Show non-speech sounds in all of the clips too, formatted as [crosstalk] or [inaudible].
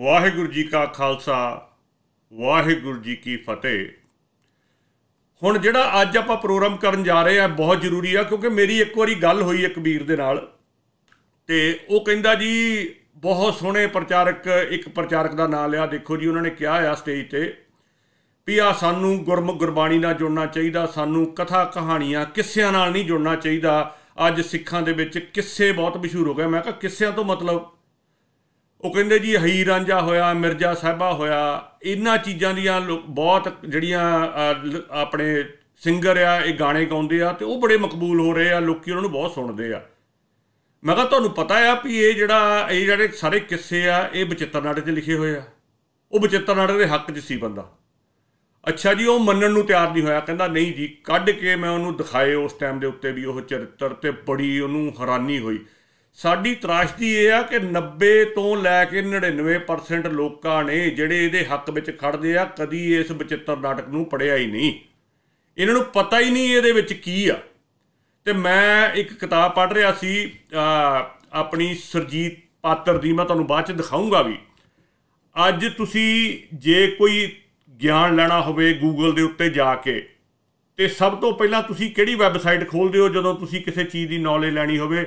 ਵਾਹਿਗੁਰੂ ਜੀ ਕਾ ਖਾਲਸਾ ਵਾਹਿਗੁਰੂ ਜੀ ਕੀ ਫਤਿਹ ਹੁਣ ਜਿਹੜਾ ਅੱਜ ਆਪਾਂ ਪ੍ਰੋਗਰਾਮ ਕਰਨ ਜਾ ਰਹੇ ਆ ਬਹੁਤ ਜ਼ਰੂਰੀ ਆ ਕਿਉਂਕਿ ਮੇਰੀ ਇੱਕ ਵਾਰੀ ਗੱਲ ਹੋਈ ਇੱਕ ਵੀਰ ਦੇ ਨਾਲ ਤੇ ਉਹ ਕਹਿੰਦਾ ਜੀ ਬਹੁਤ ਸੋਹਣੇ ਪ੍ਰਚਾਰਕ ਇੱਕ ਪ੍ਰਚਾਰਕ ਦਾ ਨਾਮ ਲਿਆ ਦੇਖੋ ਜੀ ਉਹਨਾਂ ਨੇ ਕਿਹਾ ਆ ਸਟੇਜ ਤੇ ਵੀ ਆ ਸਾਨੂੰ ਗੁਰਮੁਖ ਗੁਰਬਾਣੀ ਨਾਲ ਜੁੜਨਾ ਚਾਹੀਦਾ ਸਾਨੂੰ ਕਥਾ ਕਹਾਣੀਆਂ ਕਿੱਸਿਆਂ ਨਾਲ ਨਹੀਂ ਜੁੜਨਾ ਚਾਹੀਦਾ ਅੱਜ ਸਿੱਖਾਂ ਦੇ ਵਿੱਚ ਕਿੱਸੇ ਬਹੁਤ ਮਸ਼ਹੂਰ ਹੋ ਗਏ ਮੈਂ ਕਿਹਾ ਕਿੱਸਿਆਂ ਤੋਂ ਮਤਲਬ ਉਹ ਕਹਿੰਦੇ ਜੀ ਹਈ ਰਾਂਝਾ ਹੋਇਆ ਮਿਰਜ਼ਾ ਸਾਹਿਬਾ ਹੋਇਆ ਇਹਨਾਂ ਚੀਜ਼ਾਂ ਦੀਆਂ ਬਹੁਤ ਜਿਹੜੀਆਂ ਆਪਣੇ ਸਿੰਗਰ ਆ ਇਹ ਗਾਣੇ ਗਾਉਂਦੇ ਆ ਤੇ ਉਹ ਬੜੇ ਮਕਬੂਲ ਹੋ ਰਹੇ ਆ ਲੋਕੀ ਉਹਨਾਂ ਨੂੰ ਬਹੁਤ ਸੁਣਦੇ ਆ ਮੈਂ ਕਹਾਂ ਤੁਹਾਨੂੰ ਪਤਾ ਆ ਵੀ ਇਹ ਜਿਹੜਾ ਇਹ ਜਿਹੜੇ ਸਾਰੇ ਕਿੱਸੇ ਆ ਇਹ ਬਚਿੱਤਰ ਨਾਟਕ 'ਚ ਲਿਖੇ ਹੋਏ ਆ ਉਹ ਬਚਿੱਤਰ ਨਾਟਕ ਦੇ ਹੱਕ 'ਚ ਸੀ ਬੰਦਾ ਅੱਛਾ ਜੀ ਉਹ ਮੰਨਣ ਨੂੰ ਤਿਆਰ ਨਹੀਂ ਹੋਇਆ ਕਹਿੰਦਾ ਨਹੀਂ ਜੀ ਕੱਢ ਕੇ ਮੈਂ ਉਹਨੂੰ ਦਿਖਾਏ ਉਸ ਟਾਈਮ ਦੇ ਉੱਤੇ ਵੀ ਉਹ ਚਰਿੱਤਰ ਤੇ ਬੜੀ ਉਹਨੂੰ ਹੈਰਾਨੀ ਹੋਈ ਸਾਡੀ ਤਰਾਸ਼ਦੀ ਇਹ ਆ ਕਿ 90 ਤੋਂ ਲੈ ਕੇ 99% ਲੋਕਾਂ ਨੇ ਜਿਹੜੇ ਇਹਦੇ ਹੱਕ ਵਿੱਚ ਖੜਦੇ ਆ ਕਦੀ ਇਸ ਬਚਿੱਤਰ ਨਾਟਕ ਨੂੰ ਪੜਿਆ ਹੀ ਨਹੀਂ ਇਹਨਾਂ ਨੂੰ ਪਤਾ ਹੀ ਨਹੀਂ ਇਹਦੇ ਵਿੱਚ ਕੀ ਆ ਤੇ ਮੈਂ ਇੱਕ ਕਿਤਾਬ ਪੜ੍ਹ ਰਿਹਾ ਸੀ ਆਪਣੀ ਸਰਜੀਤ ਪਾਤਰ ਦੀ ਮੈਂ ਤੁਹਾਨੂੰ ਬਾਅਦ ਚ ਦਿਖਾਉਂਗਾ ਵੀ ਅੱਜ ਤੁਸੀਂ ਜੇ ਕੋਈ ਗਿਆਨ ਲੈਣਾ ਹੋਵੇ Google ਦੇ ਉੱਤੇ ਜਾ ਕੇ ਤੇ ਸਭ ਤੋਂ ਪਹਿਲਾਂ ਤੁਸੀਂ ਕਿਹੜੀ ਵੈਬਸਾਈਟ ਖੋਲਦੇ ਹੋ ਜਦੋਂ ਤੁਸੀਂ ਕਿਸੇ ਚੀਜ਼ ਦੀ ਨੌਲੇਜ ਲੈਣੀ ਹੋਵੇ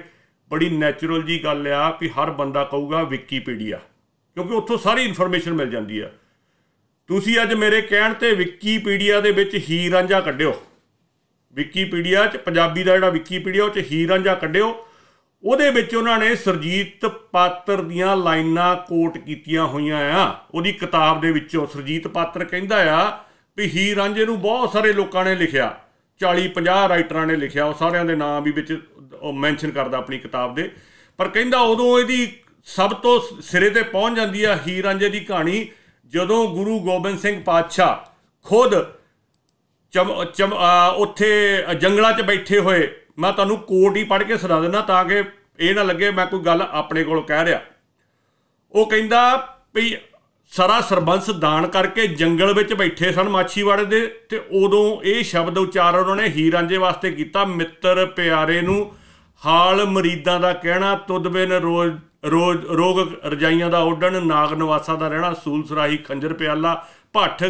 ਬੜੀ ਨੈਚੁਰਲ ਜੀ ਗੱਲ ਆ ਕਿ ਹਰ ਬੰਦਾ ਕਹੂਗਾ ਵਿਕੀਪੀਡੀਆ ਕਿਉਂਕਿ ਉੱਥੋਂ ਸਾਰੀ ਇਨਫੋਰਮੇਸ਼ਨ ਮਿਲ ਜਾਂਦੀ ਆ ਤੁਸੀਂ ਅੱਜ ਮੇਰੇ ਕਹਿਣ ਤੇ ਵਿਕੀਪੀਡੀਆ ਦੇ ਵਿੱਚ ਹੀ ਰਾਂਝਾ ਕੱਢਿਓ ਵਿਕੀਪੀਡੀਆ 'ਚ ਪੰਜਾਬੀ ਦਾ ਜਿਹੜਾ ਵਿਕੀਪੀਡੀਆ ਉਹ 'ਚ ਹੀ ਰਾਂਝਾ ਕੱਢਿਓ ਉਹਦੇ ਵਿੱਚ ਉਹਨਾਂ ਨੇ ਸਰਜੀਤ ਪਾਤਰ ਦੀਆਂ ਲਾਈਨਾਂ ਕੋਟ ਕੀਤੀਆਂ ਹੋਈਆਂ ਆ ਉਹਦੀ ਕਿਤਾਬ ਦੇ ਵਿੱਚੋਂ ਸਰਜੀਤ ਪਾਤਰ ਕਹਿੰਦਾ ਆ ਵੀ ਹੀਰ ਰਾਂਝੇ ਨੂੰ ਬਹੁਤ ਸਾਰੇ ਲੋਕਾਂ ਨੇ ਲਿਖਿਆ 40 50 ਰਾਈਟਰਾਂ ਨੇ ਲਿਖਿਆ ਉਹ ਸਾਰਿਆਂ ਦੇ ਨਾਮ ਵੀ ਵਿੱਚ ਉਹ ਮੈਂਸ਼ਨ ਕਰਦਾ ਆਪਣੀ ਕਿਤਾਬ ਦੇ ਪਰ ਕਹਿੰਦਾ ਉਦੋਂ ਇਹਦੀ ਸਭ ਤੋਂ ਸਿਰੇ ਤੇ ਪਹੁੰਚ ਜਾਂਦੀ ਆ ਹੀਰ ਰਾਂਝੇ ਦੀ ਕਹਾਣੀ ਜਦੋਂ ਗੁਰੂ ਗੋਬਿੰਦ ਸਿੰਘ ਪਾਤਸ਼ਾਹ ਖੁਦ ਚਮ ਉੱਥੇ ਜੰਗਲਾਂ 'ਚ ਬੈਠੇ ਹੋਏ ਮੈਂ ਤੁਹਾਨੂੰ ਕੋਟ ਹੀ ਪੜ੍ਹ ਕੇ ਸੁਣਾ ਦਿੰਦਾ ਤਾਂ ਕਿ ਇਹ ਨਾ ਲੱਗੇ ਮੈਂ ਕੋਈ ਗੱਲ ਆਪਣੇ ਕੋਲ ਕਹਿ ਰਿਹਾ ਉਹ ਕਹਿੰਦਾ ਵੀ ਸਾਰਾ ਸਰਬੰਸ ਦਾਨ ਕਰਕੇ ਜੰਗਲ ਵਿੱਚ ਬੈਠੇ ਸਨ ਮਾਛੀਵਾੜੇ ਦੇ ਤੇ ਉਦੋਂ ਇਹ ਸ਼ਬਦ ਉਚਾਰ ਉਹਨਾਂ ਨੇ ਹੀਰਾਂਜੇ ਵਾਸਤੇ ਕੀਤਾ ਮਿੱਤਰ ਪਿਆਰੇ ਨੂੰ ਹਾਲ ਮਰੀਦਾਂ ਦਾ ਕਹਿਣਾ ਤੁਦਬੇ ਨੇ ਰੋਜ਼ ਰੋਜ਼ ਰੋਗ ਰਜਾਈਆਂ ਦਾ ਉਡਣ ਨਾਗ ਨਿਵਾਸਾ ਦਾ ਰਹਿਣਾ ਸੂਲ ਸਰਾਹੀ ਖੰਜਰ ਪਿਆਲਾ ਭੱਠ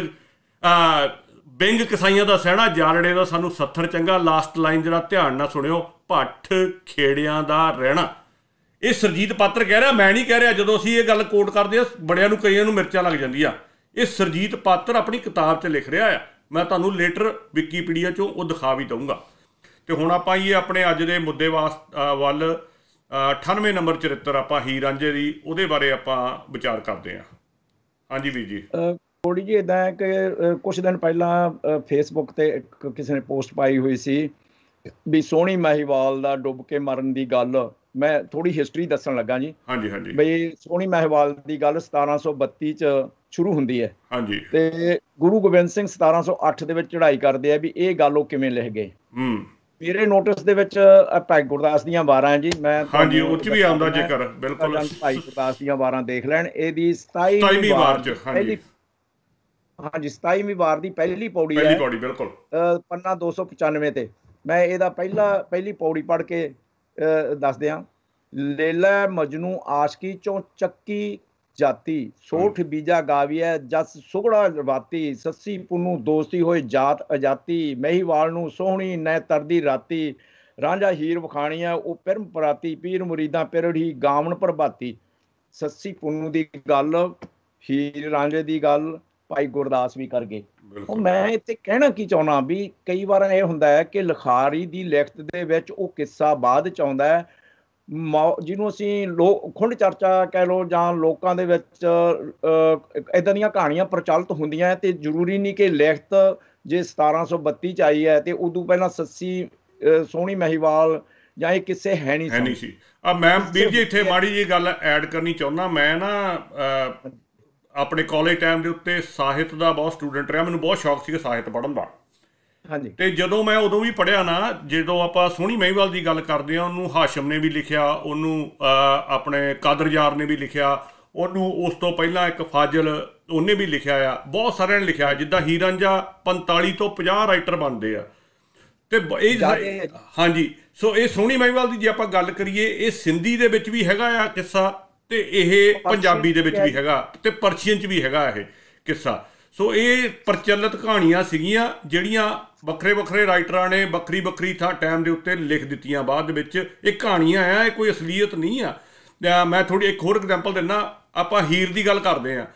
ਬਿੰਗ ਕਸਾਈਆਂ ਦਾ ਸਹਿਣਾ ਜਾਲੜੇ ਦਾ ਸਾਨੂੰ ਸੱਥਰ ਚੰਗਾ ਲਾਸਟ ਲਾਈਨ ਜਿਹੜਾ ਧਿਆਨ ਨਾਲ ਸੁਣਿਓ ਭੱਠ ਖੇੜਿਆਂ ਦਾ ਰਹਿਣਾ ਇਹ ਸਰਜੀਤ ਪਾਤਰ ਕਹਿ ਰਿਹਾ ਮੈਂ ਨਹੀਂ ਕਹਿ ਰਿਹਾ ਜਦੋਂ ਅਸੀਂ ਇਹ ਗੱਲ ਕੋਟ ਕਰਦੇ ਆ ਬੜਿਆਂ ਨੂੰ ਕਈਆਂ ਨੂੰ ਮਿਰਚਾਂ ਲੱਗ ਜਾਂਦੀ ਆ ਇਹ ਸਰਜੀਤ ਪਾਤਰ ਆਪਣੀ ਕਿਤਾਬ 'ਚ ਲਿਖ ਰਿਹਾ ਆ ਮੈਂ ਤੁਹਾਨੂੰ ਲੇਟਰ ਵਿਕੀਪੀਡੀਆ 'ਚੋਂ ਉਹ ਦਿਖਾ ਵੀ ਦਊਂਗਾ ਤੇ ਹੁਣ ਆਪਾਂ ਇਹ ਆਪਣੇ ਅੱਜ ਦੇ ਮੁੱਦੇ ਵੱਲ 98 ਨੰਬਰ ਚਰਿੱਤਰ ਆਪਾਂ ਹੀ ਰਾਂਝੇ ਦੀ ਉਹਦੇ ਬਾਰੇ ਆਪਾਂ ਵਿਚਾਰ ਕਰਦੇ ਆਂ ਹਾਂਜੀ ਵੀਰ ਜੀ ਥੋੜੀ ਜਿਹੀ ਇਦਾਂ ਹੈ ਕਿ ਕੁਝ ਦਿਨ ਪਹਿਲਾਂ ਫੇਸਬੁੱਕ ਤੇ ਕਿਸੇ ਨੇ ਪੋਸਟ ਪਾਈ ਹੋਈ ਸੀ ਵੀ ਸੋਹਣੀ ਮਹੀਵਾਲ ਦਾ ਡੁੱਬ ਕੇ ਮਰਨ ਦੀ ਗੱਲ ਮੈਂ ਥੋੜੀ ਹਿਸਟਰੀ ਦੱਸਣ ਲੱਗਾ ਜੀ ਹਾਂਜੀ ਹਾਂਜੀ ਬਈ ਸੋਹਣੀ ਮਹਿਵਾਲ ਦੀ ਗੱਲ 1732 ਚ ਸ਼ੁਰੂ ਹੁੰਦੀ ਹੈ ਹਾਂਜੀ ਤੇ ਗੁਰੂ ਗੋਬਿੰਦ ਸਿੰਘ 1708 ਦੇ ਵਿੱਚ ਚੜ੍ਹਾਈ ਕਰਦੇ ਆ ਵੀ ਇਹ ਗੱਲ ਉਹ ਕਿਵੇਂ ਲਿਖ ਗਏ ਹੂੰ ਮੇਰੇ ਨੋਟਿਸ ਦੇ ਵਿੱਚ ਭਾਈ ਗੁਰਦਾਸ ਦੀਆਂ 12 ਜੀ ਮੈਂ ਹਾਂਜੀ ਉੱਚ ਵੀ ਆਉਂਦਾ ਜੇਕਰ ਬਿਲਕੁਲ ਭਾਈ ਗੁਰਦਾਸ ਦੀਆਂ 12 ਦੇਖ ਲੈਣ ਇਹਦੀ 27ਵੀਂ ਵਾਰ ਚ ਹਾਂਜੀ ਹਾਂਜੀ 27ਵੀਂ ਵਾਰ ਦੀ ਪਹਿਲੀ ਪੌੜੀ ਹੈ ਪਹਿਲੀ ਪੌੜੀ ਬਿਲਕੁਲ ਪੰਨਾ 295 ਤੇ ਮੈਂ ਇਹਦਾ ਪਹਿਲਾ ਪਹਿਲੀ ਪੌੜੀ ਪੜ ਕੇ ਦੱਸ ਦਿਆਂ ਲੇਲਾ ਮਜਨੂ ਆਸ਼ਕੀ ਚੋਂ ਚੱਕੀ ਜਾਤੀ ਸੋਠ ਬੀਜਾ ਗਾਵੀਐ ਜਸ ਸੁਗੜਾ ਰਵਾਤੀ ਸੱਸੀ ਪੁੰਨੂ ਦੋਸਤੀ ਹੋਏ ਜਾਤ ਅਜਾਤੀ ਮਹੀਵਾਲ ਨੂੰ ਸੋਹਣੀ ਨੈ ਤਰਦੀ ਰਾਤੀ ਰਾਂਝਾ ਹੀਰ ਵਖਾਣੀਆਂ ਉਹ ਪਰਮ ਪ੍ਰਾਤੀ ਪੀਰ ਮੁਰੀਦਾਂ ਪਿਰੜੀ ਗਾਵਣ ਪ੍ਰਭਾਤੀ ਸੱਸੀ ਪੁੰਨੂ ਦੀ ਗੱਲ ਹੀਰ ਰਾਂਝੇ ਦੀ ਗੱਲ ਭਾਈ ਗੁਰਦਾਸ ਵੀ ਕਰ ਗਏ ਉਹ ਮੈਂ ਇੱਥੇ ਕਹਿਣਾ ਕੀ ਚਾਹਣਾ ਵੀ ਕਈ ਵਾਰ ਇਹ ਹੁੰਦਾ ਹੈ ਕਿ ਲਖਾਰੀ ਦੀ ਲਿਖਤ ਦੇ ਵਿੱਚ ਉਹ ਕਿੱਸਾ ਬਾਅਦ ਚ ਆਉਂਦਾ ਹੈ ਜਿਹਨੂੰ ਅਸੀਂ ਲੋਕ ਖੁੰਡ ਚਰਚਾ ਕਹਿ ਲੋ ਜਾਂ ਲੋਕਾਂ ਦੇ ਵਿੱਚ ਇਦਾਂ ਦੀਆਂ ਕਹਾਣੀਆਂ ਪ੍ਰਚਲਿਤ ਹੁੰਦੀਆਂ ਤੇ ਜ਼ਰੂਰੀ ਨਹੀਂ ਕਿ ਲਿਖਤ ਜੇ 1732 ਚ ਆਈ ਹੈ ਤੇ ਉਦੋਂ ਪਹਿਲਾਂ ਸੱਸੀ ਸੋਹਣੀ ਮਹੀਵਾਲ ਜਾਂ ਇਹ ਕਿਸੇ ਹੈ ਨਹੀਂ ਨਹੀਂ ਸੀ ਆ ਮੈਂ ਵੀਰ ਜੀ ਇੱਥੇ ਮਾੜੀ ਜੀ ਗੱਲ ਐਡ ਕਰਨੀ ਚਾਹੁੰਦਾ ਮੈਂ ਨਾ ਆਪਣੇ ਕਾਲਜ ਟਾਈਮ ਦੇ ਉੱਤੇ ਸਾਹਿਤ ਦਾ ਬਹੁਤ ਸਟੂਡੈਂਟ ਰਿਹਾ ਮੈਨੂੰ ਬਹੁਤ ਸ਼ੌਕ ਸੀ ਸਾਹਿਤ ਪੜ੍ਹਨ ਦਾ ਹਾਂਜੀ ਤੇ ਜਦੋਂ ਮੈਂ ਉਦੋਂ ਵੀ ਪੜਿਆ ਨਾ ਜਦੋਂ ਆਪਾਂ ਸੋਹਣੀ ਮਹੀਵਾਲ ਦੀ ਗੱਲ ਕਰਦੇ ਆ ਉਹਨੂੰ ਹਾਸ਼ਮ ਨੇ ਵੀ ਲਿਖਿਆ ਉਹਨੂੰ ਆਪਣੇ ਕਾਦਰ ਯਾਰ ਨੇ ਵੀ ਲਿਖਿਆ ਉਹਨੂੰ ਉਸ ਤੋਂ ਪਹਿਲਾਂ ਇੱਕ ਫਾਜ਼ਲ ਉਹਨੇ ਵੀ ਲਿਖਿਆ ਆ ਬਹੁਤ ਸਾਰਿਆਂ ਨੇ ਲਿਖਿਆ ਜਿੱਦਾਂ ਹੀਰਾਂਜਾ 45 ਤੋਂ 50 ਰਾਈਟਰ ਬਣਦੇ ਆ ਤੇ ਇਹ ਹਾਂਜੀ ਸੋ ਇਹ ਸੋਹਣੀ ਮਹੀਵਾਲ ਦੀ ਜੇ ਆਪਾਂ ਗੱਲ ਕਰੀਏ ਇਹ ਸਿੰਧੀ ਦੇ ਵਿੱਚ ਵੀ ਹੈਗਾ ਆ ਕਿੱਸਾ ਤੇ ਇਹ ਪੰਜਾਬੀ ਦੇ ਵਿੱਚ ਵੀ ਹੈਗਾ ਤੇ ਪਰਸ਼ੀਅਨ 'ਚ ਵੀ ਹੈਗਾ ਇਹ ਕਿੱਸਾ ਸੋ ਇਹ ਪ੍ਰਚਲਿਤ ਕਹਾਣੀਆਂ ਸੀਗੀਆਂ ਜਿਹੜੀਆਂ ਵੱਖਰੇ ਵੱਖਰੇ ਰਾਈਟਰਾਂ ਨੇ ਵੱਖਰੀ ਵੱਖਰੀ ਥਾਂ ਟਾਈਮ ਦੇ ਉੱਤੇ ਲਿਖ ਦਿੱਤੀਆਂ ਬਾਅਦ ਵਿੱਚ ਇਹ ਕਹਾਣੀਆਂ ਆ ਇਹ ਕੋਈ ਅਸਲੀਅਤ ਨਹੀਂ ਆ ਮੈਂ ਥੋੜੀ ਇੱਕ ਹੋਰ ਐਗਜ਼ਾਮਪਲ ਦਿੰਨਾ ਆਪਾਂ ਹੀਰ ਦੀ ਗੱਲ ਕਰਦੇ ਆ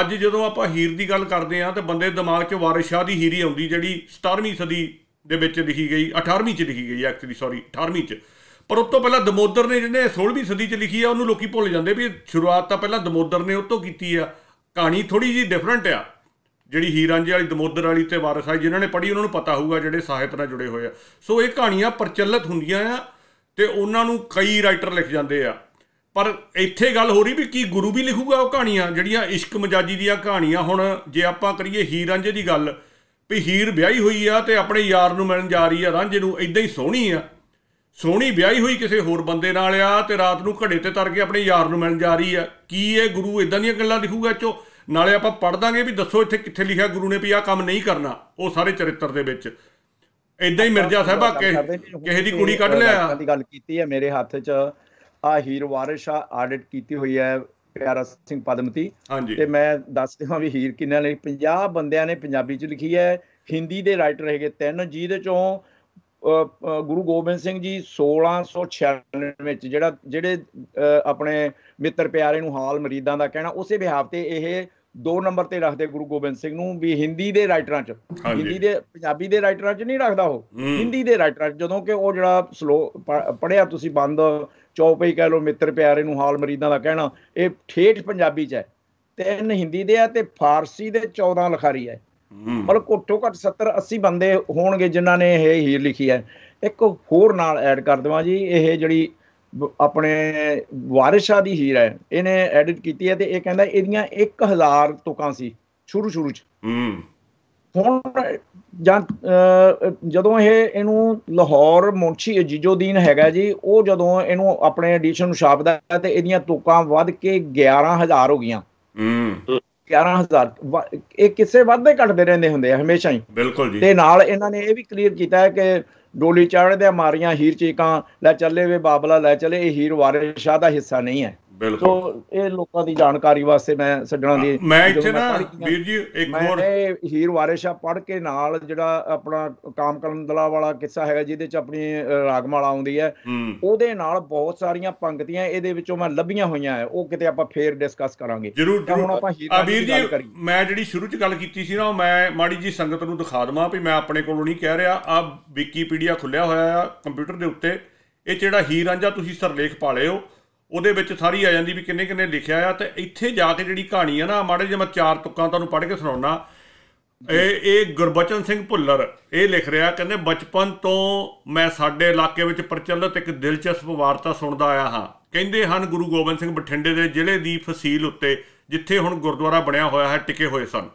ਅੱਜ ਜਦੋਂ ਆਪਾਂ ਹੀਰ ਦੀ ਗੱਲ ਕਰਦੇ ਆ ਤਾਂ ਬੰਦੇ ਦਿਮਾਗ 'ਚ ਵਾਰਿਸ ਸ਼ਾਹ ਦੀ ਹੀਰੀ ਆਉਂਦੀ ਜਿਹੜੀ 17ਵੀਂ ਸਦੀ ਦੇ ਵਿੱਚ ਲਿਖੀ ਗਈ 18ਵੀਂ 'ਚ ਲਿਖੀ ਗਈ ਐਕਚੁਅਲੀ ਸੌਰੀ 18ਵੀਂ 'ਚ ਪਰ ਉਸ ਤੋਂ ਪਹਿਲਾਂ ਦਮੋਦਰ ਨੇ ਜਿਹਨੇ 16ਵੀਂ ਸਦੀ 'ਚ ਲਿਖੀ ਆ ਉਹਨੂੰ ਲੋਕੀ ਭੁੱਲ ਜਾਂਦੇ ਵੀ ਸ਼ੁਰੂਆਤ ਤਾਂ ਪਹਿਲਾਂ ਦਮੋਦਰ ਨੇ ਉਤੋਂ ਤੋਂ ਕੀਤੀ ਆ ਕਹਾਣੀ ਥੋੜੀ ਜੀ ਡਿਫਰੈਂਟ ਆ ਜਿਹੜੀ ਹੀਰਾਂਜੇ ਵਾਲੀ ਦਮੋਦਰ ਵਾਲੀ ਤੇ ਵਾਰਸ ਆਈ ਜਿਨ੍ਹਾਂ ਨੇ ਪੜ੍ਹੀ ਉਹਨਾਂ ਨੂੰ ਪਤਾ ਹੋਊਗਾ ਜਿਹੜੇ ਸਾਹਿਤ ਨਾਲ ਜੁੜੇ ਹੋਏ ਆ ਸੋ ਇਹ ਕਹਾਣੀਆਂ ਪ੍ਰਚਲਿਤ ਹੁੰਦੀਆਂ ਆ ਤੇ ਉਹਨਾਂ ਨੂੰ ਕਈ ਰਾਈਟਰ ਲਿਖ ਜਾਂਦੇ ਆ ਪਰ ਇੱਥੇ ਗੱਲ ਹੋ ਰਹੀ ਵੀ ਕੀ ਗੁਰੂ ਵੀ ਲਿਖੂਗਾ ਉਹ ਕਹਾਣੀਆਂ ਜਿਹੜੀਆਂ ਇਸ਼ਕ ਮਜਾਜੀ ਦੀਆਂ ਕਹਾਣੀਆਂ ਹੁਣ ਜੇ ਆਪਾਂ ਕਰੀਏ ਹੀਰ ਰਾਂਝੇ ਦੀ ਗੱਲ ਵੀ ਹੀਰ ਵਿਆਹੀ ਹੋਈ ਆ ਤੇ ਆਪਣੇ ਯਾਰ ਨੂੰ ਮਿਲਣ ਜਾ ਰਹੀ ਆ ਰਾਂਝੇ ਨੂੰ ਇਦਾਂ ਹੀ ਸੋਹਣੀ ਆ ਸੋਹਣੀ ਵਿਆਹੀ ਹੋਈ ਕਿਸੇ ਹੋਰ ਬੰਦੇ ਨਾਲ ਆ ਤੇ ਰਾਤ ਨੂੰ ਘੜੇ ਤੇ ਤਰ ਕੇ ਆਪਣੇ ਯਾਰ ਨੂੰ ਮਿਲਣ ਜਾ ਰਹੀ ਆ ਕੀ ਇਹ ਗੁਰੂ ਇਦਾਂ ਦੀਆਂ ਗੱਲਾਂ ਲਿਖੂਗਾ ਚੋ ਨਾਲੇ ਆਪਾਂ ਪੜਦਾਂਗੇ ਦਾਂਗੇ ਵੀ ਦੱਸੋ ਇੱਥੇ ਕਿੱਥੇ ਲਿਖਿਆ ਗੁਰੂ ਨੇ ਵੀ ਆਹ ਕੰਮ ਨਹੀਂ ਕਰਨਾ ਉਹ ਸਾਰੇ ਚਰਿੱਤਰ ਦੇ ਵਿੱਚ ਇਦਾਂ ਹੀ ਮਿਰਜ਼ਾ ਸਾਹਿਬਾ ਕਿਸੇ ਦੀ ਕੁੜੀ ਕੱਢ ਲਿਆ ਦੀ ਗੱਲ ਕੀਤੀ ਹੈ ਮੇਰੇ ਹੱਥ 'ਚ ਆ ਹੀਰ ਵਾਰਿਸ਼ਾ ਆਡਿਟ ਕੀਤੀ ਹੋਈ ਹੈ ਪਿਆਰਾ ਸਿੰਘ ਪਦਮਤੀ ਤੇ ਮੈਂ ਦੱਸ ਦਿਆਂ ਵੀ ਹੀਰ ਕਿੰਨਾਂ ਲਈ 50 ਬੰਦਿਆਂ ਨੇ ਪੰਜਾਬੀ 'ਚ ਲਿਖੀ ਹੈ ਹਿੰਦੀ ਦੇ ਰਾਈਟਰ ਹੈਗੇ ਤਿੰਨ ਜਿਹਦੇ ਚੋਂ ਗੁਰੂ ਗੋਬਿੰਦ ਸਿੰਘ ਜੀ 1696 ਵਿੱਚ ਜਿਹੜਾ ਜਿਹੜੇ ਆਪਣੇ ਮਿੱਤਰ ਪਿਆਰੇ ਨੂੰ ਹਾਲ ਮਰੀਦਾਂ ਦਾ ਕਹਿਣਾ ਉਸੇ ਬਿਹਾਵ ਤੇ ਇਹ ਦੋ ਨੰਬਰ ਤੇ ਰੱਖਦੇ ਗੁਰੂ ਗੋਬਿੰਦ ਸਿੰਘ ਨੂੰ ਵੀ ਹਿੰਦੀ ਦੇ ਰਾਈਟਰਾਂ 'ਚ ਹਿੰਦੀ ਦੇ ਪੰਜਾਬੀ ਦੇ ਰਾਈਟਰਾਂ 'ਚ ਨਹੀਂ ਰੱਖਦਾ ਉਹ ਹਿੰਦੀ ਦੇ ਰਾਈਟਰਾਂ ਜਦੋਂ ਕਿ ਉਹ ਜਿਹੜਾ ਸਲੋ ਪੜਿਆ ਤੁਸੀਂ ਬੰਦ ਚੌਪਈ ਕਹਿ ਲੋ ਮਿੱਤਰ ਪਿਆਰੇ ਨੂੰ ਹਾਲ ਮਰੀਦਾਂ ਦਾ ਕਹਿਣਾ ਇਹ ਠੇਠ ਪੰਜਾਬੀ 'ਚ ਹੈ ਤਿੰਨ ਹਿੰਦੀ ਦੇ ਆ ਤੇ ਫਾਰਸੀ ਦੇ 14 ਲਖਾਰੀ ਹੈ ਮਤਲਬ ਘੱਟੋ ਘੱਟ 70 80 ਬੰਦੇ ਹੋਣਗੇ ਜਿਨ੍ਹਾਂ ਨੇ ਇਹ ਹੀਰ ਲਿਖੀ ਹੈ ਇੱਕ ਹੋਰ ਨਾਲ ਐਡ ਕਰ ਦਵਾਂ ਜੀ ਇਹ ਜਿਹੜੀ ਆਪਣੇ ਵਾਰਿਸ਼ਾ ਦੀ ਹੀਰ ਹੈ ਇਹਨੇ ਐਡਿਟ ਕੀਤੀ ਹੈ ਤੇ ਇਹ ਕਹਿੰਦਾ ਇਹਦੀਆਂ 1000 ਤੁਕਾਂ ਸੀ ਸ਼ੁਰੂ ਸ਼ੁਰੂ ਚ ਹੂੰ ਹੁਣ ਜਦੋਂ ਇਹ ਇਹਨੂੰ ਲਾਹੌਰ ਮੁਨਸ਼ੀ ਅਜੀਜ਼ੋਦੀਨ ਹੈਗਾ ਜੀ ਉਹ ਜਦੋਂ ਇਹਨੂੰ ਆਪਣੇ ਐਡੀਸ਼ਨ ਨੂੰ ਛਾਪਦਾ ਤੇ ਇਹਦੀਆਂ ਤੁਕਾਂ ਵੱਧ ਕੇ 11000 ਹੋ ਗਈਆਂ ਹੂੰ 11000 ਇਹ ਕਿਸੇ ਵੱਧ ਦੇ ਘਟਦੇ ਰਹਿੰਦੇ ਹੁੰਦੇ ਆ ਹਮੇਸ਼ਾ ਹੀ ਬਿਲਕੁਲ ਜੀ ਤੇ ਨਾਲ ਇਹਨਾਂ ਨੇ ਇਹ ਵੀ ਕਲੀਅਰ ਕੀਤਾ ਹੈ ਕਿ ਡੋਲੀ ਚਾੜਦੇ ਮਾਰੀਆਂ ਹੀਰ ਚੀਕਾਂ ਲੈ ਚੱਲੇ ਵੇ ਬਾਬਲਾ ਲੈ ਚੱਲੇ ਇਹ ਹੀਰ ਵਾਰਿਸ ਸ਼ਾਹ ਦਾ ਹਿੱਸਾ ਨਹੀਂ ਹੈ ਸੋ ਇਹ ਲੋਕਾਂ ਦੀ ਜਾਣਕਾਰੀ ਵਾਸਤੇ ਮੈਂ ਸੱਜਣਾ ਦੀ ਮੈਂ ਇੱਥੇ ਨਾ ਵੀਰ ਜੀ ਇੱਕ ਹੋਰ ਮੈਂ ਹੀਰ ਵਾਰਿਸ਼ਾ ਪੜ੍ਹ ਕੇ ਨਾਲ ਜਿਹੜਾ ਆਪਣਾ ਕਾਮ ਕਰਨ ਦਲਾ ਵਾਲਾ ਕਿੱਸਾ ਹੈਗਾ ਜਿਹਦੇ ਚ ਆਪਣੀ ਰਾਗਮਾਲਾ ਆਉਂਦੀ ਹੈ ਉਹਦੇ ਨਾਲ ਬਹੁਤ ਸਾਰੀਆਂ ਪੰਕਤੀਆਂ ਇਹਦੇ ਵਿੱਚੋਂ ਮੈਂ ਲੱਭੀਆਂ ਹੋਈਆਂ ਹੈ ਉਹ ਕਿਤੇ ਆਪਾਂ ਫੇਰ ਡਿਸਕਸ ਕਰਾਂਗੇ ਜਰੂਰ ਹੁਣ ਆਪਾਂ ਹੀਰ ਜੀ ਮੈਂ ਜਿਹੜੀ ਸ਼ੁਰੂ ਚ ਗੱਲ ਕੀਤੀ ਸੀ ਨਾ ਮੈਂ ਮਾੜੀ ਜੀ ਸੰਗਤ ਨੂੰ ਦਿਖਾ ਦਵਾਂ ਵੀ ਮੈਂ ਆਪਣੇ ਕੋਲੋਂ ਨਹੀਂ ਕਹਿ ਰਿਹਾ ਆ ਵਿਕੀਪੀਡੀਆ ਖੁੱਲਿਆ ਹੋਇਆ ਆ ਕੰਪਿਊਟਰ ਦੇ ਉੱਤੇ ਇਹ ਜਿਹੜਾ ਹੀਰ ਰਾਂਝਾ ਤੁਸੀਂ ਸਰਲੇਖ ਪਾ ਲਿਓ ਉਹਦੇ ਵਿੱਚ ਸਾਰੀ ਆ ਜਾਂਦੀ ਵੀ ਕਿੰਨੇ ਕਿੰਨੇ ਲਿਖਿਆ ਆ ਤੇ ਇੱਥੇ ਜਾ ਕੇ ਜਿਹੜੀ ਕਹਾਣੀ ਆ ਨਾ ਮਾੜੇ ਜਿਹਾ ਮੈਂ ਚਾਰ ਤੁਕਾਂ ਤੁਹਾਨੂੰ ਪੜ੍ਹ ਕੇ ਸੁਣਾਉਣਾ ਇਹ ਇਹ ਗੁਰਬਚਨ ਸਿੰਘ ਭੁੱਲਰ ਇਹ ਲਿਖ ਰਿਹਾ ਕਹਿੰਦੇ ਬਚਪਨ ਤੋਂ ਮੈਂ ਸਾਡੇ ਇਲਾਕੇ ਵਿੱਚ ਪ੍ਰਚਲਿਤ ਇੱਕ ਦਿਲਚਸਪ ਵਾਰਤਾ ਸੁਣਦਾ ਆਇਆ ਹਾਂ ਕਹਿੰਦੇ ਹਨ ਗੁਰੂ ਗੋਬਿੰਦ ਸਿੰਘ ਬਠਿੰਡੇ ਦੇ ਜ਼ਿਲ੍ਹੇ ਦੀ ਫਸੀਲ ਉੱਤੇ ਜਿੱਥੇ ਹੁਣ ਗੁਰਦੁਆਰਾ ਬਣਿਆ ਹੋਇਆ ਹੈ ਟਿਕੇ ਹੋਏ ਸਨ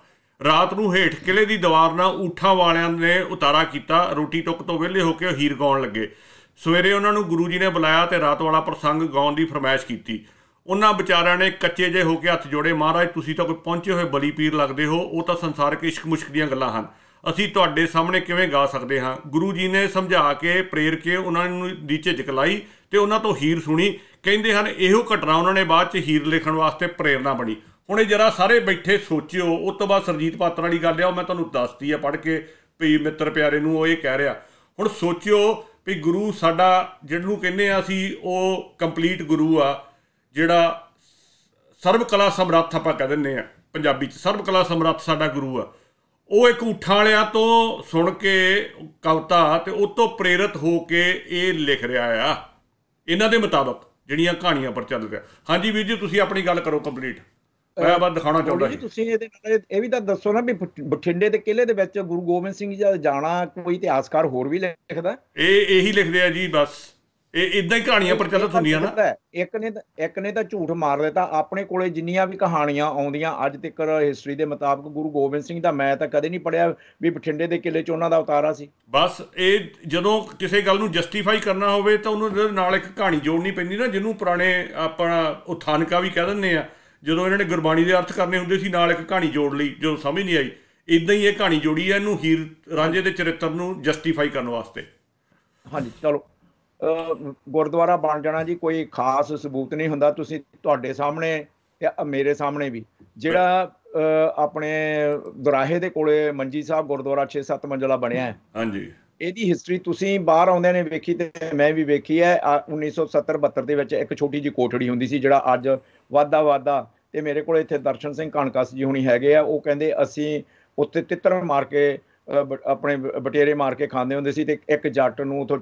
ਰਾਤ ਨੂੰ ਹੇਠ ਕਿਲੇ ਦੀ ਦੀਵਾਰ ਨਾਲ ਊਠਾਂ ਵਾਲਿਆਂ ਨੇ ਉਤਾਰਾ ਕੀਤਾ ਰੋਟੀ ਟੁੱਕ ਤੋਂ ਵਿਹਲੇ ਹੋ ਕੇ ਹੀਰ ਗਾਉਣ ਲੱਗੇ ਸਵੇਰੇ ਉਹਨਾਂ ਨੂੰ ਗੁਰੂ ਜੀ ਨੇ ਬੁਲਾਇਆ ਤੇ ਰਾਤ ਵਾਲਾ ਪ੍ਰਸੰਗ ਗਾਉਣ ਦੀ ਫਰਮਾਇਸ਼ ਕੀਤੀ ਉਹਨਾਂ ਵਿਚਾਰਿਆਂ ਨੇ ਕੱਚੇ ਜੇ ਹੋ ਕੇ ਹੱਥ ਜੋੜੇ ਮਹਾਰਾਜ ਤੁਸੀਂ ਤਾਂ ਕੋਈ ਪਹੁੰਚੇ ਹੋਏ ਬਲੀ ਪੀਰ ਲੱਗਦੇ ਹੋ ਉਹ ਤਾਂ ਸੰਸਾਰਕ ਇਸ਼ਕ-ਮੁਸ਼ਕ ਦੀਆਂ ਗੱਲਾਂ ਹਨ ਅਸੀਂ ਤੁਹਾਡੇ ਸਾਹਮਣੇ ਕਿਵੇਂ ਗਾ ਸਕਦੇ ਹਾਂ ਗੁਰੂ ਜੀ ਨੇ ਸਮਝਾ ਕੇ ਪ੍ਰੇਰ ਕੇ ਉਹਨਾਂ ਨੂੰ ਦੀ ਝਿਜਕ ਲਾਈ ਤੇ ਉਹਨਾਂ ਤੋਂ ਹੀਰ ਸੁਣੀ ਕਹਿੰਦੇ ਹਨ ਇਹੋ ਘਟਨਾ ਉਹਨਾਂ ਨੇ ਬਾਅਦ 'ਚ ਹੀਰ ਲਿਖਣ ਵਾਸਤੇ ਪ੍ਰੇਰਣਾ ਬਣੀ ਹੁਣ ਇਹ ਜਰਾ ਸਾਰੇ ਬੈਠੇ ਸੋਚਿਓ ਉਸ ਤੋਂ ਬਾਅਦ ਸਰਜੀਤ ਪਾਤਰ ਵਾਲੀ ਗੱਲ ਆ ਉਹ ਮੈਂ ਤੁਹਾਨੂੰ ਦੱਸਤੀ ਆ ਪੜ੍ਹ ਕੇ ਪਈ ਮਿੱਤਰ ਪਿਆਰੇ ਨੂੰ ਉਹ ਇਹ ਕਹਿ ਰਿਹਾ ਹੁਣ ਸੋਚਿਓ ਵੀ ਗੁਰੂ ਸਾਡਾ ਜਿਹਨੂੰ ਕਹਿੰਦੇ ਆ ਅਸੀਂ ਉਹ ਕੰਪਲੀਟ ਗੁਰੂ ਆ ਜਿਹੜਾ ਸਰਬ ਕਲਾ ਸਮਰੱਥ ਆਪਾਂ ਕਹਿ ਦਿੰਨੇ ਆ ਪੰਜਾਬੀ ਚ ਸਰਬ ਕਲਾ ਸਮਰੱਥ ਸਾਡਾ ਗੁਰੂ ਆ ਉਹ ਇੱਕ ਉਠਾ ਵਾਲਿਆਂ ਤੋਂ ਸੁਣ ਕੇ ਕਵਤਾ ਤੇ ਉਹ ਤੋਂ ਪ੍ਰੇਰਿਤ ਹੋ ਕੇ ਇਹ ਲਿਖ ਰਿਹਾ ਆ ਇਹਨਾਂ ਦੇ ਮੁਤਾਬਕ ਜਿਹੜੀਆਂ ਕਹਾਣੀਆਂ ਪਰ ਚੱਲ ਰਿਹਾ ਹਾਂਜੀ ਵੀਰ ਜੀ ਤੁਸੀਂ ਆਪਣੀ ਗੱਲ ਕਰੋ ਕੰਪਲੀਟ ਮੈਂ ਬਸ ਦਿਖਾਉਣਾ ਚਾਹੁੰਦਾ ਜੀ ਤੁਸੀਂ ਇਹਦੇ ਨਾਲ ਇਹ ਵੀ ਤਾਂ ਦੱਸੋ ਨਾ ਵੀ ਬਠਿੰਡੇ ਦੇ ਕਿਲੇ ਦੇ ਵਿੱਚ ਗੁਰੂ ਗੋਬਿੰਦ ਸਿੰਘ ਜੀ ਦਾ ਜਾਣਾ ਕੋਈ ਇਤਿਹਾਸਕਾਰ ਹੋਰ ਵੀ ਲਿਖਦਾ ਇਹ ਇਹੀ ਲਿਖਦੇ ਆ ਜੀ ਬਸ ਇਹ ਇਦਾਂ ਹੀ ਕਹਾਣੀਆਂ ਪ੍ਰਚਲਿਤ ਹੁੰਦੀਆਂ ਨਾ ਇੱਕ ਨੇ ਇੱਕ ਨੇ ਤਾਂ ਝੂਠ ਮਾਰ ਦਿੱਤਾ ਆਪਣੇ ਕੋਲੇ ਜਿੰਨੀਆਂ ਵੀ ਕਹਾਣੀਆਂ ਆਉਂਦੀਆਂ ਅੱਜ ਤੱਕ ਹਿਸਟਰੀ ਦੇ ਮੁਤਾਬਕ ਗੁਰੂ ਗੋਬਿੰਦ ਸਿੰਘ ਦਾ ਮੈਂ ਤਾਂ ਕਦੇ ਨਹੀਂ ਪੜਿਆ ਵੀ ਬਠਿੰਡੇ ਦੇ ਕਿਲੇ 'ਚ ਉਹਨਾਂ ਦਾ ਉਤਾਰਾ ਸੀ ਬਸ ਇਹ ਜਦੋਂ ਕਿਸੇ ਗੱਲ ਨੂੰ ਜਸਟੀਫਾਈ ਕਰਨਾ ਹੋਵੇ ਤਾਂ ਉਹਨੂੰ ਨਾਲ ਇੱਕ ਕਹਾਣੀ ਜੋੜਨੀ ਪੈਂਦੀ ਨਾ ਜਿਹਨੂੰ ਪੁਰਾਣੇ ਆਪਣਾ ਉਥਾਨਕਾ ਵੀ ਕਹਿ ਦਿੰਦੇ ਆ ਜਦੋਂ ਇਹਨਾਂ ਨੇ ਗੁਰਬਾਣੀ ਦੇ ਅਰਥ ਕਰਨੇ ਹੁੰਦੇ ਸੀ ਨਾਲ ਇੱਕ ਕਹਾਣੀ ਜੋੜ ਲਈ ਜੋ ਸਮਝ ਨਹੀਂ ਆਈ ਇਦਾਂ ਹੀ ਇਹ ਕਹਾਣੀ ਜੋੜੀ ਹੈ ਇਹਨੂੰ ਹੀਰ ਰਾਂਝੇ ਦੇ ਚਰਿੱਤਰ ਨੂੰ ਜਸਟੀਫਾਈ ਕਰਨ ਵਾਸਤੇ ਹਾਂਜੀ ਚਲੋ ਗੁਰਦੁਆਰਾ ਬਣ ਜਾਣਾ ਜੀ ਕੋਈ ਖਾਸ ਸਬੂਤ ਨਹੀਂ ਹੁੰਦਾ ਤੁਸੀਂ ਤੁਹਾਡੇ ਸਾਹਮਣੇ ਜਾਂ ਮੇਰੇ ਸਾਹਮਣੇ ਵੀ ਜਿਹੜਾ ਆਪਣੇ ਦੁਰਾਹੇ ਦੇ ਕੋਲੇ ਮੰਜੀ ਸਾਹਿਬ ਗੁਰਦੁਆਰਾ 6-7 ਮੰਜ਼ਲਾ ਬਣਿਆ ਹੈ ਹਾਂਜੀ ਇਹਦੀ ਹਿਸਟਰੀ ਤੁਸੀਂ ਬਾਹਰ ਆਉਂਦਿਆਂ ਨੇ ਵੇਖੀ ਤੇ ਮੈਂ ਵੀ ਵੇਖੀ ਹੈ 1970-72 ਦੇ ਵਿੱਚ ਇੱਕ ਛੋਟੀ ਜੀ ਕੋਠੜੀ ਹੁੰਦੀ ਸੀ ਜਿਹੜਾ ਅੱਜ ਵਾਦਾ ਵਾਦਾ ਤੇ ਮੇਰੇ ਕੋਲ ਇੱਥੇ ਦਰਸ਼ਨ ਸਿੰਘ ਕਣਕਸ ਜੀ ਹੁਣੀ ਹੈਗੇ ਆ ਉਹ ਕਹਿੰਦੇ ਅਸੀਂ ਉੱਤੇ ਤਿੱਤਰ ਮਾਰ ਕੇ ਆਪਣੇ ਬਟੇਰੇ ਮਾਰ ਕੇ ਖਾਂਦੇ ਹੁੰਦੇ ਸੀ ਤੇ ਇੱਕ ਜੱਟ ਨੂੰ ਉਥੋਂ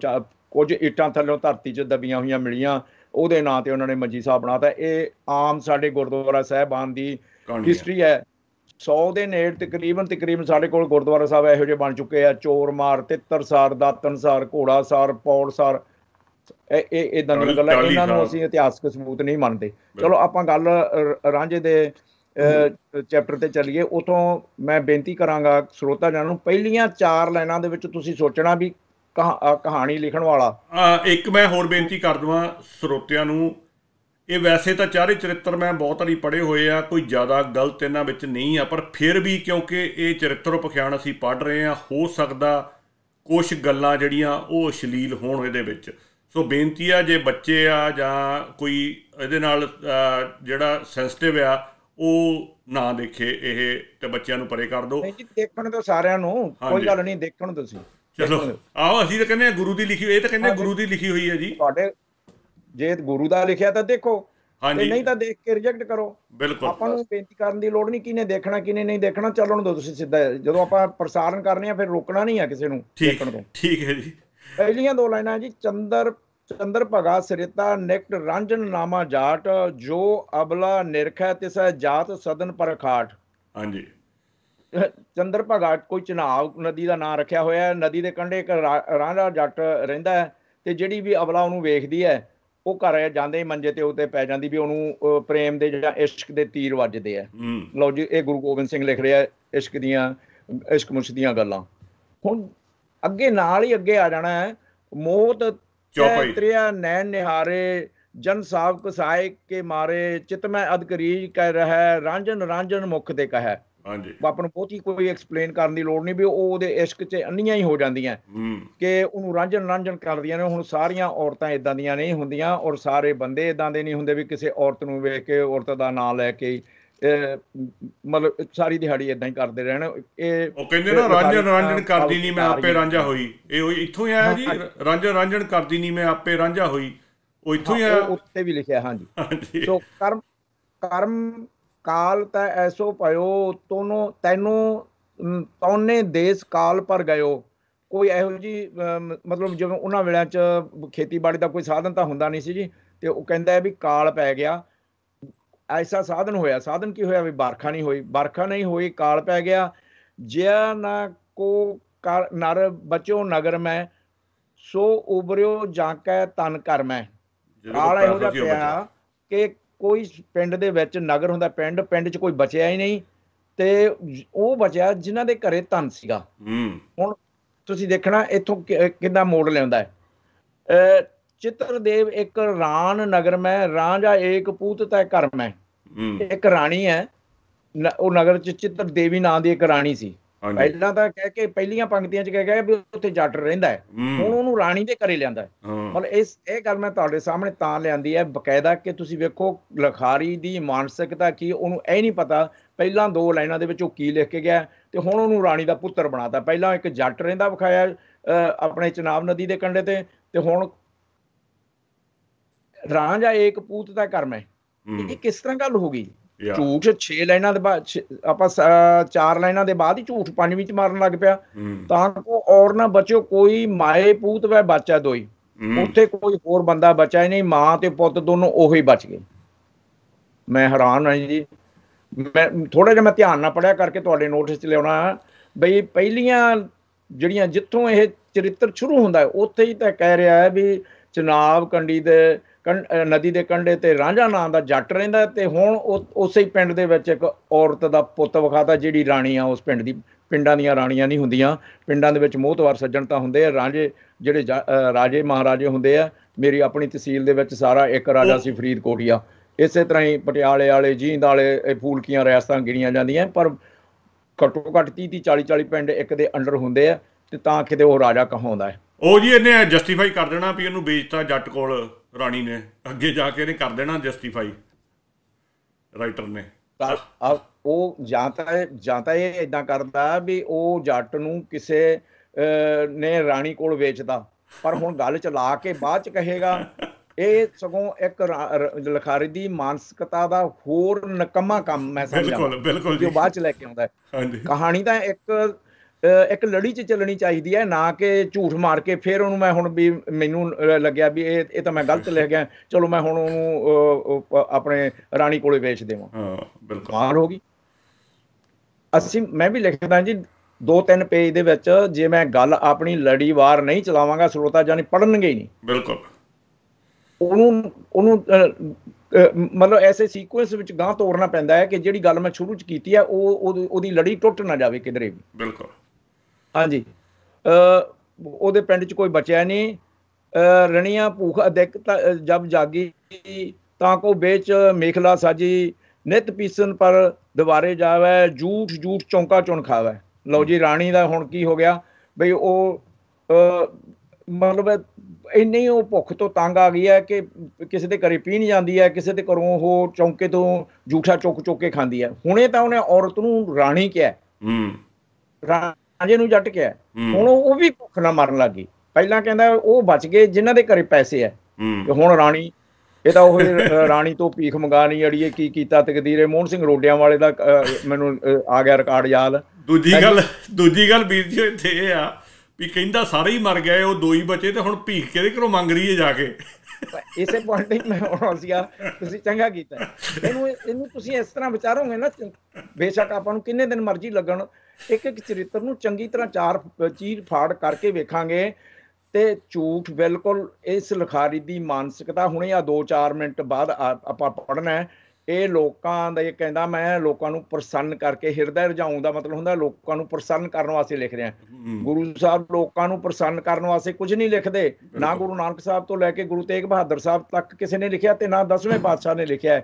ਕੁਝ ਇੱਟਾਂ ਥੱਲੋਂ ਧਰਤੀ 'ਚ ਦਬੀਆਂ ਹੋਈਆਂ ਮਿਲੀਆਂ ਉਹਦੇ ਨਾਂ ਤੇ ਉਹਨਾਂ ਨੇ ਮੰਜੀ ਸਾਹਿਬ ਬਣਾਤਾ ਇਹ ਆਮ ਸਾਡੇ ਗੁਰਦੁਆਰਾ ਸਾਹਿਬਾਨ ਦੀ ਹਿਸਟਰੀ ਹੈ 100 ਦੇ ਨੇੜ ਤਕਰੀਬਨ ਤਕਰੀਬਨ ਸਾਡੇ ਕੋਲ ਗੁਰਦੁਆਰਾ ਸਾਹਿਬ ਇਹੋ ਜਿਹੇ ਬਣ ਚੁੱਕੇ ਆ ਚੋਰ ਮਾਰ ਘੋੜਾ ਸਾਰ ਪੌੜ ਪੌੜਸਾਰ ਇਹ ਇਹ ਇਦਾਂ ਦੀ ਗੱਲ ਹੈ ਇਹਨਾਂ ਨੂੰ ਅਸੀਂ ਇਤਿਹਾਸਕ ਸਬੂਤ ਨਹੀਂ ਮੰਨਦੇ ਚਲੋ ਆਪਾਂ ਗੱਲ ਰਾਂਝੇ ਦੇ ਚੈਪਟਰ ਤੇ ਚੱਲੀਏ ਉਥੋਂ ਮੈਂ ਬੇਨਤੀ ਕਰਾਂਗਾ ਸਰੋਤਾ ਜਨਾਂ ਨੂੰ ਪਹਿਲੀਆਂ ਚਾਰ ਲਾਈਨਾਂ ਦੇ ਵਿੱਚ ਤੁਸੀਂ ਸੋਚਣਾ ਵੀ ਕਹਾਣੀ ਲਿਖਣ ਵਾਲਾ ਇੱਕ ਮੈਂ ਹੋਰ ਬੇਨਤੀ ਕਰ ਦਵਾਂ ਸਰੋਤਿਆਂ ਨੂੰ ਇਹ ਵੈਸੇ ਤਾਂ ਚਾਰੇ ਚਰਿੱਤਰ ਮੈਂ ਬਹੁਤ ਵਾਰੀ ਪੜ੍ਹੇ ਹੋਏ ਆ ਕੋਈ ਜ਼ਿਆਦਾ ਗਲਤ ਇਹਨਾਂ ਵਿੱਚ ਨਹੀਂ ਆ ਪਰ ਫਿਰ ਵੀ ਕਿਉਂਕਿ ਇਹ ਚਰਿੱਤਰ ਉਪਖਿਆਨ ਅਸੀਂ ਪੜ੍ਹ ਰਹੇ ਆ ਹੋ ਸਕਦਾ ਕੁਝ ਗੱਲਾਂ ਜਿਹੜੀਆਂ ਉਹ ਅਸ਼ਲੀਲ ਹੋਣ ਇਹਦੇ ਵਿੱਚ ਸੋ ਬੇਨਤੀ ਆ ਜੇ ਬੱਚੇ ਆ ਜਾਂ ਕੋਈ ਇਹਦੇ ਨਾਲ ਜਿਹੜਾ ਸੈਂਸਿਟਿਵ ਆ ਉਹ ਨਾ ਦੇਖੇ ਇਹ ਤੇ ਬੱਚਿਆਂ ਨੂੰ ਪਰੇ ਕਰ ਦਿਓ ਨਹੀਂ ਜੀ ਦੇਖਣ ਤੋਂ ਸਾਰਿਆਂ ਨੂੰ ਕੋਈ ਗੱਲ ਨਹੀਂ ਦੇਖਣ ਤੁਸੀਂ ਚਲੋ ਆਓ ਅਸੀਂ ਤਾਂ ਕਹਿੰਦੇ ਆ ਗੁਰੂ ਦੀ ਲਿਖੀ ਇਹ ਤਾਂ ਕਹਿੰਦੇ ਗੁਰੂ ਦੀ ਲਿਖੀ ਹੋਈ ਹੈ ਜੀ ਤੁਹਾਡੇ ਜੇ ਗੁਰੂ ਦਾ ਲਿਖਿਆ ਤਾਂ ਦੇਖੋ ਹਾਂਜੀ ਨਹੀਂ ਤਾਂ ਦੇਖ ਕੇ ਰਿਜੈਕਟ ਕਰੋ ਬਿਲਕੁਲ ਆਪਾਂ ਨੂੰ ਬੇਨਤੀ ਕਰਨ ਦੀ ਲੋੜ ਨਹੀਂ ਕਿਨੇ ਦੇਖਣਾ ਕਿਨੇ ਨਹੀਂ ਦੇਖਣਾ ਚੱਲਣ ਦੋ ਤੁਸੀਂ ਸਿੱਧਾ ਜਦੋਂ ਆਪਾਂ ਪ੍ਰਸਾਰਣ ਕਰਨੇ ਆ ਫਿਰ ਰੋਕਣਾ ਨਹੀਂ ਆ ਕਿਸੇ ਨੂੰ ਦੇਖਣ ਤੋਂ ਠੀਕ ਹੈ ਜੀ ਪਹਿਲੀਆਂ ਦੋ ਲਾਈਨਾਂ ਜੀ ਚੰਦਰ ਚੰਦਰ ਭਗਾ ਸਰਿਤਾ ਨਿਕਟ ਰਾਂਝਨ ਨਾਮਾ ਜਾਟ ਜੋ ਅਬਲਾ ਨਿਰਖੈ ਤਿਸ ਜਾਤ ਸਦਨ ਪਰਖਾਟ ਹਾਂਜੀ ਚੰਦਰ ਭਗਾ ਕੋਈ ਚਨਾਵ ਨਦੀ ਦਾ ਨਾਮ ਰੱਖਿਆ ਹੋਇਆ ਹੈ ਨਦੀ ਦੇ ਕੰਢੇ ਇੱਕ ਰਾਂਝਾ ਜੱਟ ਰਹਿੰਦਾ ਹੈ ਤੇ ਜਿਹੜੀ ਵੀ ਅਬਲਾ ਉਹਨੂੰ ਵੇਖਦੀ ਹੈ ਉਹ ਘਰ ਜਾਂਦੇ ਹੀ ਮੰਜੇ ਤੇ ਉਤੇ ਪੈ ਜਾਂਦੀ ਵੀ ਉਹਨੂੰ ਪ੍ਰੇਮ ਦੇ ਜਾਂ ਇਸ਼ਕ ਦੇ ਤੀਰ ਵੱਜਦੇ ਆ ਲਓ ਜੀ ਇਹ ਗੁਰੂ ਗੋਬਿੰਦ ਸਿੰਘ ਲਿਖ ਰਿਹਾ ਇਸ਼ਕ ਦੀਆਂ ਇਸ਼ਕ ਮੁਸ਼ ਦੀਆਂ ਗੱਲਾਂ ਹੁਣ ਅੱਗੇ ਨਾਲ ਹੀ ਅੱਗੇ ਆ ਜਾਣਾ ਹੈ ਮੋਤ ਤ੍ਰਿਆ ਨੈਣ ਨਿਹਾਰੇ ਜਨ ਸਾਬਕ ਸਾਇਕ ਕੇ ਮਾਰੇ ਚਿਤ ਮੈਂ ਅਦਕਰੀਜ ਕਹਿ ਰਹਾ ਰਾਂਝਨ ਰਾਂਝਨ ਮੁਖ ਤੇ ਕਹਿ ਹਾਂਜੀ ਆਪਾਂ ਨੂੰ ਬਹੁਤੀ ਕੋਈ ਐਕਸਪਲੇਨ ਕਰਨ ਦੀ ਲੋੜ ਨਹੀਂ ਵੀ ਉਹ ਉਹਦੇ ਇਸ਼ਕ 'ਚ ਅੰਨੀਆਂ ਹੀ ਹੋ ਜਾਂਦੀਆਂ ਕਿ ਉਹਨੂੰ ਰਾਂਝਣ ਰਾਂਝਣ ਕਰਦੀਆਂ ਨੇ ਹੁਣ ਸਾਰੀਆਂ ਔਰਤਾਂ ਇਦਾਂ ਦੀਆਂ ਨਹੀਂ ਹੁੰਦੀਆਂ ਔਰ ਸਾਰੇ ਬੰਦੇ ਇਦਾਂ ਦੇ ਨਹੀਂ ਹੁੰਦੇ ਵੀ ਕਿਸੇ ਔਰਤ ਨੂੰ ਵੇਖ ਕੇ ਔਰਤ ਦਾ ਨਾਂ ਲੈ ਕੇ ਮਤਲਬ ਸਾਰੀ ਦਿਹਾੜੀ ਇਦਾਂ ਹੀ ਕਰਦੇ ਰਹਿਣ ਇਹ ਉਹ ਕਹਿੰਦੇ ਨਾ ਰਾਂਝਣ ਰਾਂਝਣ ਕਰਦੀ ਨਹੀਂ ਮੈਂ ਆਪੇ ਰਾਂਝਾ ਹੋਈ ਇਹ ਉਹ ਇੱਥੋਂ ਹੀ ਆਇਆ ਜੀ ਰਾਂਝਣ ਰਾਂਝਣ ਕਰਦੀ ਨਹੀਂ ਮੈਂ ਆਪੇ ਰਾਂਝਾ ਹੋਈ ਉਹ ਇੱਥੋਂ ਹੀ ਆਇਆ ਉੱਤੇ ਵੀ ਲਿਖਿਆ ਹਾਂਜੀ ਸੋ ਕਰਮ ਕਰਮ ਕਾਲ ਤੈ ਐਸੋ ਭਇਓ ਤੋਨੋ ਤੈਨੂੰ ਤੌਨੇ ਦੇਸ ਕਾਲ ਪਰ ਗਇਓ ਕੋਈ ਇਹੋ ਜੀ ਮਤਲਬ ਜਦੋਂ ਉਹਨਾਂ ਵੇਲਿਆਂ 'ਚ ਖੇਤੀਬਾੜੀ ਦਾ ਕੋਈ ਸਾਧਨ ਤਾਂ ਹੁੰਦਾ ਨਹੀਂ ਸੀ ਜੀ ਤੇ ਉਹ ਕਹਿੰਦਾ ਵੀ ਕਾਲ ਪੈ ਗਿਆ ਐਸਾ ਸਾਧਨ ਹੋਇਆ ਸਾਧਨ ਕੀ ਹੋਇਆ ਵੀ ਬਾਰਖਾ ਨਹੀਂ ਹੋਈ ਬਾਰਖਾ ਨਹੀਂ ਹੋਈ ਕਾਲ ਪੈ ਗਿਆ ਜਿਆ ਨਾ ਕੋ ਨਰ ਬਚੋ ਨਗਰ ਮੈਂ ਸੋ ਉਬਰਿਓ ਜਾਂ ਕੈ ਤਨ ਕਰ ਮੈਂ ਕਾਲ ਇਹੋ ਜਿਹਾ ਪਿਆ ਕਿ ਕੋਈ ਪਿੰਡ ਦੇ ਵਿੱਚ ਨਗਰ ਹੁੰਦਾ ਪਿੰਡ ਪਿੰਡ 'ਚ ਕੋਈ ਬਚਿਆ ਹੀ ਨਹੀਂ ਤੇ ਉਹ ਬਚਿਆ ਜਿਨ੍ਹਾਂ ਦੇ ਘਰੇ ਧਨ ਸੀਗਾ ਹੁਣ ਤੁਸੀਂ ਦੇਖਣਾ ਇੱਥੋਂ ਕਿੰਨਾ ਮੋੜ ਲੈਂਦਾ ਹੈ ਚਿੱਤਰਦੇਵ ਇੱਕ ਰਾਣ ਨਗਰ ਮੈਂ ਰਾਂਝਾ ਏਕ ਪੂਤ ਤੈ ਘਰ ਮੈਂ ਇੱਕ ਰਾਣੀ ਹੈ ਉਹ ਨਗਰ ਚ ਚਿੱਤਰਦੇਵੀ ਨਾਂ ਦੀ ਇੱਕ ਰਾਣੀ ਸੀ ਪਹਿਲਾਂ ਤਾਂ ਕਹਿ ਕੇ ਪਹਿਲੀਆਂ ਪੰਕਤੀਆਂ 'ਚ ਕਹਿ ਗਿਆ ਵੀ ਉੱਥੇ ਜੱਟ ਰਹਿੰਦਾ ਹੈ ਹੁਣ ਉਹਨੂੰ ਰਾਣੀ ਦੇ ਘਰੇ ਲਿਆਂਦਾ ਹੈ ਮਤਲਬ ਇਸ ਇਹ ਗੱਲ ਮੈਂ ਤੁਹਾਡੇ ਸਾਹਮਣੇ ਤਾਂ ਲਿਆਂਦੀ ਹੈ ਬਕਾਇਦਾ ਕਿ ਤੁਸੀਂ ਵੇਖੋ ਲਖਾਰੀ ਦੀ ਮਾਨਸਿਕਤਾ ਕੀ ਉਹਨੂੰ ਇਹ ਨਹੀਂ ਪਤਾ ਪਹਿਲਾਂ ਦੋ ਲਾਈਨਾਂ ਦੇ ਵਿੱਚ ਉਹ ਕੀ ਲਿਖ ਕੇ ਗਿਆ ਤੇ ਹੁਣ ਉਹਨੂੰ ਰਾਣੀ ਦਾ ਪੁੱਤਰ ਬਣਾਤਾ ਪਹਿਲਾਂ ਇੱਕ ਜੱਟ ਰਹਿੰਦਾ ਵਿਖਾਇਆ ਆਪਣੇ ਚਨਾਬ ਨਦੀ ਦੇ ਕੰਢੇ ਤੇ ਤੇ ਹੁਣ ਰਾਂਝਾ ਇੱਕ ਪੂਤ ਦਾ ਕਰਮ ਹੈ ਇਹ ਕਿਸ ਤਰ੍ਹਾਂ ਗੱਲ ਹੋ ਗਈ ਝੂਠ 6 ਲਾਈਨਾਂ ਦੇ ਬਾਅਦ ਆਪਾਂ 4 ਲਾਈਨਾਂ ਦੇ ਬਾਅਦ ਹੀ ਝੂਠ ਪੰਜਵੀਂ ਚ ਮਾਰਨ ਲੱਗ ਪਿਆ ਤਾਂ ਕੋ ਔਰ ਨਾ ਬਚੋ ਕੋਈ ਮਾਏ ਪੂਤ ਵੈ ਬਚਾ ਦੋਈ ਉੱਥੇ ਕੋਈ ਹੋਰ ਬੰਦਾ ਬਚਾ ਹੀ ਨਹੀਂ ਮਾਂ ਤੇ ਪੁੱਤ ਦੋਨੋਂ ਉਹੋ ਹੀ ਬਚ ਗਏ ਮੈਂ ਹੈਰਾਨ ਹਾਂ ਜੀ ਮੈਂ ਥੋੜਾ ਜਿਹਾ ਮੈਂ ਧਿਆਨ ਨਾਲ ਪੜਿਆ ਕਰਕੇ ਤੁਹਾਡੇ ਨੋਟਿਸ 'ਚ ਲਿਆਉਣਾ ਬਈ ਪਹਿਲੀਆਂ ਜਿਹੜੀਆਂ ਜਿੱਥੋਂ ਇਹ ਚਰਿੱਤਰ ਸ਼ੁਰੂ ਹੁੰਦਾ ਹੈ ਉੱਥੇ ਹੀ ਤਾਂ ਕਹਿ ਰਿਹਾ ਹੈ ਵੀ ਚਨਾਬ ਕੰਡੀ ਦੇ ਨਦੀ ਦੇ ਕੰਢੇ ਤੇ ਰਾਂਝਾ ਨਾਂ ਦਾ ਜੱਟ ਰਹਿੰਦਾ ਤੇ ਹੁਣ ਉਸੇ ਹੀ ਪਿੰਡ ਦੇ ਵਿੱਚ ਇੱਕ ਔਰਤ ਦਾ ਪੁੱਤ ਵਿਖਾਤਾ ਜਿਹੜੀ ਰਾਣੀ ਆ ਉਸ ਪਿੰਡ ਦੀ ਪਿੰਡਾਂ ਦੀਆਂ ਰਾਣੀਆਂ ਨਹੀਂ ਹੁੰਦੀਆਂ ਪਿੰਡਾਂ ਦੇ ਵਿੱਚ ਮੋਹਤਵਾਰ ਸੱਜਣ ਤਾਂ ਹੁੰਦੇ ਆ ਰਾਂਝੇ ਜਿਹੜੇ ਰਾਜੇ ਮਹਾਰਾਜੇ ਹੁੰਦੇ ਆ ਮੇਰੀ ਆਪਣੀ ਤਹਿਸੀਲ ਦੇ ਵਿੱਚ ਸਾਰਾ ਇੱਕ ਰਾਜਾ ਸੀ ਫਰੀਦਕੋਟਿਆ ਇਸੇ ਤਰ੍ਹਾਂ ਹੀ ਪਟਿਆਲੇ ਵਾਲੇ ਜੀਂਦ ਵਾਲੇ ਇਹ ਫੂਲਕੀਆਂ ਰਿਆਸਤਾਂ ਗਿਣੀਆਂ ਜਾਂਦੀਆਂ ਪਰ ਘੱਟੋ ਘੱਟ 30 30 40 40 ਪਿੰਡ ਇੱਕ ਦੇ ਅੰਡਰ ਹੁੰਦੇ ਆ ਤੇ ਤਾਂ ਕਿਤੇ ਉਹ ਰਾਜਾ ਕਹਾਉਂਦਾ ਹੈ ਉਹ ਜੀ ਇਹਨੇ ਜਸਟੀਫਾਈ ਕਰ ਦੇਣਾ ਵੀ ਇਹਨੂੰ ਵੇਚਤਾ ਜੱਟ ਕੋਲ ਰਾਣੀ ਨੇ ਅੱਗੇ ਜਾ ਕੇ ਇਹਨੇ ਕਰ ਦੇਣਾ ਜਸਟੀਫਾਈ ਰਾਈਟਰ ਨੇ ਉਹ ਜਾਂ ਤਾਂ ਜਾਂ ਤਾਂ ਇਹ ਇਦਾਂ ਕਰਦਾ ਵੀ ਉਹ ਜੱਟ ਨੂੰ ਕਿਸੇ ਨੇ ਰਾਣੀ ਕੋਲ ਵੇਚਦਾ ਪਰ ਹੁਣ ਗੱਲ ਚ ਲਾ ਕੇ ਬਾਅਦ ਚ ਕਹੇਗਾ ਇਹ ਸਗੋਂ ਇੱਕ ਲਖਾਰੀ ਦੀ ਮਾਨਸਿਕਤਾ ਦਾ ਹੋਰ ਨਕਮਾ ਕੰਮ ਹੈ ਸਮਝਾ ਬਿਲਕੁਲ ਬਿਲਕੁਲ ਜੋ ਬਾਅਦ ਚ ਲੈ ਕੇ ਆਉਂਦਾ ਹੈ ਕਹਾਣੀ ਤਾਂ ਇੱਕ ਇੱਕ ਲੜੀ 'ਚ ਚੱਲਣੀ ਚਾਹੀਦੀ ਹੈ ਨਾ ਕਿ ਝੂਠ ਮਾਰ ਕੇ ਫਿਰ ਉਹਨੂੰ ਮੈਂ ਹੁਣ ਵੀ ਮੈਨੂੰ ਲੱਗਿਆ ਵੀ ਇਹ ਇਹ ਤਾਂ ਮੈਂ ਗਲਤ ਲਿਖ ਗਿਆ ਚਲੋ ਮੈਂ ਹੁਣ ਉਹਨੂੰ ਆਪਣੇ ਰਾਣੀ ਕੋਲੇ ਵੇਚ ਦੇਵਾਂ ਹਾਂ ਬਿਲਕੁਲ ਮਾਰ ਹੋ ਗਈ ਅਸੀਂ ਮੈਂ ਵੀ ਲਿਖਦਾ ਜੀ ਦੋ ਤਿੰਨ ਪੇਜ ਦੇ ਵਿੱਚ ਜੇ ਮੈਂ ਗੱਲ ਆਪਣੀ ਲੜੀਵਾਰ ਨਹੀਂ ਚਲਾਵਾਂਗਾ ਸਰੋਤਾ ਜਾਨੀ ਪੜਨਗੇ ਹੀ ਨਹੀਂ ਬਿਲਕੁਲ ਉਹਨੂੰ ਉਹਨੂੰ ਮਤਲਬ ਐਸੇ ਸੀਕੁਐਂਸ ਵਿੱਚ ਗਾਂ ਤੋੜਨਾ ਪੈਂਦਾ ਹੈ ਕਿ ਜਿਹੜੀ ਗੱਲ ਮੈਂ ਸ਼ੁਰੂ ਚ ਕੀਤੀ ਹੈ ਉਹ ਉਹਦੀ ਲੜੀ ਟੁੱਟ ਨਾ ਜਾਵੇ ਕਿਧਰੇ ਵੀ ਬਿਲਕੁਲ ਹਾਂਜੀ ਉਹਦੇ ਪਿੰਡ 'ਚ ਕੋਈ ਬਚਿਆ ਨਹੀਂ ਰਣੀਆਂ ਭੂਖ ਅਦਿਕ ਜਬ ਜਾਗੀ ਤਾਂ ਕੋ ਵਿੱਚ ਮੇਖਲਾ ਸਾਜੀ ਨਿਤ ਪੀਸਨ ਪਰ ਦੁਬਾਰੇ ਜਾਵੇ ਝੂਠ ਝੂਠ ਚੌਂਕਾ ਚੁਣ ਖਾਵੇ ਲਓ ਜੀ ਰਾਣੀ ਦਾ ਹੁਣ ਕੀ ਹੋ ਗਿਆ ਬਈ ਉਹ ਮਤਲਬ ਇੰਨੀ ਉਹ ਭੁੱਖ ਤੋਂ ਤੰਗ ਆ ਗਈ ਹੈ ਕਿ ਕਿਸੇ ਦੇ ਘਰੇ ਪੀ ਨਹੀਂ ਜਾਂਦੀ ਹੈ ਕਿਸੇ ਦੇ ਘਰੋਂ ਉਹ ਚੌਂਕੇ ਤੋਂ ਝੂਠਾ ਚੁੱਕ ਚੁੱਕ ਕੇ ਖਾਂਦੀ ਹੈ ਹੁਣੇ ਤਾਂ ਉਹਨੇ ਔਰਤ ਨੂੰ ਰਾਣੀ ਕਿਹਾ ਹੂੰ ਰਾਂਝੇ ਨੂੰ ਜੱਟ ਕਿਹਾ ਹੁਣ ਉਹ ਵੀ ਭੁੱਖ ਨਾਲ ਮਰਨ ਲੱਗੀ ਪਹਿਲਾਂ ਕਹਿੰਦਾ ਉਹ ਬਚ ਗਏ ਜਿਨ੍ਹਾਂ ਦੇ ਘਰੇ ਪੈਸੇ ਐ ਤੇ ਹੁਣ ਰਾਣੀ ਇਹ ਤਾਂ ਉਹ ਰਾਣੀ ਤੋਂ ਭੀਖ ਮੰਗਾਣੀ ਅੜੀਏ ਕੀ ਕੀਤਾ ਤਕਦੀਰੇ ਮੋਹਨ ਸਿੰਘ ਰੋਡਿਆਂ ਵਾਲੇ ਦਾ ਮੈਨੂੰ ਆ ਗਿਆ ਰਿਕਾਰਡ ਯਾਦ ਦੂਜੀ ਗੱਲ ਦੂਜੀ ਗੱਲ ਵੀਰ ਜੀ ਇੱਥੇ ਇਹ ਆ ਵੀ ਕਹਿੰਦਾ ਸਾਰੇ ਹੀ ਮਰ ਗਏ ਉਹ ਦੋ ਹੀ ਬਚੇ ਤੇ ਹੁਣ ਭੀਖ ਕਿਹਦੇ ਘਰੋਂ ਮੰਗ ਰਹੀ ਹੈ ਜਾ ਕੇ ਇਸੇ ਪੁਆਇੰਟ ਤੇ ਮੈਂ ਆਉਣਾ ਸੀਗਾ ਤੁਸੀਂ ਚੰਗਾ ਕੀਤਾ ਇਹਨੂੰ ਇਹਨੂੰ ਤੁਸੀਂ ਇਸ ਤਰ੍ਹਾਂ ਵਿਚਾਰੋਗੇ ਨਾ ਬੇਸ਼ੱਕ ਆਪਾਂ ਨੂੰ ਕਿੰਨੇ ਦਿਨ ਮਰਜ਼ੀ ਲੱਗਣ ਇੱਕ ਇੱਕ ਚਰਿੱਤਰ ਨੂੰ ਚੰਗੀ ਤਰ੍ਹਾਂ ਚਾਰ ਚੀਰ ਫਾੜ ਕਰਕੇ ਵੇਖਾਂਗੇ ਤੇ ਝੂਠ ਬਿਲਕੁਲ ਇਸ ਲਿਖਾਰੀ ਦੀ ਮਾਨਸਿਕਤਾ ਹੁਣੇ ਆ 2-4 ਮਿੰਟ ਬਾਅਦ ਆਪਾਂ ਪੜਨਾ ਹੈ ਇਹ ਲੋਕਾਂ ਦਾ ਇਹ ਕਹਿੰਦਾ ਮੈਂ ਲੋਕਾਂ ਨੂੰ ਪ੍ਰਸੰਨ ਕਰਕੇ ਹਿਰਦਾ ਰਜਾਉਣ ਦਾ ਮਤਲਬ ਹੁੰਦਾ ਲੋਕਾਂ ਨੂੰ ਪ੍ਰਸੰਨ ਕਰਨ ਵਾਸਤੇ ਲਿਖ ਰਿਹਾ ਗੁਰੂ ਸਾਹਿਬ ਲੋਕਾਂ ਨੂੰ ਪ੍ਰਸੰਨ ਕਰਨ ਵਾਸਤੇ ਕੁਝ ਨਹੀਂ ਲਿਖਦੇ ਨਾ ਗੁਰੂ ਨਾਨਕ ਸਾਹਿਬ ਤੋਂ ਲੈ ਕੇ ਗੁਰੂ ਤੇਗ ਬਹਾਦਰ ਸਾਹਿਬ ਤੱਕ ਕਿਸੇ ਨੇ ਲਿਖਿਆ ਤੇ ਨਾ 10ਵੇਂ ਪਾਤਸ਼ਾਹ ਨੇ ਲਿਖਿਆ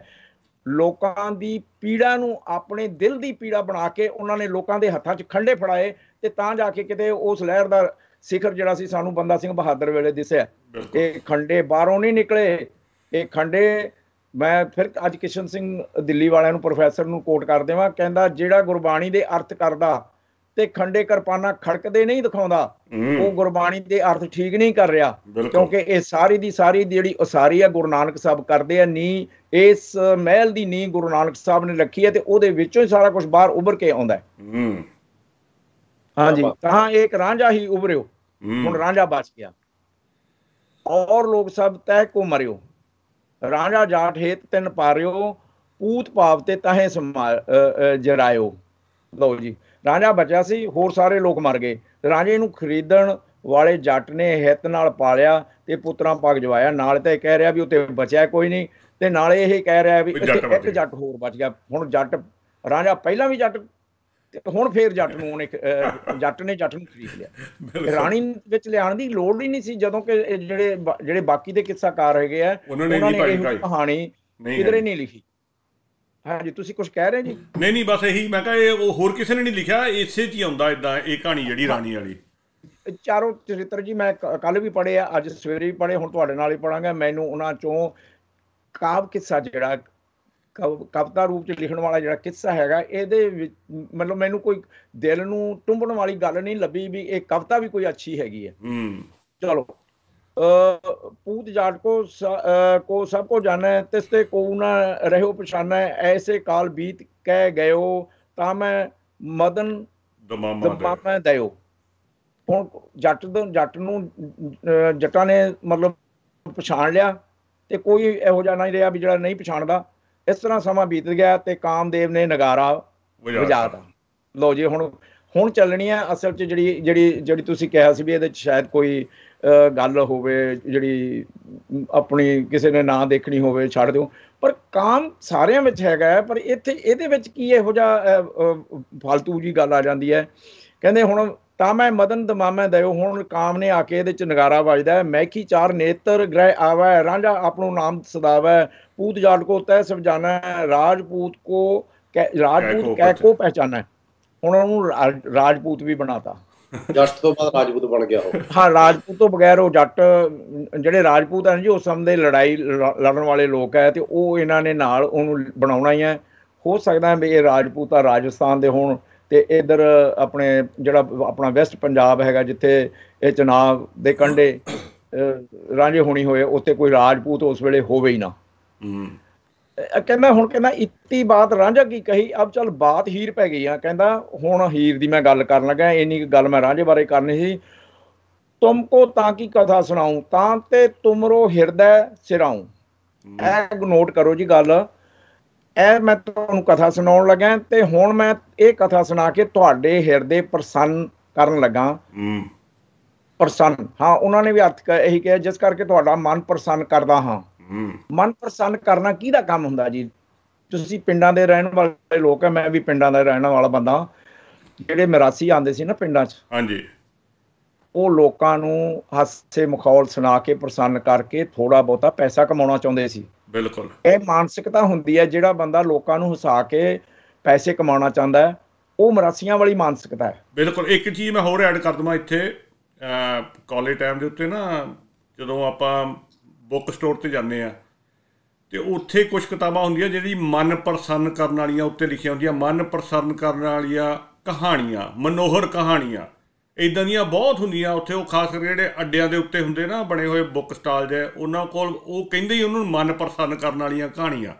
ਲੋਕਾਂ ਦੀ ਪੀੜਾ ਨੂੰ ਆਪਣੇ ਦਿਲ ਦੀ ਪੀੜਾ ਬਣਾ ਕੇ ਉਹਨਾਂ ਨੇ ਲੋਕਾਂ ਦੇ ਹੱਥਾਂ 'ਚ ਖੰਡੇ ਫੜਾਏ ਤੇ ਤਾਂ ਜਾ ਕੇ ਕਿਤੇ ਉਸ ਲਹਿਰ ਦਾ ਸਿਖਰ ਜਿਹੜਾ ਸੀ ਸਾਨੂੰ ਬੰਦਾ ਸਿੰਘ ਬਹਾਦਰ ਵੇਲੇ ਦਿਸਿਆ ਇਹ ਖੰਡੇ ਬਾਹਰੋਂ ਨਹੀਂ ਨਿਕਲੇ ਇਹ ਖੰਡੇ ਮੈਂ ਫਿਰ ਅੱਜ ਕਿਸ਼ਨ ਸਿੰਘ ਦਿੱਲੀ ਵਾਲਿਆਂ ਨੂੰ ਪ੍ਰੋਫੈਸਰ ਨੂੰ ਕੋਟ ਕਰ ਦੇਵਾਂ ਕਹਿੰਦਾ ਜਿਹੜਾ ਗੁਰਬਾਣੀ ਦੇ ਅਰਥ ਕਰਦਾ ਤੇ ਖੰਡੇ ਕਰਪਾਨਾ ਖੜਕਦੇ ਨਹੀਂ ਦਿਖਾਉਂਦਾ ਉਹ ਗੁਰਬਾਣੀ ਦੇ ਅਰਥ ਠੀਕ ਨਹੀਂ ਕਰ ਰਿਹਾ ਕਿਉਂਕਿ ਇਹ ਸਾਰੀ ਦੀ ਸਾਰੀ ਜਿਹੜੀ ਉਸਾਰੀ ਆ ਗੁਰੂ ਨਾਨਕ ਸਾਹਿਬ ਕਰਦੇ ਆ ਨੀ ਇਸ ਮਹਿਲ ਦੀ ਨੀ ਗੁਰੂ ਨਾਨਕ ਸਾਹਿਬ ਨੇ ਰੱਖੀ ਹੈ ਤੇ ਉਹਦੇ ਵਿੱਚੋਂ ਹੀ ਸਾਰਾ ਕੁਝ ਬਾਹਰ ਉੱਭਰ ਕੇ ਆਉਂਦਾ ਹਾਂਜੀ ਤਾਂ ਇੱਕ ਰਾਂਝਾ ਹੀ ਉਭਰਿਓ ਹੁਣ ਰਾਂਝਾ ਬਚ ਗਿਆ ਔਰ ਲੋਕ ਸਭ ਤਹਿ ਕੋ ਮਰਿਓ ਰਾਜਾ ਜਾਟ ਹੇਤ ਤਿੰਨ ਪਾਰਿਓ ਪੂਤ ਪਾਪ ਤੇ ਤਾਹੇ ਜਰਾਇਓ ਲਓ ਜੀ ਰਾਜਾ ਬਚਿਆ ਸੀ ਹੋਰ ਸਾਰੇ ਲੋਕ ਮਰ ਗਏ ਰਾਜੇ ਨੂੰ ਖਰੀਦਣ ਵਾਲੇ ਜੱਟ ਨੇ ਹਿੱਤ ਨਾਲ ਪਾਲਿਆ ਤੇ ਪੁੱਤਰਾਂ ਪਾਗ ਜਵਾਇਆ ਨਾਲ ਤਾਂ ਇਹ ਕਹਿ ਰਿਹਾ ਵੀ ਉੱਤੇ ਬਚਿਆ ਕੋਈ ਨਹੀਂ ਤੇ ਨਾਲੇ ਇਹ ਕਹਿ ਰਿਹਾ ਵੀ ਇੱਕ ਜੱਟ ਹੋਰ ਬਚ ਗਿਆ ਹੁਣ ਜੱਟ ਰਾਜਾ ਪਹਿਲਾਂ ਵੀ ਜੱਟ ਹੁਣ ਫੇਰ ਜੱਟ ਨੂੰ ਉਹਨੇ ਜੱਟ ਨੇ ਜੱਟ ਨੂੰ ਖਰੀਦ ਲਿਆ ਰਾਣੀ ਵਿੱਚ ਲਿਆਉਣ ਦੀ ਲੋੜ ਹੀ ਨਹੀਂ ਸੀ ਜਦੋਂ ਕਿ ਜਿਹੜੇ ਜਿਹੜੇ ਬਾਕੀ ਦੇ ਕਿੱਸਾਕਾਰ ਹੈਗੇ ਆ ਉਹਨਾਂ ਨੇ ਇਹ ਕਹਾਣੀ ਕਿਧਰੇ ਨਹੀਂ ਲਿਖੀ ਹਾਂਜੀ ਤੁਸੀਂ ਕੁਝ ਕਹਿ ਰਹੇ ਜੀ ਨਹੀਂ ਨਹੀਂ ਬਸ ਇਹੀ ਮੈਂ ਕਹਾਂ ਇਹ ਉਹ ਹੋਰ ਕਿਸੇ ਨੇ ਨਹੀਂ ਲਿਖਿਆ ਇਸੇ 'ਚ ਹੀ ਆਉਂਦਾ ਇਦਾਂ ਇਹ ਕਹਾਣੀ ਜਿਹੜੀ ਰਾਣੀ ਵਾਲੀ ਚਾਰੋਂ ਚਰਿੱਤਰ ਜੀ ਮੈਂ ਕੱਲ ਵੀ ਪੜ੍ਹੇ ਆ ਅੱਜ ਸਵੇਰੇ ਵੀ ਪੜ੍ਹੇ ਹੁਣ ਤੁਹਾਡੇ ਨਾਲ ਹੀ ਪੜਾਂਗਾ ਮੈਨੂੰ ਉਹਨਾਂ ਚੋਂ ਕਾਵ ਕਿੱਸਾ ਜਿਹੜਾ ਕਵਿਤਾ ਰੂਪ ਚ ਲਿਖਣ ਵਾਲਾ ਜਿਹੜਾ ਕਿੱਸਾ ਹੈਗਾ ਇਹਦੇ ਮਤਲਬ ਮੈਨੂੰ ਕੋਈ ਦਿਲ ਨੂੰ ਟੁੰਬਣ ਵਾਲੀ ਗੱਲ ਨਹੀਂ ਲੱਭੀ ਵੀ ਇਹ ਕਵਿਤਾ ਵੀ ਕੋਈ ਅੱਛੀ ਹੈਗੀ ਹੈ ਹੂੰ ਚਲੋ ਪੂਤ ਜਾਟ ਕੋ ਕੋ ਸਭ ਕੋ ਜਾਣੈ ਤਿਸ ਤੇ ਕੋ ਨਾ ਰਹਿਓ ਪਛਾਨਾ ਐਸੇ ਕਾਲ ਬੀਤ ਕਹਿ ਗਇਓ ਤਾਂ ਮੈਂ ਮਦਨ ਦਮਾਮਾ ਦਇਓ ਹੁਣ ਜੱਟ ਤੋਂ ਜੱਟ ਨੂੰ ਜੱਟਾਂ ਨੇ ਮਤਲਬ ਪਛਾਣ ਲਿਆ ਤੇ ਕੋਈ ਇਹੋ ਜਿਹਾ ਨਹੀਂ ਰਿਹਾ ਵੀ ਜਿਹੜਾ ਨਹੀਂ ਪਛਾਣਦਾ ਇਸ ਤਰ੍ਹਾਂ ਸਮਾਂ ਬੀਤ ਗਿਆ ਤੇ ਕਾਮਦੇਵ ਨੇ ਨਗਾਰਾ ਵਜਾਤਾ ਲੋ ਜੀ ਹੁਣ ਹੁਣ ਚੱਲਣੀ ਆ ਅਸਲ 'ਚ ਜਿਹੜੀ ਜਿਹੜੀ ਜਿਹੜੀ ਤੁਸੀਂ ਕਿਹਾ ਸੀ ਵੀ ਇਹਦੇ 'ਚ ਸ਼ਾਇਦ ਕੋਈ ਗੱਲ ਹੋਵੇ ਜਿਹੜੀ ਆਪਣੀ ਕਿਸੇ ਨੇ ਨਾਂ ਦੇਖਣੀ ਹੋਵੇ ਛੱਡ ਦਿਓ ਪਰ ਕਾਮ ਸਾਰਿਆਂ ਵਿੱਚ ਹੈਗਾ ਹੈ ਪਰ ਇੱਥੇ ਇਹਦੇ ਵਿੱਚ ਕੀ ਇਹੋ ਜਿਹਾ ਫालतू ਜੀ ਗੱਲ ਆ ਜਾਂਦੀ ਹੈ ਕਹਿੰਦੇ ਹੁਣ ਤਾਂ ਮੈਂ ਮਦਨ ਦਮਾਮੇ ਦਇਓ ਹੁਣ ਕਾਮ ਨੇ ਆ ਕੇ ਇਹਦੇ ਚ ਨਗਾਰਾ ਵੱਜਦਾ ਹੈ ਮੈਖੀ ਚਾਰ ਨੇਤਰ ਗ੍ਰਹਿ ਆਵਾ ਰਾਂਝਾ ਆਪਣੋ ਨਾਮ ਸਦਾਵਾ ਪੂਤ जाट को होता है सब जाना है राजपूत को ਰਾਜਪੂਤ ਕਹਿ ਕੋ ਪਹਿਚਾਨਾ ਉਹਨਾਂ ਨੂੰ ਰਾਜਪੂਤ ਵੀ ਬਣਾਤਾ ਜੱਟ ਤੋਂ ਬਾਅਦ ਰਾਜਪੂਤ ਬਣ ਗਿਆ ਉਹ ਹਾਂ ਰਾਜਪੂਤ ਤੋਂ ਬਗੈਰ ਉਹ ਜੱਟ ਜਿਹੜੇ ਰਾਜਪੂਤ ਹਨ ਜੀ ਉਸ ਸਮੇਂ ਦੇ ਲੜਾਈ ਲੜਨ ਵਾਲੇ ਲੋਕ ਹੈ ਤੇ ਉਹ ਇਹਨਾਂ ਨੇ ਨਾਲ ਉਹਨੂੰ ਬਣਾਉਣਾ ਹੀ ਹੈ ਹੋ ਸਕਦਾ ਹੈ ਵੀ ਇਹ ਰਾਜਪੂਤ ਆ ਰਾਜਸਥਾਨ ਦੇ ਹੋਣ ਤੇ ਇਧਰ ਆਪਣੇ ਜਿਹੜਾ ਆਪਣਾ ਵੈਸਟ ਪੰਜਾਬ ਹੈਗਾ ਜਿੱਥੇ ਇਹ ਚਨਾਬ ਦੇ ਕੰਢੇ ਰਾਂਝੇ ਹੋਣੀ ਹੋਏ ਉੱਥੇ ਕੋਈ ਰਾਜਪੂਤ ਉਸ ਵੇਲੇ ਹੋਵੇ ਹੀ ਨਾ ਕਹਿੰਦਾ ਹੁਣ ਕਹਿੰਦਾ ਇੱਤੀ ਬਾਤ ਰਾਂਝਾ ਕੀ ਕਹੀ ਅਬ ਚਲ ਬਾਤ ਹੀਰ ਪੈ ਗਈ ਆ ਕਹਿੰਦਾ ਹੁਣ ਹੀਰ ਦੀ ਮੈਂ ਗੱਲ ਕਰਨ ਲੱਗਾ ਇੰਨੀ ਗੱਲ ਮੈਂ ਰਾਂਝੇ ਬਾਰੇ ਕਰਨੀ ਸੀ ਤੁਮ ਕੋ ਤਾਂ ਕੀ ਕਥਾ ਸੁਣਾਉ ਤਾਂ ਤੇ ਤੁਮਰੋ ਹਿਰਦੈ ਸਿਰਾਉ ਐਗ ਨੋਟ ਕਰੋ ਜੀ ਗੱਲ ਐ ਮੈਂ ਤੁਹਾਨੂੰ ਕਥਾ ਸੁਣਾਉਣ ਲੱਗਾ ਤੇ ਹੁਣ ਮੈਂ ਇਹ ਕਥਾ ਸੁਣਾ ਕੇ ਤੁਹਾਡੇ ਹਿਰਦੇ ਪ੍ਰਸੰਨ ਕਰਨ ਲੱਗਾ ਪ੍ਰਸੰਨ ਹਾਂ ਉਹਨਾਂ ਨੇ ਵੀ ਅਰਥ ਇਹੀ ਕਿਹਾ ਜਿਸ ਕਰਕੇ ਤੁਹਾਡਾ ਮਨ ਪ੍ਰਸੰਨ ਕਰਦਾ ਹਾਂ ਮਨ ਪ੍ਰਸੰਨ ਕਰਨਾ ਕਿਹਦਾ ਕੰਮ ਹੁੰਦਾ ਜੀ ਤੁਸੀਂ ਪਿੰਡਾਂ ਦੇ ਰਹਿਣ ਵਾਲੇ ਲੋਕ ਆ ਮੈਂ ਵੀ ਪਿੰਡਾਂ ਦਾ ਰਹਿਣ ਵਾਲਾ ਬੰਦਾ ਜਿਹੜੇ ਮਰਾਸੀ ਆਂਦੇ ਸੀ ਨਾ ਪਿੰਡਾਂ 'ਚ ਹਾਂਜੀ ਉਹ ਲੋਕਾਂ ਨੂੰ ਹਾਸੇ ਮਖੌਲ ਸੁਣਾ ਕੇ ਪ੍ਰਸੰਨ ਕਰਕੇ ਥੋੜਾ ਬਹੁਤਾ ਪੈਸਾ ਕਮਾਉਣਾ ਚਾਹੁੰਦੇ ਸੀ ਬਿਲਕੁਲ ਇਹ ਮਾਨਸਿਕਤਾ ਹੁੰਦੀ ਹੈ ਜਿਹੜਾ ਬੰਦਾ ਲੋਕਾਂ ਨੂੰ ਹਸਾ ਕੇ ਪੈਸੇ ਕਮਾਉਣਾ ਚਾਹੁੰਦਾ ਹੈ ਉਹ ਮਰਾਸੀਆਂ ਵਾਲੀ ਮਾਨਸਿਕਤਾ ਹੈ ਬਿਲਕੁਲ ਇੱਕ ਚੀਜ਼ ਮੈਂ ਹੋਰ ਐਡ ਕਰ ਦਵਾਂ ਇੱਥੇ ਕਾਲਜ ਟਾਈਮ ਦੇ ਉੱਤੇ ਨਾ ਜਦੋਂ ਆਪਾਂ ਬੁੱਕ ਸਟੋਰ ਤੇ ਜਾਂਦੇ ਆ ਤੇ ਉੱਥੇ ਕੁਝ ਕਿਤਾਬਾਂ ਹੁੰਦੀਆਂ ਜਿਹੜੀ ਮਨ ਪ੍ਰਸੰਨ ਕਰਨ ਵਾਲੀਆਂ ਉੱਤੇ ਲਿਖੀਆਂ ਹੁੰਦੀਆਂ ਮਨ ਪ੍ਰਸੰਨ ਕਰਨ ਵਾਲੀਆਂ ਕਹਾਣੀਆਂ ਮਨੋਹਰ ਕਹਾਣੀਆਂ ਇਦਾਂ ਦੀਆਂ ਬਹੁਤ ਹੁੰਦੀਆਂ ਉੱਥੇ ਉਹ ਖਾਸ ਕਰਕੇ ਜਿਹੜੇ ਅੱਡਿਆਂ ਦੇ ਉੱਤੇ ਹੁੰਦੇ ਨਾ ਬਣੇ ਹੋਏ ਬੁੱਕ ਸਟਾਲ ਜੇ ਉਹਨਾਂ ਕੋਲ ਉਹ ਕਹਿੰਦੇ ਹੀ ਉਹਨਾਂ ਨੂੰ ਮਨ ਪ੍ਰਸੰਨ ਕਰਨ ਵਾਲੀਆਂ ਕਹਾਣੀਆਂ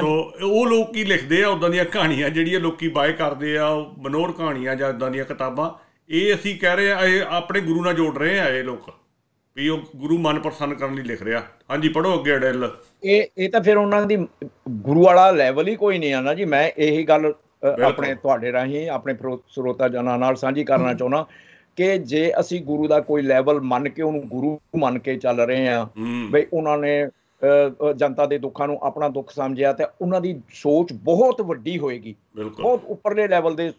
ਸੋ ਉਹ ਲੋਕ ਕੀ ਲਿਖਦੇ ਆ ਉਦਾਂ ਦੀਆਂ ਕਹਾਣੀਆਂ ਜਿਹੜੀਆਂ ਲੋਕੀ ਬਾਏ ਕਰਦੇ ਆ ਮਨੋਹਰ ਕਹਾਣੀਆਂ ਜਾਂ ਉਦਾਂ ਦੀਆਂ ਕਿਤਾਬਾਂ ਇਹ ਅਸੀਂ ਕਹਿ ਰਹੇ ਆ ਇਹ ਆਪਣੇ ਗੁਰੂ ਨਾਲ ਜੋੜ ਰਹੇ ਆ ਇਹ ਲੋਕ ਵੀ ਉਹ ਗੁਰੂ ਮਨ ਪ੍ਰਸੰਨ ਕਰਨ ਲਈ ਲਿਖ ਰਿਹਾ ਹਾਂਜੀ ਪੜੋ ਅੱਗੇ ਅਡੈਲ ਇਹ ਇਹ ਤਾਂ ਫਿਰ ਉਹਨਾਂ ਦੀ ਗੁਰੂ ਵਾਲਾ ਲੈਵਲ ਹੀ ਕੋਈ ਨਹੀਂ ਆਣਾ ਜੀ ਮੈਂ ਇਹੀ ਗੱਲ ਆਪਣੇ ਤੁਹਾਡੇ ਰਾਹੀਂ ਆਪਣੇ ਸਰੋਤਾ ਜਨਾਂ ਨਾਲ ਸਾਂਝੀ ਕਰਨਾ ਚਾਹੁੰਦਾ ਕਿ ਜੇ ਅਸੀਂ ਗੁਰੂ ਦਾ ਕੋਈ ਲੈਵਲ ਮੰਨ ਕੇ ਉਹਨੂੰ ਗੁਰੂ ਮੰਨ ਕੇ ਚੱਲ ਰਹੇ ਆ ਬਈ ਉਹਨਾਂ ਨੇ ਜਨਤਾ ਦੇ ਦੁੱਖਾਂ ਨੂੰ ਆਪਣਾ ਦੁੱਖ ਸਮਝਿਆ ਤੇ ਉਹਨਾਂ ਦੀ ਸੋਚ ਬਹੁਤ ਵੱਡੀ ਹੋਏਗੀ ਬਹੁਤ ਉੱਪਰਲੇ ਲੈਵਲ ਦੇ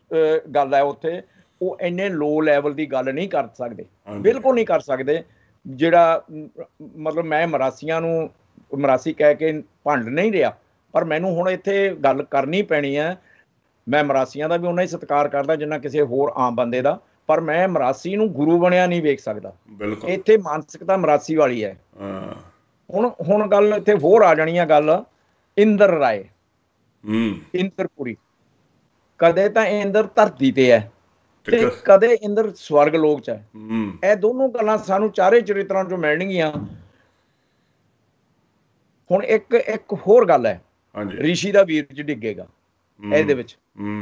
ਗੱਲ ਹੈ ਉੱਥੇ ਉਹ ਇੰਨੇ ਲੋ ਲੈਵਲ ਦੀ ਗੱਲ ਨਹੀਂ ਕਰ ਸਕਦੇ ਬਿਲਕੁਲ ਨਹੀਂ ਕਰ ਸਕਦੇ ਜਿਹੜਾ ਮਤਲਬ ਮੈਂ ਮਰਾਸੀਆਂ ਨੂੰ ਮਰਾਸੀ ਕਹਿ ਕੇ ਭੰਡ ਨਹੀਂ ਰਿਹਾ ਪਰ ਮੈਨੂੰ ਹੁਣ ਇੱਥੇ ਗੱਲ ਕਰਨੀ ਪੈਣੀ ਹੈ ਮੈਂ ਮਰਾਸੀਆਂ ਦਾ ਵੀ ਉਹਨਾਂ ਹੀ ਸਤਿਕਾਰ ਕਰਦਾ ਜਿੰਨਾ ਕਿਸੇ ਹੋਰ ਆਮ ਬੰਦੇ ਦਾ ਪਰ ਮੈਂ ਮਰਾਸੀ ਨੂੰ ਗੁਰੂ ਬਣਿਆ ਨਹੀਂ ਵੇਖ ਸਕਦਾ ਇੱਥੇ ਮਾਨਸਿਕਤਾ ਮਰਾਸੀ ਵਾਲੀ ਹੈ ਹੁਣ ਹੁਣ ਗੱਲ ਇੱਥੇ ਹੋਰ ਆ ਜਾਣੀ ਆ ਗੱਲ ਇੰਦਰ ਰਾਏ ਹੂੰ ਇੰਦਰਪੁਰੀ ਕਦੇ ਤਾਂ ਇੰਦਰ ਧਰਤੀ ਤੇ ਹੈ ਤੇ ਕਦੇ ਇੰਦਰ ਸਵਰਗ ਲੋਕ ਚ ਹੈ ਇਹ ਦੋਨੋਂ ਗੱਲਾਂ ਸਾਨੂੰ ਚਾਰੇ ਚਰਿਤਰਾਂ ਚੋਂ ਮਿਲਣਗੀਆਂ ਹੁਣ ਇੱਕ ਇੱਕ ਹੋਰ ਗੱਲ ਹੈ ਹਾਂਜੀ ઋષਿ ਦਾ ਵੀਰ ਚ ਡਿੱਗੇਗਾ ਇਹਦੇ ਵਿੱਚ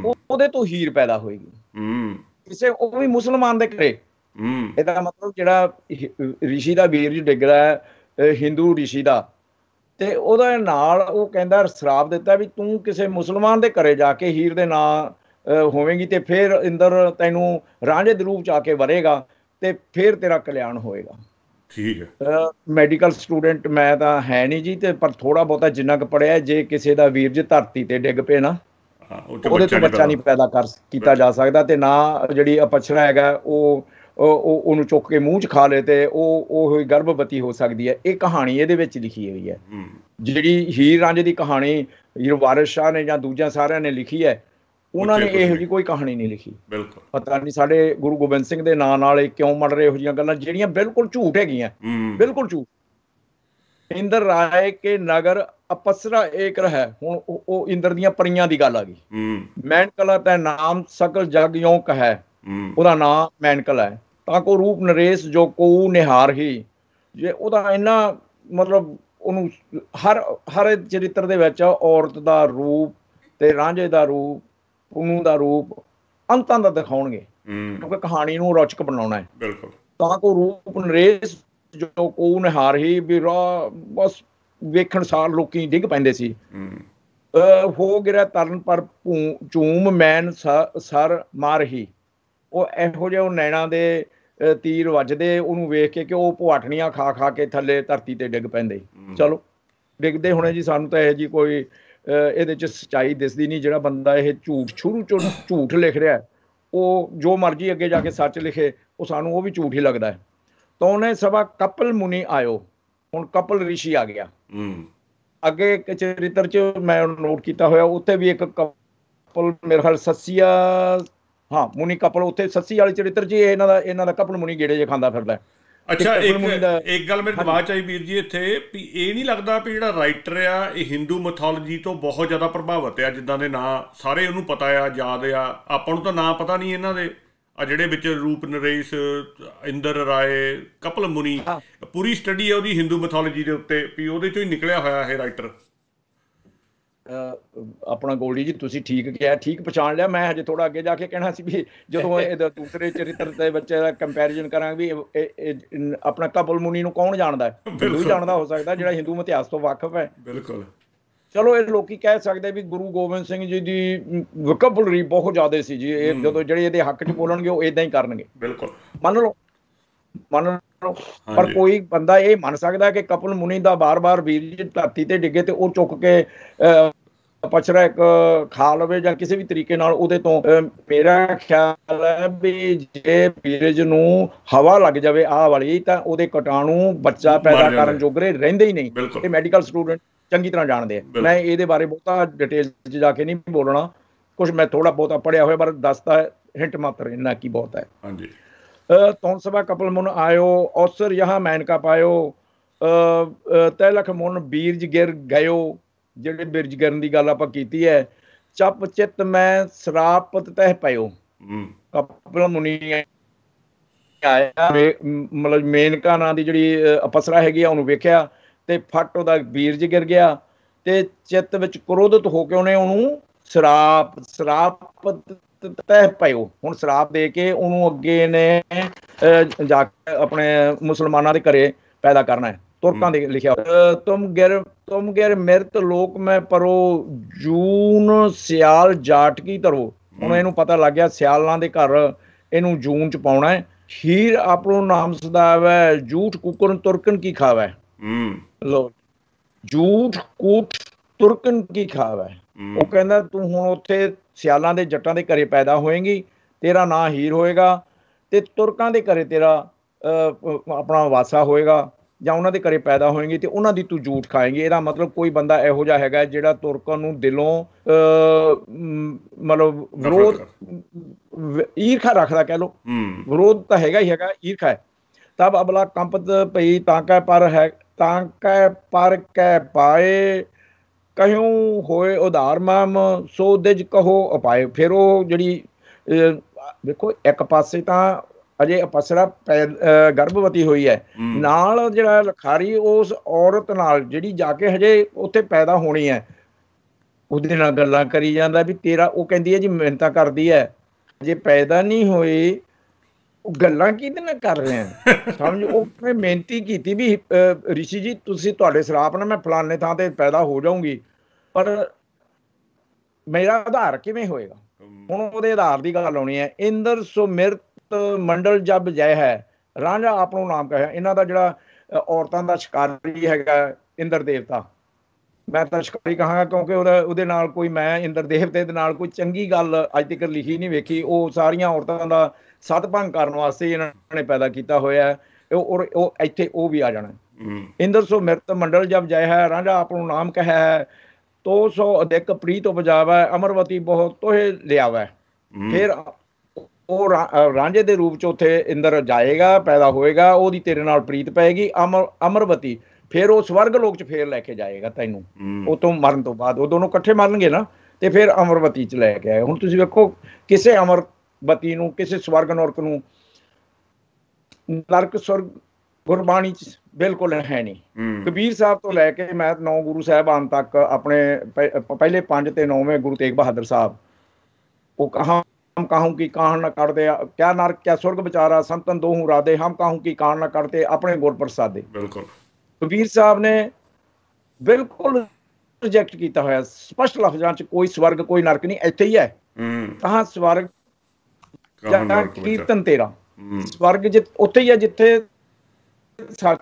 ਉਹਦੇ ਤੋਂ ਹੀਰ ਪੈਦਾ ਹੋਏਗੀ ਹੂੰ ਕਿਸੇ ਉਹ ਵੀ ਮੁਸਲਮਾਨ ਦੇ ਘਰੇ ਹੂੰ ਇਹਦਾ ਮਤਲਬ ਜਿਹੜਾ ਰਿਸ਼ੀ ਦਾ ਵੀਰ ਜੀ ਡਿੱਗਦਾ ਹੈ ਹਿੰਦੂ ਰਿਸ਼ੀ ਦਾ ਤੇ ਉਹਦੇ ਨਾਲ ਉਹ ਕਹਿੰਦਾ ਸਰਾਪ ਦਿੱਤਾ ਵੀ ਤੂੰ ਕਿਸੇ ਮੁਸਲਮਾਨ ਦੇ ਘਰੇ ਜਾ ਕੇ ਹੀਰ ਦੇ ਨਾਂ ਹੋਵੇਂਗੀ ਤੇ ਫਿਰ ਇੰਦਰ ਤੈਨੂੰ ਰਾਜੇ ਦੇ ਰੂਪ ਚ ਆ ਕੇ ਵਰੇਗਾ ਤੇ ਫਿਰ ਤੇਰਾ ਕਲਿਆਣ ਹੋਏਗਾ ਠੀਕ ਹੈ ਮੈਡੀਕਲ ਸਟੂਡੈਂਟ ਮੈਂ ਤਾਂ ਹੈ ਨਹੀਂ ਜੀ ਤੇ ਪਰ ਥੋੜਾ ਬਹੁਤਾ ਜਿੰਨਾ ਕੁ ਪੜਿਆ ਜੇ ਕਿਸੇ ਦਾ ਵੀਰ ਜੀ ਧਰਤੀ ਤੇ ਡਿੱਗ ਪਏ ਨਾ ਉਹਦੇ ਤੋਂ ਬੱਚਾ ਨਹੀਂ ਪੈਦਾ ਕਰ ਕੀਤਾ ਜਾ ਸਕਦਾ ਤੇ ਨਾ ਜਿਹੜੀ ਅਪਛਰਾ ਹੈਗਾ ਉਹ ਉਹ ਉਹਨੂੰ ਚੁੱਕ ਕੇ ਮੂੰਹ 'ਚ ਖਾ ਲੇ ਤੇ ਉਹ ਉਹ ਗਰਭਵਤੀ ਹੋ ਸਕਦੀ ਹੈ ਇਹ ਕਹਾਣੀ ਇਹਦੇ ਵਿੱਚ ਲਿਖੀ ਹੋਈ ਹੈ ਜਿਹੜੀ ਹੀਰ ਰਾਂਝੇ ਦੀ ਕਹਾਣੀ ਹੀਰ ਵਾਰਿਸ ਸ਼ਾਹ ਨੇ ਜਾਂ ਦੂਜਿਆਂ ਸਾਰਿਆਂ ਨੇ ਲਿਖੀ ਹੈ ਉਹਨਾਂ ਨੇ ਇਹੋ ਜੀ ਕੋਈ ਕਹਾਣੀ ਨਹੀਂ ਲਿਖੀ ਬਿਲਕੁਲ ਪਤਾ ਨਹੀਂ ਸਾਡੇ ਗੁਰੂ ਗੋਬਿੰਦ ਸਿੰਘ ਦੇ ਨਾਂ ਨਾਲ ਇਹ ਕਿਉਂ ਮੜ ਰਹੇ ਇਹੋ ਜੀਆਂ ਗੱਲਾਂ ਜਿਹੜੀਆਂ ਬਿਲਕੁਲ ਝੂਠ ਹੈਗੀਆਂ ਬਿਲਕੁਲ ਝੂਠ ਇੰਦਰ ਰਾਏ ਕੇ ਨਗਰ ਅਪਸਰਾ ਏਕ ਰਹਿ ਹੁਣ ਉਹ ਇੰਦਰ ਦੀਆਂ ਪਰੀਆਂ ਦੀ ਗੱਲ ਆ ਗਈ ਮੈਨ ਕਲਾ ਤੈ ਨਾਮ ਸਕਲ ਜਗ ਯੋ ਕਹੈ ਉਹਦਾ ਨਾਮ ਮੈਨ ਕਲਾ ਹੈ ਤਾਂ ਕੋ ਰੂਪ ਨਰੇਸ਼ ਜੋ ਕੋ ਨਿਹਾਰ ਹੀ ਜੇ ਉਹਦਾ ਇੰਨਾ ਮਤਲਬ ਉਹਨੂੰ ਹਰ ਹਰ ਚਰਿੱਤਰ ਦੇ ਵਿੱਚ ਔਰਤ ਦਾ ਰੂਪ ਤੇ ਰਾਂਝੇ ਦਾ ਰੂਪ ਪੁੰਨੂ ਦਾ ਰੂਪ ਅੰਤਾਂ ਦਾ ਦਿਖਾਉਣਗੇ ਕਿਉਂਕਿ ਕਹਾਣੀ ਨੂੰ ਰੌਚਕ ਬਣਾਉਣਾ ਹੈ ਬਿਲਕੁਲ ਤਾਂ ਕੋ ਰੂਪ ਨਰੇਸ਼ ਜੋ ਕੋ ਨਿਹਾਰ ਹੀ ਵੀ ਬਸ ਵੇਖਣ ਸਾਰ ਲੋਕੀ ਡਿੱਗ ਪੈਂਦੇ ਸੀ ਹੋ ਗਿਆ ਤਰਨ ਪਰ ਚੂਮ ਮੈਨ ਸਰ ਮਾਰ ਹੀ ਉਹ ਇਹੋ ਜਿਹਾ ਉਹ ਨੈਣਾ ਦੇ ਤੀਰ ਵੱਜਦੇ ਉਹਨੂੰ ਵੇਖ ਕੇ ਕਿ ਉਹ ਪੁਆਟਣੀਆਂ ਖਾ ਖਾ ਕੇ ਥੱਲੇ ਧਰਤੀ ਤੇ ਡਿੱਗ ਪੈਂਦੇ ਚਲੋ ਡਿੱਗਦੇ ਹੁਣੇ ਜੀ ਸਾਨੂੰ ਤਾਂ ਇਹ ਜੀ ਕੋਈ ਇਹਦੇ ਚ ਸਚਾਈ ਦਿਸਦੀ ਨਹੀਂ ਜਿਹੜਾ ਬੰਦਾ ਇਹ ਝੂਠ ਛੁਰੂ ਚ ਝੂਠ ਲਿਖ ਰਿਹਾ ਉਹ ਜੋ ਮਰਜੀ ਅੱਗੇ ਜਾ ਕੇ ਸੱਚ ਲਿਖੇ ਉਹ ਸਾਨੂੰ ਉਹ ਵੀ ਝੂਠ ਹੀ ਲੱਗਦਾ ਹੈ ਤਾਂ ਉਹਨੇ ਸਭਾ ਕਪਲ ਮੁਨੀ ਆਇਓ ਹੁਣ ਕਪਲ ਰਿਸ਼ੀ ਆ ਗਿਆ ਹੂੰ ਅੱਗੇ ਇੱਕ ਚਰਿੱਤਰ ਚ ਮੈਂ ਉਹ ਨੋਟ ਕੀਤਾ ਹੋਇਆ ਉੱਥੇ ਵੀ ਇੱਕ ਕਪਲ ਮੇਰੇ ਖਿਆਲ ਸੱਸੀਆ ਹਾਂ ਮੁਨੀ ਕਪਲ ਉੱਥੇ ਸੱਸੀ ਵਾਲੇ ਚਰਿੱਤਰ 'ਚ ਇਹਨਾਂ ਦਾ ਇਹਨਾਂ ਦਾ ਕਪਲ ਮੁਨੀ ਗੇੜੇ ਜੇ ਖਾਂਦਾ ਫਿਰਦਾ ਅੱਛਾ ਇੱਕ ਇੱਕ ਗੱਲ ਮੇਰੇ ਦਿਮਾਗ ਚ ਆਈ ਵੀਰ ਜੀ ਇੱਥੇ ਵੀ ਇਹ ਨਹੀਂ ਲੱਗਦਾ ਵੀ ਜਿਹੜਾ ਰਾਈਟਰ ਆ ਇਹ ਹਿੰਦੂ ਮਿਥੋਲੋਜੀ ਤੋਂ ਬਹੁਤ ਜ਼ਿਆਦਾ ਪ੍ਰਭਾਵਿਤ ਆ ਜਿੱਦਾਂ ਦੇ ਨਾਂ ਸਾਰੇ ਉਹਨੂੰ ਪਤਾ ਆ ਯਾਦ ਆ ਆਪਾਂ ਨੂੰ ਤਾਂ ਨਾਂ ਪਤਾ ਨਹੀਂ ਇਹਨਾਂ ਦੇ ਆ ਜਿਹੜੇ ਵਿੱਚ ਰੂਪ ਨਰੇਸ਼ ਇੰਦਰ ਰਾਏ ਕਪਲ ਮੁਨੀ ਪੂਰੀ ਸਟੱਡੀ ਆ ਉਹਦੀ ਹਿੰਦੂ ਮਿਥੋਲੋਜੀ ਦੇ ਉੱਤੇ ਵੀ ਉਹਦੇ ਚੋਂ ਹੀ ਨਿਕਲਿਆ ਹੋਇਆ ਇਹ ਰਾਈਟਰ ਆਪਣਾ ਗੋਲਡੀ ਜੀ ਤੁਸੀਂ ਠੀਕ ਕਿਹਾ ਠੀਕ ਪਛਾਣ ਲਿਆ ਮੈਂ ਹਜੇ ਥੋੜਾ ਅੱਗੇ ਜਾ ਕੇ ਕਹਿਣਾ ਸੀ ਵੀ ਜਦੋਂ ਇਹ ਦੂਸਰੇ ਚਰਿੱਤਰ ਦੇ ਬੱਚੇ ਦਾ ਕੰਪੈਰੀਜ਼ਨ ਕਰਾਂਗੇ ਵੀ ਆਪਣਾ ਕਪਲ ਮੁਨੀ ਨੂੰ ਕੌਣ ਜਾਣਦਾ ਹੈ ਕੋਈ ਜਾਣਦਾ ਹੋ ਸਕਦਾ ਜਿਹੜਾ ਹਿੰਦੂ ਇਤਿਹਾਸ ਤੋਂ ਵਾਕਿਫ ਹੈ ਬਿਲਕੁਲ ਚਲੋ ਇਹ ਲੋਕੀ ਕਹਿ ਸਕਦੇ ਵੀ ਗੁਰੂ ਗੋਬਿੰਦ ਸਿੰਘ ਜੀ ਦੀ ਵਕਬਲਰੀ ਬਹੁਤ ਜ਼ਿਆਦਾ ਸੀ ਜੀ ਇਹ ਜਦੋਂ ਜਿਹੜੇ ਇਹਦੇ ਹੱਕ 'ਚ ਬੋਲਣਗੇ ਉਹ ਇਦਾਂ ਹੀ ਕਰਨਗੇ ਬਿਲਕੁਲ ਮੰਨ ਲਓ ਮੰਨ ਲਓ ਪਰ ਕੋਈ ਬੰਦਾ ਇਹ ਮੰਨ ਸਕਦਾ ਕਿ ਕਪਲ ਮੁਨੀ ਦਾ ਬਾਰ-ਬਾਰ ਵੀਰ ਜੀ ਧਰਤੀ ਤੇ ਡਿੱਗੇ ਤੇ ਉਹ ਚੁੱਕ ਕੇ ਪਛੜਾ ਇੱਕ ਖਾ ਲਵੇ ਜਾਂ ਕਿਸੇ ਵੀ ਤਰੀਕੇ ਨਾਲ ਉਹਦੇ ਤੋਂ ਮੇਰਾ ਖਿਆਲ ਹੈ ਵੀ ਜੇ ਬੀਰਜ ਨੂੰ ਹਵਾ ਲੱਗ ਜਾਵੇ ਆਹ ਵਾਲੀ ਤਾਂ ਉਹਦੇ ਕਟਾਣੂ ਬੱਚਾ ਪੈਦਾ ਕਰਨ ਜੋਗਰੇ ਰਹਿੰਦੇ ਹੀ ਨਹੀਂ ਇਹ ਮੈਡੀਕਲ ਸਟੂਡੈਂਟ ਚੰਗੀ ਤਰ੍ਹਾਂ ਜਾਣਦੇ ਆ ਮੈਂ ਇਹਦੇ ਬਾਰੇ ਬਹੁਤਾ ਡਿਟੇਲ 'ਚ ਜਾ ਕੇ ਨਹੀਂ ਬੋਲਣਾ ਕੁਝ ਮੈਂ ਥੋੜਾ ਬਹੁਤਾ ਪੜਿਆ ਹੋਇਆ ਪਰ ਦੱਸਦਾ ਹਿੰਟ ਮਾਤਰ ਇੰਨਾ ਕੀ ਬਹੁਤ ਹੈ ਹਾਂਜੀ ਤੋਂ ਸਭਾ ਕਪਲ ਮੁਨ ਆਇਓ ਔਸਰ ਯਹਾਂ ਮੈਨ ਕਾ ਪਾਇਓ ਤੈ ਲਖ ਮੁਨ ਬੀਰਜ ਗਿਰ ਗਇਓ ਜਿਹੜੇ ਬਿਰਜ ਕਰਨ ਦੀ ਗੱਲ ਆਪਾਂ ਕੀਤੀ ਹੈ ਚਪ ਚਿਤ ਮੈਂ ਸਰਾਪਤ ਤਹਿ ਪਇਓ ਕਪਲ ਮੁਨੀ ਆਇਆ ਮਤਲਬ ਮੇਨਕਾ ਨਾਂ ਦੀ ਜਿਹੜੀ ਅਪਸਰਾ ਹੈਗੀ ਆ ਉਹਨੂੰ ਵੇਖਿਆ ਤੇ ਫਟ ਉਹਦਾ ਬੀਰਜ ਗਿਰ ਗਿਆ ਤੇ ਚਿੱਤ ਵਿੱਚ ਕ੍ਰੋਧਿਤ ਹੋ ਕੇ ਉਹਨੇ ਉਹਨੂੰ ਸਰਾਪ ਸਰਾਪਤ ਤਹਿ ਪਇਓ ਹੁਣ ਸਰਾਪ ਦੇ ਕੇ ਉਹਨੂੰ ਅੱਗੇ ਨੇ ਜਾ ਕੇ ਆਪਣੇ ਮੁਸਲਮਾਨਾਂ ਦੇ ਘਰੇ ਪੈਦਾ ਕਰਨਾ ਹੈ ਤੁਰਕਾਂ ਦੇ ਲਿਖਿਆ ਤੁਮ ਗਿਰ ਤੁਮ ਗਿਰ ਮਿਰਤ ਲੋਕ ਮੈਂ ਪਰੋ ਜੂਨ ਸਿਆਲ ਜਾਟ ਕੀ ਤਰੋ ਹੁਣ ਇਹਨੂੰ ਪਤਾ ਲੱਗ ਗਿਆ ਸਿਆਲਾਂ ਦੇ ਘਰ ਇਹਨੂੰ ਜੂਨ ਚ ਪਾਉਣਾ ਹੈ ਹੀਰ ਆਪਣੋ ਨਾਮ ਸਦਾਵੈ ਝੂਠ ਕੁਕਰਨ ਤੁਰਕਨ ਕੀ ਖਾਵੈ ਹੂੰ ਲੋ ਜੂਠ ਕੂਠ ਤੁਰਕਨ ਕੀ ਖਾਵੈ ਉਹ ਕਹਿੰਦਾ ਤੂੰ ਹੁਣ ਉੱਥੇ ਸਿਆਲਾਂ ਦੇ ਜੱਟਾਂ ਦੇ ਘਰੇ ਪੈਦਾ ਹੋਏਂਗੀ ਤੇਰਾ ਨਾਂ ਹੀਰ ਹੋਏਗਾ ਤੇ ਤੁਰਕਾਂ ਦੇ ਘਰੇ ਤੇਰਾ ਆਪਣਾ ਵਾਸਾ ਹੋਏਗਾ ਜਾਂ ਉਹਨਾਂ ਦੇ ਘਰੇ ਪੈਦਾ ਹੋਏਗੇ ਤੇ ਉਹਨਾਂ ਦੀ ਤੂੰ ਝੂਠ ਖਾਏਂਗੀ ਇਹਦਾ ਮਤਲਬ ਕੋਈ ਬੰਦਾ ਇਹੋ ਜਿਹਾ ਹੈਗਾ ਜਿਹੜਾ ਤੁਰਕਾਂ ਨੂੰ ਦਿਲੋਂ ਮਤਲਬ ਵਿਰੋਧ ਈਰਖਾ ਰੱਖਦਾ ਕਹਿ ਲੋ ਵਿਰੋਧ ਤਾਂ ਹੈਗਾ ਹੀ ਹੈਗਾ ਈਰਖਾ ਹੈ ਤਬ ਅਬਲਾ ਕੰਪਤ ਪਈ ਤਾਂ ਕੈ ਪਰ ਹੈ ਤਾਂ ਕੈ ਪਰ ਕੈ ਪਾਏ ਕਹਿਉ ਹੋਏ ਉਧਾਰ ਮਮ ਸੋ ਦਿਜ ਕਹੋ ਉਪਾਏ ਫਿਰ ਉਹ ਜਿਹੜੀ ਵੇਖੋ ਇੱਕ ਪਾਸੇ ਤਾਂ ਅਜੇ ਅਪਸਰਾ ਗਰਭਵਤੀ ਹੋਈ ਹੈ ਨਾਲ ਜਿਹੜਾ ਲਖਾਰੀ ਉਸ ਔਰਤ ਨਾਲ ਜਿਹੜੀ ਜਾ ਕੇ ਹਜੇ ਉੱਥੇ ਪੈਦਾ ਹੋਣੀ ਹੈ ਉਹਦੇ ਨਾਲ ਗੱਲਾਂ ਕਰੀ ਜਾਂਦਾ ਵੀ ਤੇਰਾ ਉਹ ਕਹਿੰਦੀ ਹੈ ਜੀ ਤਾਂ ਕਰਦੀ ਹੈ ਜੇ ਪੈਦਾ ਨਹੀਂ ਹੋਈ ਉਹ ਗੱਲਾਂ ਕਿਹਦੇ ਨਾਲ ਕਰ ਰਹੇ ਆ [laughs] ਸਮਝ ਉਹ ਮੈਂ ਮਿਹਨਤੀ ਕੀਤੀ ਵੀ ਰਿਸ਼ੀ ਜੀ ਤੁਸੀਂ ਤੁਹਾਡੇ ਸਰਾਪ ਨਾਲ ਮੈਂ ਫਲਾਣੇ ਥਾਂ ਤੇ ਪੈਦਾ ਹੋ ਜਾਊਂਗੀ ਪਰ ਮੇਰਾ ਆਧਾਰ ਕਿਵੇਂ ਹੋਏਗਾ ਹੁਣ ਉਹਦੇ ਆਧਾਰ ਦੀ ਗੱਲ ਆਉਣੀ ਹੈ ਇੰਦਰ ਸੁਮਿਰਤ ਮੰਡਲ ਜਬ ਜੈ ਹੈ ਰਾਂਝਾ ਆਪਣੋ ਨਾਮ ਕਹਿਆ ਇਹਨਾਂ ਦਾ ਜਿਹੜਾ ਔਰਤਾਂ ਦਾ ਸ਼ਿਕਾਰੀ ਹੈਗਾ ਇੰਦਰ ਦੇਵਤਾ ਮੈਂ ਤਾਂ ਸ਼ਿਕਾਰੀ ਕਹਾਂਗਾ ਕਿਉਂਕਿ ਉਹ ਉਹਦੇ ਨਾਲ ਕੋਈ ਮੈਂ ਇੰਦਰ ਦੇਵਤੇ ਦੇ ਨਾਲ ਕੋਈ ਚੰਗੀ ਗੱਲ ਅੱਜ ਤੱਕ ਲਿਖੀ ਨਹੀਂ ਵੇਖੀ ਉਹ ਸਾਰੀਆਂ ਔਰਤਾਂ ਦਾ ਸਤਭੰਗ ਕਰਨ ਵਾਸਤੇ ਇਹਨਾਂ ਨੇ ਪੈਦਾ ਕੀਤਾ ਹੋਇਆ ਹੈ ਉਹ ਉਹ ਇੱਥੇ ਉਹ ਵੀ ਆ ਜਾਣਾ ਇੰਦਰ ਸੋ ਮਿਰਤ ਮੰਡਲ ਜਬ ਜੈ ਹੈ ਰਾਂਝਾ ਆਪਣੋ ਨਾਮ ਕਹਿਆ ਹੈ ਤੋ ਸੋ ਅਧਿਕ ਪ੍ਰੀਤ ਉਪਜਾਵਾ ਅਮਰਵਤੀ ਬਹੁਤ ਤੋਹੇ ਲਿਆਵਾ ਫਿਰ ਉਹ ਰਾਂਝੇ ਦੇ ਰੂਪ ਚ ਉੱਥੇ ਇੰਦਰ ਜਾਏਗਾ ਪੈਦਾ ਹੋਏਗਾ ਉਹਦੀ ਤੇਰੇ ਨਾਲ ਪ੍ਰੀਤ ਪੈਗੀ ਅਮਰਵਤੀ ਫਿਰ ਉਹ ਸਵਰਗ ਲੋਕ ਚ ਫੇਰ ਲੈ ਕੇ ਜਾਏਗਾ ਤੈਨੂੰ ਉਤੋਂ ਮਰਨ ਤੋਂ ਬਾਅਦ ਉਹ ਦੋਨੋਂ ਇਕੱਠੇ ਮਰਨਗੇ ਨਾ ਤੇ ਫਿਰ ਅਮਰਵਤੀ ਚ ਲੈ ਕੇ ਆਏ ਹੁਣ ਤੁਸੀਂ ਵੇਖੋ ਕਿਸੇ ਅਮਰਵਤੀ ਨੂੰ ਕਿਸੇ ਸਵਰਗ ਨਰਕ ਨੂੰ ਨਰਕ ਸਵਰਗ ਗੁਰਬਾਣੀ ਚ ਬਿਲਕੁਲ ਹੈ ਨਹੀਂ ਕਬੀਰ ਸਾਹਿਬ ਤੋਂ ਲੈ ਕੇ ਮੈਂ ਨੌ ਗੁਰੂ ਸਾਹਿਬਾਨ ਤੱਕ ਆਪਣੇ ਪਹਿਲੇ 5 ਤੇ 9ਵੇਂ ਗੁਰੂ ਤੇਗ ਬਹਾਦਰ ਸਾਹਿਬ ਉਹ ਕਹਾ ਹਮ ਕਾਹੂ ਕੀ ਕਾਹਨ ਨਾ ਕਰਦੇ ਕਿਆ क्या ਕਿਆ क्या ਵਿਚਾਰਾ ਸੰਤਨ ਦੋਹੂ ਰਾਦੇ ਹਮ ਕਾਹੂ ਕੀ की ਨਾ ਕਰਦੇ ਆਪਣੇ ਗੁਰ ਪ੍ਰਸਾਦੇ ਬਿਲਕੁਲ ਕਬੀਰ ਸਾਹਿਬ ਨੇ ਬਿਲਕੁਲ ਰਿਜੈਕਟ ਕੀਤਾ ਹੋਇਆ ਸਪਸ਼ਟ ਲਫ਼ਜ਼ਾਂ 'ਚ ਕੋਈ ਸਵਰਗ ਕੋਈ ਨਰਕ ਨਹੀਂ ਇੱਥੇ ਹੀ ਹੈ ਹਮ ਤਾਂ ਸਵਰਗ ਜਾਂ ਕੀਰਤਨ ਤੇਰਾ ਸਵਰਗ ਜਿੱਥੇ ਉੱਥੇ ਹੀ ਹੈ ਜਿੱਥੇ ਸੱਚ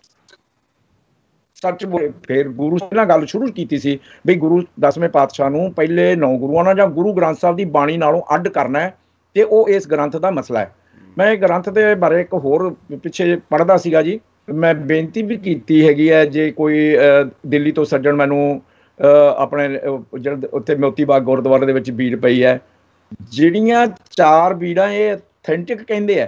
ਸੱਚ ਬੋਲੇ ਫਿਰ ਗੁਰੂ ਸਾਹਿਬ ਨਾਲ ਗੱਲ ਸ਼ੁਰੂ ਕੀਤੀ ਸੀ ਵੀ ਗੁਰੂ ਦਸਵੇਂ ਪਾਤਸ਼ਾਹ ਨੂੰ ਪਹਿਲੇ ਨੌ ਗੁਰੂਆਂ ਨਾਲ ਜਾਂ ਗੁਰੂ ਗ੍ਰੰਥ ਸਾਹਿਬ ਦੀ ਬਾਣੀ ਨਾਲੋਂ ਅੱਡ ਕਰਨਾ ਹੈ ਤੇ ਉਹ ਇਸ ਗ੍ਰੰਥ ਦਾ ਮਸਲਾ ਹੈ ਮੈਂ ਇਹ ਗ੍ਰੰਥ ਦੇ ਬਾਰੇ ਇੱਕ ਹੋਰ ਪਿੱਛੇ ਪੜਦਾ ਸੀਗਾ ਜੀ ਮੈਂ ਬੇਨਤੀ ਵੀ ਕੀਤੀ ਹੈਗੀ ਹੈ ਜੇ ਕੋਈ ਦਿੱਲੀ ਤੋਂ ਸੱਜਣ ਮੈਨੂੰ ਆਪਣੇ ਜਿਹੜੇ ਉੱਥੇ ਮੋਤੀ ਬਾਗ ਗੁਰਦੁਆਰੇ ਦੇ ਵਿੱਚ ਬੀੜ ਪਈ ਹੈ ਜਿਹੜੀਆਂ ਚਾਰ ਬੀੜਾਂ ਇਹ ਅਥੈਂਟਿਕ ਕਹਿੰਦੇ ਆ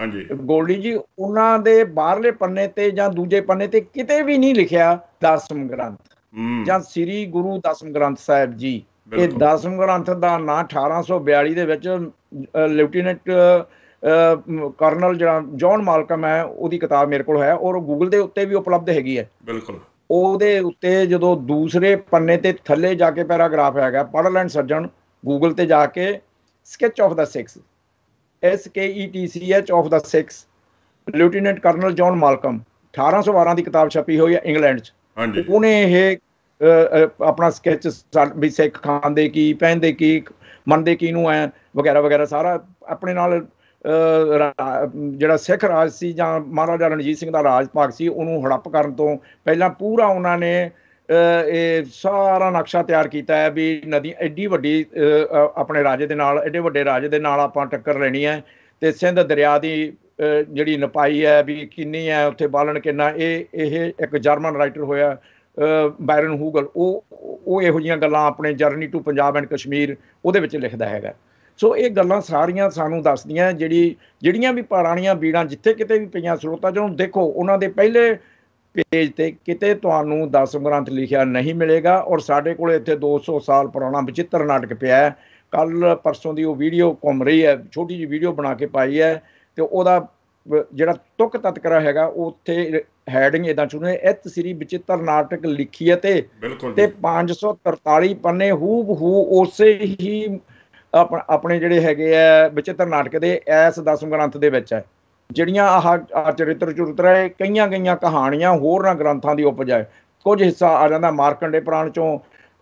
ਹਾਂਜੀ ਗੋਲਡੀ ਜੀ ਉਹਨਾਂ ਦੇ ਬਾਹਰਲੇ ਪੰਨੇ ਤੇ ਜਾਂ ਦੂਜੇ ਪੰਨੇ ਤੇ ਕਿਤੇ ਵੀ ਨਹੀਂ ਲਿਖਿਆ ਦਸਮ ਗ੍ਰੰਥ ਜਾਂ ਸ੍ਰੀ ਗੁਰੂ ਦਸਮ ਗ੍ਰੰਥ ਸਾਹਿਬ ਜੀ ਇਹ ਦਸਮ ਗ੍ਰੰਥ ਦਾ ਨਾਂ 1842 ਦੇ ਵਿੱਚ ਲੈਫਟੀਨੈਂਟ ਕਰਨਲ ਜਿਹੜਾ ਜੌਨ ਮਾਲਕਮ ਹੈ ਉਹਦੀ ਕਿਤਾਬ ਮੇਰੇ ਕੋਲ ਹੈ ਔਰ ਉਹ ਗੂਗਲ ਦੇ ਉੱਤੇ ਵੀ ਉਪਲਬਧ ਹੈਗੀ ਹੈ ਬਿਲਕੁਲ ਉਹਦੇ ਉੱਤੇ ਜਦੋਂ ਦੂਸਰੇ ਪੰਨੇ ਤੇ ਥੱਲੇ ਜਾ ਕੇ ਪੈਰਾਗ੍ਰਾਫ ਹੈਗਾ ਪੜ੍ਹ ਲੈਣ ਸੱਜਣ ਗੂਗਲ ਤੇ ਜਾ ਕੇ ਸਕੈਚ ਆਫ ਦਾ 6 S K E T C H of ਦਾ 6 ਲੈਫਟੀਨੈਂਟ ਕਰਨਲ ਜੌਨ ਮਾਲਕਮ 1812 ਦੀ ਕਿਤਾਬ ਛਪੀ ਹੋਈ ਹੈ ਇੰਗਲੈਂਡ 'ਚ ਹਾਂਜੀ ਉਹਨੇ ਇਹ ਆਪਣਾ ਸਕੈਚ ਵੀ ਸਿੱਖ ਖਾਂਦੇ ਕੀ ਪਹਿਨਦੇ ਕੀ ਮੰਨਦੇ ਕੀ ਨੂੰ ਐ ਵਗੈਰਾ ਵਗੈਰਾ ਸਾਰਾ ਆਪਣੇ ਨਾਲ ਜਿਹੜਾ ਸਿੱਖ ਰਾਜ ਸੀ ਜਾਂ ਮਹਾਰਾਜਾ ਰਣਜੀਤ ਸਿੰਘ ਦਾ ਰਾਜ ਭਾਗ ਸੀ ਉਹਨੂੰ ਹੜੱਪ ਕਰਨ ਤੋਂ ਪਹਿਲਾਂ ਪੂਰਾ ਉਹਨਾਂ ਨੇ ਇਹ ਸਾਰਾ ਨਕਸ਼ਾ ਤਿਆਰ ਕੀਤਾ ਹੈ ਵੀ ਨਦੀ ਐਡੀ ਵੱਡੀ ਆਪਣੇ ਰਾਜੇ ਦੇ ਨਾਲ ਐਡੇ ਵੱਡੇ ਰਾਜੇ ਦੇ ਨਾਲ ਆਪਾਂ ਟੱਕਰ ਲੈਣੀ ਹੈ ਤੇ ਸਿੰਧ ਦਰਿਆ ਦੀ ਜਿਹੜੀ ਨਪਾਈ ਹੈ ਵੀ ਕਿੰਨੀ ਹੈ ਉੱਥੇ ਬਾਲਣ ਕਿੰਨਾ ਇਹ ਇਹ ਇੱਕ ਜਰਮਨ ਰਾਈਟਰ ਹੋਇਆ ਬਾਇਰਨ ਹੂਗਲ ਉਹ ਉਹ ਇਹੋ ਜੀਆਂ ਗੱਲਾਂ ਆਪਣੇ journey to Punjab and Kashmir ਉਹਦੇ ਵਿੱਚ ਲਿਖਦਾ ਹੈਗਾ ਸੋ ਇਹ ਗੱਲਾਂ ਸਾਰੀਆਂ ਸਾਨੂੰ ਦੱਸਦੀਆਂ ਜਿਹੜੀ ਜਿਹੜੀਆਂ ਵੀ ਪੁਰਾਣੀਆਂ ਬੀੜਾਂ ਜਿੱਥੇ ਕਿਤੇ ਵੀ ਪਈਆਂ ਸਰੋਤਾ ਜਦੋਂ ਦੇਖੋ ਉਹਨਾਂ ਦੇ ਪਹਿਲੇ ਪੇਜ ਤੇ ਕਿਤੇ ਤੁਹਾਨੂੰ 10 ਗ੍ਰੰਥ ਲਿਖਿਆ ਨਹੀਂ ਮਿਲੇਗਾ ਔਰ ਸਾਡੇ ਕੋਲ ਇੱਥੇ 200 ਸਾਲ ਪੁਰਾਣਾ ਵਿਚਿੱਤਰ ਨਾਟਕ ਪਿਆ ਹੈ ਕੱਲ ਪਰਸੋਂ ਦੀ ਉਹ ਵੀਡੀਓ ਘੁੰਮ ਰਹੀ ਹੈ ਛੋਟੀ ਜੀ ਵੀਡੀਓ ਬਣਾ ਕੇ ਪਾਈ ਹੈ ਤੇ ਉਹਦਾ ਜਿਹੜਾ ਤੁਕ ਤਤਕਰਾ ਹੈਗਾ ਉੱਥੇ ਹੈਡਿੰਗ ਇਦਾਂ ਚੁਣੇ ਇਤ ਸ੍ਰੀ ਵਿਚਿਤਰ ਨਾਟਕ ਲਿਖੀ ਹੈ ਤੇ ਤੇ 543 ਪੰਨੇ ਹੂਬ ਹੂ ਉਸੇ ਹੀ ਆਪਣੇ ਜਿਹੜੇ ਹੈਗੇ ਆ ਵਿਚਿਤਰ ਨਾਟਕ ਦੇ ਐਸ ਦਸਮ ਗ੍ਰੰਥ ਦੇ ਵਿੱਚ ਹੈ ਜਿਹੜੀਆਂ ਆਹ ਚਰਿੱਤਰ ਚੁਰਤਰਾ ਇਹ ਕਈਆਂ ਗਈਆਂ ਕਹਾਣੀਆਂ ਹੋਰ ਨਾ ਗ੍ਰੰਥਾਂ ਦੀ ਉਪਜ ਹੈ ਕੁਝ ਹਿੱਸਾ ਆ ਜਾਂਦਾ ਮਾਰਕੰਡੇ ਪੁਰਾਣ ਚੋਂ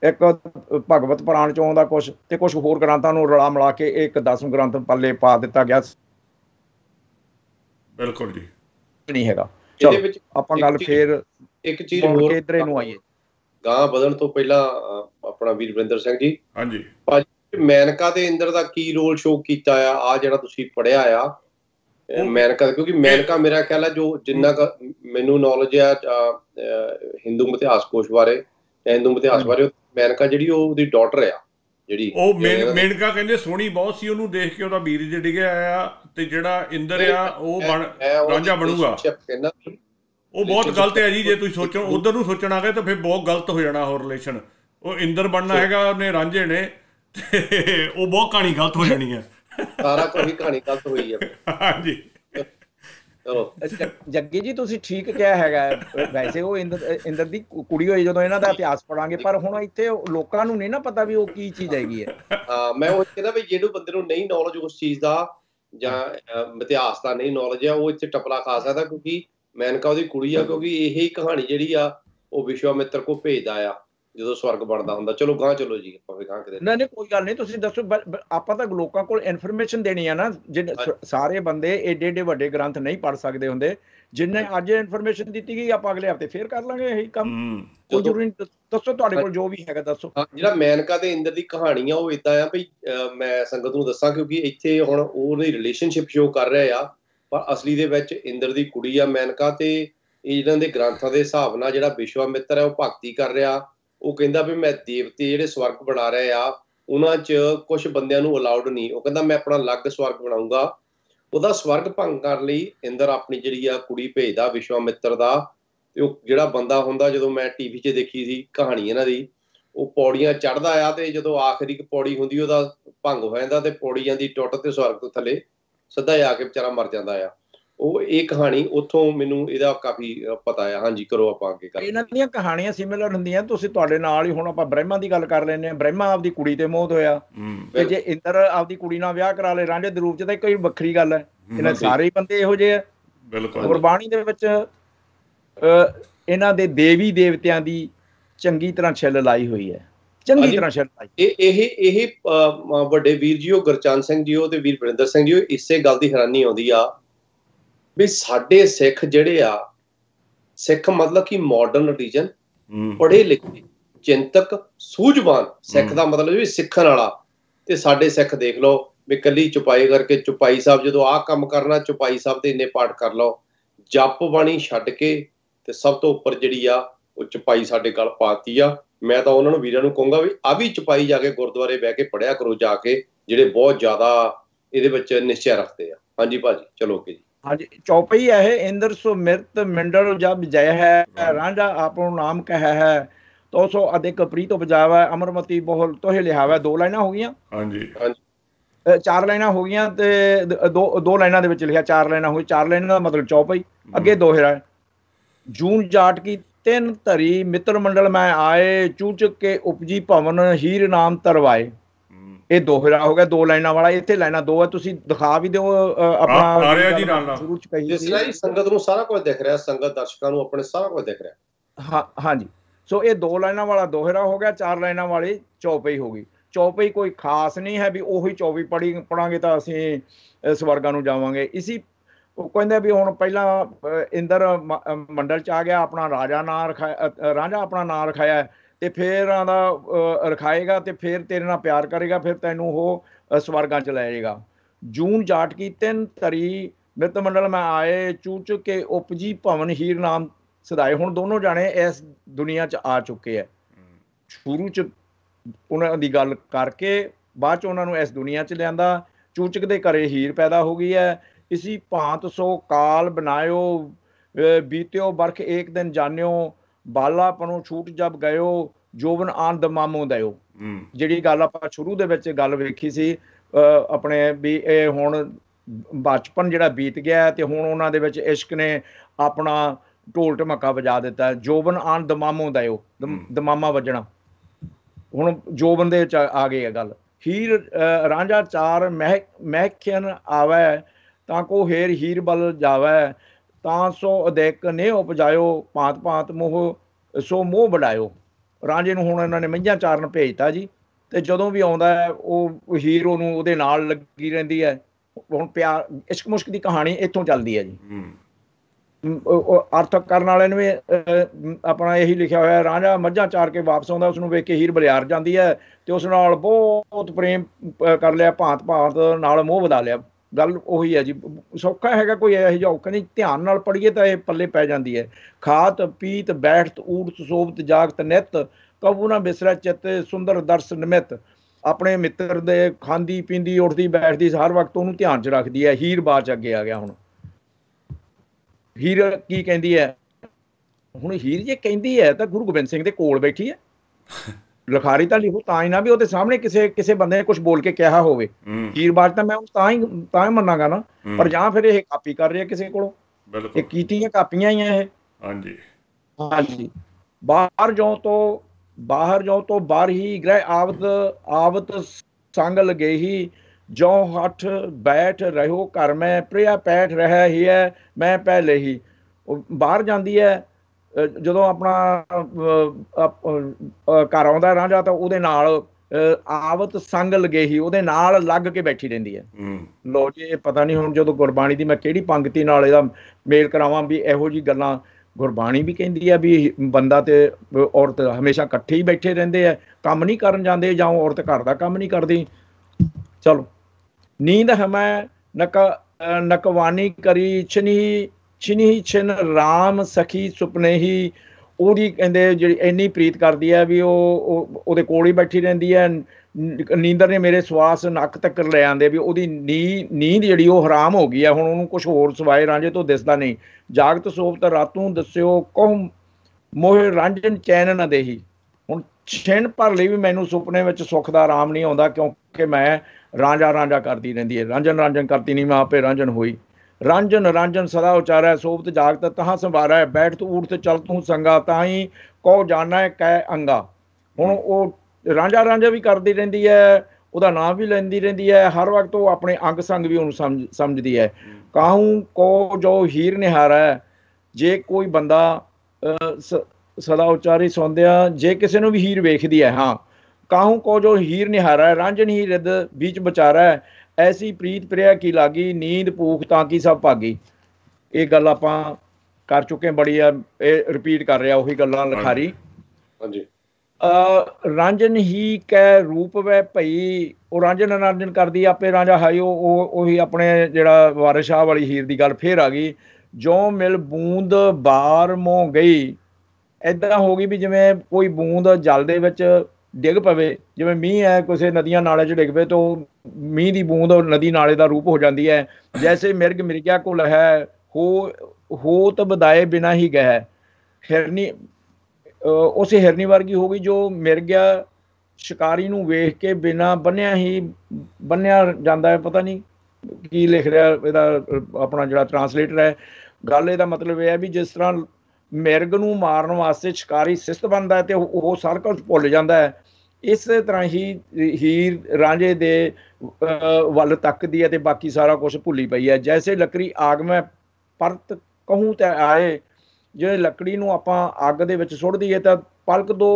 ਇੱਕ ਭਗਵਤ ਪੁਰਾਣ ਚੋਂ ਆਉਂਦਾ ਕੁਝ ਤੇ ਕੁਝ ਹੋਰ ਗ੍ਰੰਥਾਂ ਨੂੰ ਰਲਾ ਮਿਲਾ ਕੇ ਇਹ ਇੱਕ ਦਸਮ ਗ੍ਰੰਥ ਪੱਲੇ ਪਾ ਦਿੱਤਾ ਗਿਆ ਬਿਲਕੁਲ ਜੀ ਨਹੀਂ ਹੈਗਾ ਇਹਦੇ ਵਿੱਚ ਆਪਾਂ ਗੱਲ ਫੇਰ ਇੱਕ ਚੀਜ਼ ਹੋਰ ਇਧਰੇ ਨੂੰ ਆਈਏ ਗਾਂ ਬਦਲਣ ਤੋਂ ਪਹਿਲਾਂ ਆਪਣਾ ਵੀਰਵਿੰਦਰ ਸਿੰਘ ਜੀ ਹਾਂਜੀ ਭਾਜੀ ਮੈਨਕਾ ਤੇ ਇੰਦਰ ਦਾ ਕੀ ਰੋਲ ਸ਼ੋ ਕੀਤਾ ਆ ਆ ਜਿਹੜਾ ਤੁਸੀਂ ਪੜਿਆ ਆ ਮੈਨਕਾ ਕਿਉਂਕਿ ਮੈਨਕਾ ਮੇਰਾ ਖਿਆਲ ਹੈ ਜੋ ਜਿੰਨਾ ਮੈਨੂੰ ਨੌਲੇਜ ਆ ਹਿੰਦੂ ਇਤਿਹਾਸ ਕੋਸ਼ ਬਾਰੇ ਹਿੰਦੂ ਇਤਿਹਾਸ ਬਾਰੇ ਮੈਨਕਾ ਜਿਹੜੀ ਉਹ ਉਹਦੀ ਡਾਟਰ ਆ ਜਿਹੜੀ ਉਹ ਮੇਨਕਾ ਕਹਿੰਦੇ ਸੋਹਣੀ ਬਹੁਤ ਸੀ ਉਹਨੂੰ ਦੇਖ ਕੇ ਉਹਦਾ ਵੀਰ ਜਿਹੜਾ ਗਿਆ ਆ ਤੇ ਜਿਹੜਾ ਇੰਦਰ ਆ ਉਹ ਬਣ ਰਾਂਝਾ ਬਣੂਗਾ ਉਹ ਬਹੁਤ ਗਲਤ ਹੈ ਜੀ ਜੇ ਤੁਸੀਂ ਸੋਚੋ ਉਧਰ ਨੂੰ ਸੋਚਣਾ ਆ ਗਏ ਤਾਂ ਫਿਰ ਬਹੁਤ ਗਲਤ ਹੋ ਜਾਣਾ ਉਹ ਰਿਲੇਸ਼ਨ ਉਹ ਇੰਦਰ ਬਣਨਾ ਹੈਗਾ ਉਹਨੇ ਰਾਂਝੇ ਨੇ ਉਹ ਬਹੁਤ ਕਹਾਣੀ ਗਲਤ ਹੋ ਜਾਣੀ ਹੈ ਸਾਰਾ ਕੋਈ ਕਹਾਣੀ ਗਲਤ ਹੋਈ ਹੈ ਹਾਂਜੀ ਚਲੋ ਜੱਗੀ ਜੀ ਤੁਸੀਂ ਠੀਕ ਕਿਹਾ ਹੈਗਾ ਵੈਸੇ ਉਹ ਇੰਦਰ ਦੀ ਕੁੜੀ ਹੋਈ ਜਦੋਂ ਇਹਨਾਂ ਦਾ ਇਤਿਹਾਸ ਪੜਾਂਗੇ ਪਰ ਹੁਣ ਇੱਥੇ ਲੋਕਾਂ ਨੂੰ ਨਹੀਂ ਨਾ ਪਤਾ ਵੀ ਉਹ ਕੀ ਚੀਜ਼ ਹੈਗੀ ਹੈ ਮੈਂ ਉਹ ਕਹਿੰਦਾ ਵੀ ਜਿਹੜੇ ਬੰਦੇ ਨੂੰ ਨਹੀਂ ਨੌਲੇਜ ਉਸ ਚੀਜ਼ ਦਾ ਜਾਂ ਇਤਿਹਾਸ ਦਾ ਨਹੀਂ ਨੌਲੇਜ ਆ ਉਹ ਇੱਥੇ ਟਪਲਾ ਖਾ ਸਕਦਾ ਕਿਉਂਕਿ ਮੈਨਕਾ ਉਹਦੀ ਕੁੜੀ ਆ ਕਿਉਂਕਿ ਇਹੀ ਕਹਾਣੀ ਜਿਹੜੀ ਆ ਉਹ ਵਿਸ਼ਵਾਮਿੱਤਰ ਕੋ ਭੇਜਦਾ ਆ ਜਦੋਂ ਸਵਰਗ ਬਣਦਾ ਹੁੰਦਾ ਚਲੋ ਗਾਂ ਚਲੋ ਜੀ ਆਪਾਂ ਵੀ ਗਾਂ ਕਿਤੇ ਨਹੀਂ ਨਹੀਂ ਕੋਈ ਗੱਲ ਨਹੀਂ ਤੁਸੀਂ ਦੱਸੋ ਆਪਾਂ ਤਾਂ ਲੋਕਾਂ ਕੋਲ ਇਨਫੋਰਮੇਸ਼ਨ ਦੇਣੀ ਆ ਨਾ ਜਿਹੜੇ ਸਾਰੇ ਬੰਦੇ ਏਡੇ ਏਡੇ ਵੱਡੇ ਗ੍ਰੰਥ ਨਹੀਂ ਪੜ ਸਕਦੇ ਹੁੰਦੇ ਜਿੰਨੇ ਅੱਜ ਇਨਫੋਰਮੇਸ਼ਨ ਦਿੱਤੀ ਗਈ ਆਪਾਂ ਅਗਲੇ ਹਫਤੇ ਫੇਰ ਕਰ ਲਾਂਗੇ ਇਹੀ ਕੰਮ ਕੋਈ ਜ਼ਰੂਰੀ ਨਹੀਂ ਦੱਸੋ ਤੁਹਾਡੇ ਕੋਲ ਜੋ ਵੀ ਹੈਗਾ ਦੱਸੋ ਜਿਹੜਾ ਮੈਨਕਾ ਤੇ ਇੰਦਰ ਦੀ ਕਹਾਣੀ ਆ ਉਹ ਇਦਾਂ ਆ ਭਈ ਮੈਂ ਸੰਗਤ ਨੂੰ ਦੱਸਾਂ ਕਿਉਂਕਿ ਇੱਥੇ ਹੁਣ ਉਹਦੀ ਰਿਲੇਸ਼ਨਸ਼ਿਪ ਸ਼ੋ ਕਰ ਰਿਹਾ ਆ ਪਰ ਅਸਲੀ ਦੇ ਵਿੱਚ ਇੰਦਰ ਦੀ ਕੁੜੀ ਆ ਮੈਨਕਾ ਤੇ ਇਹਨਾਂ ਦੇ ਗ੍ਰੰਥਾਂ ਦੇ ਹਿਸਾਬ ਨਾਲ ਜਿਹੜਾ ਵਿਸ਼ਵਾਮਿੱਤਰ ਹੈ ਉਹ ਭਗਤੀ ਕਰ ਰਿਹਾ ਉਹ ਕਹਿੰਦਾ ਵੀ ਮੈਂ ਦੇਵਤੇ ਜਿਹੜੇ ਸਵਰਗ ਬਣਾ ਰਹੇ ਆ ਉਹਨਾਂ 'ਚ ਕੁਝ ਬੰਦਿਆਂ ਨੂੰ ਅਲਾਉਡ ਨਹੀਂ ਉਹ ਕਹਿੰਦਾ ਮੈਂ ਆਪਣਾ ਅਲੱਗ ਸਵਰਗ ਬਣਾਉਂਗਾ ਉਹਦਾ ਸਵਰਗ ਭੰਗ ਕਰਨ ਲਈ ਇੰਦਰ ਆਪਣੀ ਜਿਹੜੀ ਆ ਕੁੜੀ ਭੇਜਦਾ ਵਿਸ਼ਵਾਮਿੱਤਰ ਦਾ ਤੇ ਉਹ ਜਿਹੜਾ ਬੰਦਾ ਹੁੰਦਾ ਜਦੋਂ ਮੈਂ ਟੀਵੀ 'ਚ ਦੇਖੀ ਸੀ ਕਹਾਣੀ ਇਹਨਾਂ ਦੀ ਉਹ ਪੌੜੀਆਂ ਚੜਦਾ ਆ ਤੇ ਜਦੋਂ ਆਖਰੀ ਪੌੜੀ ਹੁੰਦੀ ਉਹਦਾ ਭੰਗ ਹੋ ਜਾਂਦਾ ਤੇ ਪੌੜੀ ਜਾਂਦੀ ਟੁੱਟ ਤੇ ਸਵਰਗ ਤੋਂ ਥੱਲੇ ਸਿੱਧਾ ਆ ਕੇ ਵਿਚਾਰਾ ਮਰ ਜਾਂਦਾ ਆ ਉਹ ਇਹ ਕਹਾਣੀ ਉਥੋਂ ਮੈਨੂੰ ਇਹਦਾ ਕਾਫੀ ਪਤਾ ਆ ਹਾਂਜੀ ਕਰੋ ਆਪਾਂ ਅੱਗੇ ਕਰ ਇਹਨਾਂ ਦੀਆਂ ਕਹਾਣੀਆਂ ਸਿਮਿਲਰ ਹੁੰਦੀਆਂ ਤੁਸੀਂ ਤੁਹਾਡੇ ਨਾਲ ਹੀ ਹੁਣ ਆਪਾਂ ਬ੍ਰਹਮਾ ਦੀ ਗੱਲ ਕਰ ਲੈਨੇ ਆ ਬ੍ਰਹਮਾ ਆਪਦੀ ਕੁੜੀ ਤੇ ਮੋਹਤ ਹੋਇਆ ਤੇ ਜੇ ਇੰਦਰ ਆਪਦੀ ਕੁੜੀ ਨਾਲ ਵਿਆਹ ਕਰਾ ਲੇ ਰਾਂਝੇ ਦਰੂਪ ਚ ਤਾਂ ਇੱਕ ਵੱਖਰੀ ਗੱਲ ਹੈ ਇਹਨਾਂ ਸਾਰੇ ਬੰਦੇ ਇਹੋ ਜਿਹੇ ਆ ਬਿਲਕੁਲ ਗੁਰਬਾਣੀ ਦੇ ਵਿੱਚ ਇਹਨਾਂ ਦੇ ਦੇਵੀ ਦੇਵਤਿਆਂ ਦੀ ਚੰਗੀ ਤਰ੍ਹਾਂ ਛਿੱਲ ਲਾਈ ਹੋਈ ਹੈ ਚੰਗੀ ਤਰ੍ਹਾਂ ਲਾਈ ਇਹ ਇਹ ਇਹ ਵੱਡੇ ਵੀਰ ਜੀਓ ਗੁਰਚੰਦ ਸਿੰਘ ਜੀਓ ਤੇ ਵੀਰ ਬਰਿੰਦਰ ਸਿੰਘ ਜੀਓ ਇਸੇ ਗੱਲ ਦੀ ਹੈਰਾਨੀ ਆਉਂਦੀ ਆ ਵੀ ਸਾਡੇ ਸਿੱਖ ਜਿਹੜੇ ਆ ਸਿੱਖ ਮਤਲਬ ਕਿ ਮਾਡਰਨ ਰਿਲੀਜਨ ਪੜ੍ਹੇ ਲਿਖੇ ਚਿੰਤਕ ਸੂਝਵਾਨ ਸਿੱਖ ਦਾ ਮਤਲਬ ਵੀ ਸਿੱਖਣ ਵਾਲਾ ਤੇ ਸਾਡੇ ਸਿੱਖ ਦੇਖ ਲਓ ਵੀ ਕੱਲੀ ਚੁਪਾਈ ਕਰਕੇ ਚੁਪਾਈ ਸਾਹਿਬ ਜਦੋਂ ਆਹ ਕੰਮ ਕਰਨਾ ਚੁਪਾਈ ਸਾਹਿਬ ਦੇ ਇੰਨੇ ਪਾਠ ਕਰ ਲਓ ਜਪ ਬਾਣੀ ਛੱਡ ਕੇ ਤੇ ਸਭ ਤੋਂ ਉੱਪਰ ਜਿਹੜੀ ਆ ਉਹ ਚੁਪਾਈ ਸਾਡੇ ਗਲ ਪਾਤੀ ਆ ਮੈਂ ਤਾਂ ਉਹਨਾਂ ਨੂੰ ਵੀਰਾਂ ਨੂੰ ਕਹੂੰਗਾ ਵੀ ਆ ਵੀ ਚੁਪਾਈ ਜਾ ਕੇ ਗੁਰਦੁਆਰੇ ਬਹਿ ਕੇ ਪੜਿਆ ਕਰੋ ਜਾ ਕੇ ਜਿਹੜੇ ਬਹੁਤ ਜ਼ਿਆਦਾ ਇਹਦੇ ਵਿੱਚ ਨਿਸ਼ਚੈ ਰੱਖਦੇ ਆ ਹਾਂਜੀ ਭਾਜੀ ਚਲੋ ਓਕੇ ਜੀ ਹਾਂਜੀ ਚੌਪਈ ਹੈ ਇੰਦਰ ਸੋ ਮਿਰਤ ਮੰਡਲ ਜਬ ਜੈ ਹੈ ਰਾਂਝਾ ਆਪੋ ਨਾਮ ਕਹਿ ਹੈ ਤੋ ਸੋ ਕਪਰੀ ਪ੍ਰੀਤ ਬਜਾਵਾ ਅਮਰਮਤੀ ਬੋਲ ਤੋਹੇ ਲਿਹਾਵਾ ਦੋ ਲਾਈਨਾਂ ਹੋ ਗਈਆਂ ਹਾਂਜੀ ਹਾਂਜੀ ਚਾਰ ਲਾਈਨਾਂ ਹੋ ਗਈਆਂ ਤੇ ਦੋ ਦੋ ਲਾਈਨਾਂ ਦੇ ਵਿੱਚ ਲਿਖਿਆ ਚਾਰ ਲਾਈਨਾਂ ਹੋਈ ਚਾਰ ਲਾਈਨਾਂ ਦਾ ਮਤਲਬ ਚੌਪਈ ਅੱਗੇ ਦੋਹਰਾ ਜੂਨ ਜਾਟ ਕੀ ਤਿੰਨ ਧਰੀ ਮਿੱਤਰ ਮੰਡਲ ਮੈਂ ਆਏ ਚੂਚਕ ਕੇ ਉਪਜੀ ਭਵਨ ਹੀਰ ਨਾਮ ਤਰਵਾਏ ਇਹ ਦੋਹਰਾ ਹੋ ਗਿਆ ਦੋ ਲਾਈਨਾਂ ਵਾਲਾ ਇੱਥੇ ਲਾਈਨਾਂ ਦੋ ਆ ਤੁਸੀਂ ਦਿਖਾ ਵੀ ਦਿਓ ਆਪਣਾ ਆ ਰਿਹਾ ਜੀ ਨਾਲ ਨਾਲ ਸ਼ੁਰੂ ਚ ਕਹੀ ਜਿਸ ਲਈ ਸੰਗਤ ਨੂੰ ਸਾਰਾ ਕੁਝ ਦਿਖ ਰਿਹਾ ਸੰਗਤ ਦਰਸ਼ਕਾਂ ਨੂੰ ਆਪਣੇ ਸਾਰਾ ਕੁਝ ਦਿਖ ਰਿਹਾ ਹਾਂ ਹਾਂਜੀ ਸੋ ਇਹ ਦੋ ਲਾਈਨਾਂ ਵਾਲਾ ਦੋਹਰਾ ਹੋ ਗਿਆ ਚਾਰ ਲਾਈਨਾਂ ਵਾਲੀ ਚੌਪਈ ਹੋ ਗਈ ਚੌਪਈ ਕੋਈ ਖਾਸ ਨਹੀਂ ਹੈ ਵੀ ਉਹੀ ਚੌਵੀ ਪੜੀ ਪੜਾਂਗੇ ਤਾਂ ਅਸੀਂ ਸਵਰਗਾਂ ਨੂੰ ਜਾਵਾਂਗੇ ਇਸੀ ਉਹ ਕਹਿੰਦੇ ਵੀ ਹੁਣ ਪਹਿਲਾਂ ਇੰਦਰ ਮੰਡਲ ਚ ਆ ਗਿਆ ਆਪਣਾ ਰਾਜਾ ਨਾਂ ਰਖਾਇਆ ਰਾਜਾ ਆਪਣਾ ਨਾਂ ਰਖਾਇਆ ਤੇ ਫੇਰ ਆਂਦਾ ਰਖਾਏਗਾ ਤੇ ਫੇਰ ਤੇਰੇ ਨਾਲ ਪਿਆਰ ਕਰੇਗਾ ਫਿਰ ਤੈਨੂੰ ਉਹ ਸਵਰਗਾਂ ਚ ਲੈ ਜਾਏਗਾ ਜੂਨ ਜਾਟ ਕੀ ਤਿੰਨ ਤਰੀ ਮਿਤ ਮੰਡਲ ਮੈਂ ਆਏ ਚੂਚ ਕੇ ਉਪਜੀ ਭਵਨ ਹੀਰ ਨਾਮ ਸਦਾਏ ਹੁਣ ਦੋਨੋਂ ਜਾਣੇ ਇਸ ਦੁਨੀਆ ਚ ਆ ਚੁੱਕੇ ਐ ਸ਼ੁਰੂ ਚ ਉਹਨਾਂ ਦੀ ਗੱਲ ਕਰਕੇ ਬਾਅਦ ਚ ਉਹਨਾਂ ਨੂੰ ਇਸ ਦੁਨੀਆ ਚ ਲਿਆਂਦਾ ਚੂਚਕ ਦੇ ਘਰੇ ਹੀਰ ਪੈਦਾ ਹੋ ਗਈ ਐ ਇਸੀ ਭਾਂਤ ਸੋ ਕਾਲ ਬਨਾਇਓ ਬੀਤਿਓ ਬਰਖ ਇੱਕ ਦਿਨ ਜਾਣਿਓ ਬਾਲਾਪਨੋਂ ਛੂਟ ਜਬ ਗਇਓ ਜੋਵਨ ਆਨੰਦ ਮਾਮੋ ਦਇਓ ਜਿਹੜੀ ਗੱਲ ਆਪਾਂ ਸ਼ੁਰੂ ਦੇ ਵਿੱਚ ਗੱਲ ਵੇਖੀ ਸੀ ਆਪਣੇ ਵੀ ਇਹ ਹੁਣ ਬਚਪਨ ਜਿਹੜਾ ਬੀਤ ਗਿਆ ਤੇ ਹੁਣ ਉਹਨਾਂ ਦੇ ਵਿੱਚ ਇਸ਼ਕ ਨੇ ਆਪਣਾ ਢੋਲ ਢਮਕਾ ਵਜਾ ਦਿੱਤਾ ਜੋਵਨ ਆਨ ਦਮਾਮੋ ਦਇਓ ਦਮਾਮਾ ਵਜਣਾ ਹੁਣ ਜੋਵਨ ਦੇ ਵਿੱਚ ਆ ਗਈ ਹੈ ਗੱਲ ਹੀਰ ਰਾਂਝਾ ਚਾਰ ਮਹਿਕ ਮਹਿਕਨ ਆਵੇ ਤਾਂ ਕੋ ਹੀਰ ਹੀਰ ਬਲ ਜਾਵੇ ਤਾਂ ਸੋ ਅਦੇਕ ਨੇ ਉਪਜਾਇਓ ਪਾਤ ਪਾਤ ਮੋਹ ਸੋ ਮੋਹ ਬੜਾਇਓ ਰਾਂਝੇ ਨੂੰ ਹੁਣ ਇਹਨਾਂ ਨੇ ਮੰਝਾਂ ਚਾਰਨ ਭੇਜਤਾ ਜੀ ਤੇ ਜਦੋਂ ਵੀ ਆਉਂਦਾ ਹੈ ਉਹ ਹੀਰੋ ਨੂੰ ਉਹਦੇ ਨਾਲ ਲੱਗੀ ਰਹਿੰਦੀ ਹੈ ਹੁਣ ਪਿਆਰ ਇਸ਼ਕ ਮੁਸ਼ਕ ਦੀ ਕਹਾਣੀ ਇੱਥੋਂ ਚੱਲਦੀ ਹੈ ਜੀ ਅਰਥਕ ਕਰਨ ਵਾਲੇ ਨੇ ਆਪਣਾ ਇਹੀ ਲਿਖਿਆ ਹੋਇਆ ਰਾਂਝਾ ਮੱਝਾਂ ਚਾਰ ਕੇ ਵਾਪਸ ਆਉਂਦਾ ਉਸ ਨੂੰ ਵੇਖ ਕੇ ਹੀਰ ਬਲਿਆਰ ਜਾਂਦੀ ਹੈ ਤੇ ਉਸ ਨਾਲ ਬਹੁਤ ਪ੍ਰੇਮ ਕਰ ਲਿਆ ਭਾਂਤ ਭਾਂਤ ਨਾਲ ਮੋਹ ਵਧਾ ਲਿਆ ਗੱਲ ਉਹੀ ਹੈ ਜੀ ਸੌਖਾ ਹੈਗਾ ਕੋਈ ਇਹੋ ਜਿਹਾ ਔਕਾ ਨਹੀਂ ਧਿਆਨ ਨਾਲ ਪੜੀਏ ਤਾਂ ਇਹ ਪੱਲੇ ਪੈ ਜਾਂਦੀ ਹੈ ਖਾਤ ਪੀਤ ਬੈਠਤ ਊੜਤ ਸੋਬਤ ਜਾਗਤ ਨਿਤ ਕਬੂ ਨਾ ਬਿਸਰਾ ਚਿੱਤ ਸੁੰਦਰ ਦਰਸ ਨਿਮਿਤ ਆਪਣੇ ਮਿੱਤਰ ਦੇ ਖਾਂਦੀ ਪੀਂਦੀ ਉੱਠਦੀ ਬੈਠਦੀ ਹਰ ਵਕਤ ਉਹਨੂੰ ਧਿਆਨ 'ਚ ਰੱਖਦੀ ਹੈ ਹੀਰ ਬਾਚ ਅੱਗੇ ਆ ਗਿਆ ਹੁਣ ਹੀਰ ਕੀ ਕਹਿੰਦੀ ਹੈ ਹੁਣ ਹੀਰ ਜੇ ਕਹਿੰਦੀ ਹੈ ਤਾਂ ਗੁਰੂ ਗੋਬਿੰਦ ਸਿੰਘ ਦੇ ਕੋਲ ਬੈਠੀ ਹੈ ਲਖਾਰੀ ਤਾਂ ਲਿਖੋ ਤਾਂ ਹੀ ਨਾ ਵੀ ਉਹਦੇ ਸਾਹਮਣੇ ਕਿਸੇ ਕਿਸੇ ਬੰਦੇ ਨੇ ਕੁਝ ਬੋਲ ਕੇ ਕਿਹਾ ਹੋਵੇ ਕੀਰਬਾਜ ਤਾਂ ਮੈਂ ਉਹ ਤਾਂ ਹੀ ਤਾਂ ਹੀ ਮੰਨਾਂਗਾ ਨਾ ਪਰ ਜਾਂ ਫਿਰ ਇਹ ਕਾਪੀ ਕਰ ਰਿਹਾ ਕਿਸੇ ਕੋਲੋਂ ਬਿਲਕੁਲ ਇਹ ਕੀਤੀਆਂ ਕਾਪੀਆਂ ਹੀ ਆ ਇਹ ਹਾਂਜੀ ਹਾਂਜੀ ਬਾਹਰ ਜਾਉ ਤੋਂ ਬਾਹਰ ਜਾਉ ਤੋਂ ਬਾਹਰ ਹੀ ਗ੍ਰਹਿ ਆਵਤ ਆਵਤ ਸੰਗ ਲਗੇ ਹੀ ਜੋ ਹੱਠ ਬੈਠ ਰਹੋ ਘਰ ਮੈਂ ਪ੍ਰਿਆ ਪੈਠ ਰਹਾ ਹੀ ਹੈ ਮੈਂ ਪਹਿਲੇ ਹੀ ਬਾਹਰ ਜਾਂਦੀ ਹੈ ਜਦੋਂ ਆਪਣਾ ਘਰ ਆਉਂਦਾ ਰਾਂਝਾ ਤਾਂ ਉਹਦੇ ਨਾਲ ਆਵਤ ਸੰਗ ਲਗੇ ਹੀ ਉਹਦੇ ਨਾਲ ਲੱਗ ਕੇ ਬੈਠੀ ਰਹਿੰਦੀ ਹੈ ਲੋ ਜੀ ਇਹ ਪਤਾ ਨਹੀਂ ਹੁਣ ਜਦੋਂ ਗੁਰਬਾਣੀ ਦੀ ਮੈਂ ਕਿਹੜੀ ਪੰਕਤੀ ਨਾਲ ਇਹਦਾ ਮੇਲ ਕਰਾਵਾਂ ਵੀ ਇਹੋ ਜੀ ਗੱਲਾਂ ਗੁਰਬਾਣੀ ਵੀ ਕਹਿੰਦੀ ਆ ਵੀ ਬੰਦਾ ਤੇ ਔਰਤ ਹਮੇਸ਼ਾ ਇਕੱਠੇ ਹੀ ਬੈਠੇ ਰਹਿੰਦੇ ਆ ਕੰਮ ਨਹੀਂ ਕਰਨ ਜਾਂਦੇ ਜਾਂ ਔਰਤ ਘਰ ਦਾ ਕੰਮ ਨਹੀਂ ਕਰਦੀ ਚਲੋ ਨੀਂਦ ਹਮੈ ਨਕ ਨਕਵਾਨੀ ਕਰੀ ਛਨੀ ਛਿਨਹੀ ਛਿਨ ਰਾਮ ਸਖੀ ਸੁਪਨੇ ਹੀ ਉਹਦੀ ਕਹਿੰਦੇ ਜਿਹੜੀ ਇੰਨੀ ਪ੍ਰੀਤ ਕਰਦੀ ਆ ਵੀ ਉਹ ਉਹਦੇ ਕੋਲ ਹੀ ਬੈਠੀ ਰਹਿੰਦੀ ਆ ਨੀਂਦਰ ਨੇ ਮੇਰੇ ਸਵਾਸ ਨੱਕ ਤੱਕ ਲੈ ਆਂਦੇ ਵੀ ਉਹਦੀ ਨੀਂਦ ਜਿਹੜੀ ਉਹ ਹਰਾਮ ਹੋ ਗਈ ਆ ਹੁਣ ਉਹਨੂੰ ਕੁਝ ਹੋਰ ਸਵਾਏ ਰਾਂਝੇ ਤੋਂ ਦਿਸਦਾ ਨਹੀਂ ਜਾਗਤ ਰਾਤ ਰਾਤੋਂ ਦੱਸਿਓ ਕਹ ਮੋਹ ਰਾਂਝਨ ਚੈਨ ਨਾ ਦੇਹੀ ਹੁਣ ਛੇਣ ਪਰ ਲਈ ਵੀ ਮੈਨੂੰ ਸੁਪਨੇ ਵਿੱਚ ਸੁੱਖ ਦਾ ਆਰਾਮ ਨਹੀਂ ਆਉਂਦਾ ਕਿਉਂਕਿ ਮੈਂ ਰਾਂਝਾ ਰਾਂਝਾ ਕਰਦੀ ਰਹਿੰਦੀ ਹੈ ਰਾਂਝਨ ਰਾਂਝਨ ਕਰਦੀ ਨਹੀਂ ਮੈਂ ਆਪੇ ਰਾਂਝਨ ਹੋਈ ਰਾਂਝਨ ਰਾਂਝਨ ਸਦਾ ਉਚਾਰੈ ਸੋਭਤ ਜਾਗਤ ਤਹਾਂ ਹੈ ਬੈਠ ਤੂੰ ਉਠ ਤੇ ਚਲ ਤੂੰ ਸੰਗਾ ਤਾਈ ਕਉ ਜਾਣੈ ਕੈ ਅੰਗਾ ਹੁਣ ਉਹ ਰਾਂਝਾ ਰਾਂਝਾ ਵੀ ਕਰਦੀ ਰਹਿੰਦੀ ਹੈ ਉਹਦਾ ਨਾਮ ਵੀ ਲੈਂਦੀ ਰਹਿੰਦੀ ਹੈ ਹਰ ਵਕਤ ਉਹ ਆਪਣੇ ਅੰਗ ਸੰਗ ਵੀ ਉਹਨੂੰ ਸਮਝਦੀ ਹੈ ਕਾਹੂ ਕੋ ਜੋ ਹੀਰ ਨਿਹਾਰਾ ਜੇ ਕੋਈ ਬੰਦਾ ਸਦਾ ਉਚਾਰੀ ਸੌਂਦਿਆ ਜੇ ਕਿਸੇ ਨੂੰ ਵੀ ਹੀਰ ਵੇਖਦੀ ਹੈ ਹਾਂ ਕਾਹੂ ਕੋ ਜੋ ਹੀਰ ਨਿਹਾਰਾ ਰਾਂਝਨ ਹੀ ਰਦ ਵਿੱਚ ਵਿਚਾਰਾ ਐਸੀ ਪ੍ਰੀਤ ਪ੍ਰਿਆ ਕੀ ਲਾਗੀ ਨੀਂਦ ਪੂਖ ਤਾਂ ਕੀ ਸਭ ਭਾਗੀ ਇਹ ਗੱਲ ਆਪਾਂ ਕਰ ਚੁੱਕੇ ਬੜੀ ਆ ਇਹ ਰਿਪੀਟ ਕਰ ਰਿਹਾ ਉਹੀ ਗੱਲਾਂ ਲਖਾਰੀ ਹਾਂਜੀ ਰਾਂਝਨ ਹੀ ਕੈ ਰੂਪ ਵੈ ਭਈ ਉਹ ਰਾਂਝਨ ਰਾਂਝਨ ਕਰਦੀ ਆਪੇ ਰਾਜਾ ਹਾਇਓ ਉਹ ਉਹੀ ਆਪਣੇ ਜਿਹੜਾ ਵਾਰਿਸ ਸ਼ਾਹ ਵਾਲੀ ਹੀਰ ਦੀ ਗੱਲ ਫੇਰ ਆ ਗਈ ਜੋ ਮਿਲ ਬੂੰਦ ਬਾਰ ਮੋ ਗਈ ਐਦਾਂ ਹੋ ਗਈ ਵੀ ਜਿਵੇਂ ਕੋਈ ਬੂੰਦ ਜਲ ਦੇ ਵਿੱਚ ਡਿੱਗ ਪਵੇ ਜਿਵੇਂ ਮੀਂਹ ਹੈ ਕਿਸੇ ਨਦੀਆਂ ਨਾਲੇ 'ਚ ਡਿੱਗ ਪਵੇ ਤਾਂ ਮੀਂਹ ਦੀ ਬੂੰਦ ਉਹ ਨਦੀ ਨਾਲੇ ਦਾ ਰੂਪ ਹੋ ਜਾਂਦੀ ਹੈ ਜੈਸੇ ਮਿਰਗ ਮਿਰਗਿਆ ਕੋਲ ਹੈ ਹੋ ਹੋ ਤਾਂ ਬਦਾਏ ਬਿਨਾ ਹੀ ਗਹਿ ਹਿਰਨੀ ਉਸੇ ਹਿਰਨੀ ਵਰਗੀ ਹੋ ਗਈ ਜੋ ਮਿਰਗਿਆ ਸ਼ਿਕਾਰੀ ਨੂੰ ਵੇਖ ਕੇ ਬਿਨਾ ਬੰਨਿਆ ਹੀ ਬੰਨਿਆ ਜਾਂਦਾ ਹੈ ਪਤਾ ਨਹੀਂ ਕੀ ਲਿਖ ਰਿਹਾ ਇਹਦਾ ਆਪਣਾ ਜਿਹੜਾ ਟਰਾਂਸਲੇਟਰ ਹੈ ਗੱਲ ਇਹਦਾ ਮਤਲਬ ਇਹ ਹੈ ਵੀ ਜਿਸ ਤਰ੍ਹਾਂ ਮਿਰਗ ਨੂੰ ਮਾਰਨ ਵਾਸਤੇ ਸ਼ਿਕਾਰੀ ਸਿਸਤ ਬੰਦਾ ਤੇ ਉਹ ਸਰਕਲ ਭੁੱਲ ਜਾਂਦਾ ਹੈ ਇਸੇ ਤਰ੍ਹਾਂ ਹੀ ਹੀਰ ਰਾਂਝੇ ਦੇ ਵੱਲ ਤੱਕਦੀ ਹੈ ਤੇ ਬਾਕੀ ਸਾਰਾ ਕੁਝ ਭੁੱਲੀ ਪਈ ਹੈ ਜੈਸੇ ਲੱਕੜੀ ਆਗ ਮੈਂ ਪਰਤ ਕਹੂੰ ਤੇ ਆਏ ਜੇ ਲੱਕੜੀ ਨੂੰ ਆਪਾਂ ਅੱਗ ਦੇ ਵਿੱਚ ਸੁੱਟ ਦਈਏ ਤਾਂ ਪਲਕ ਦੋ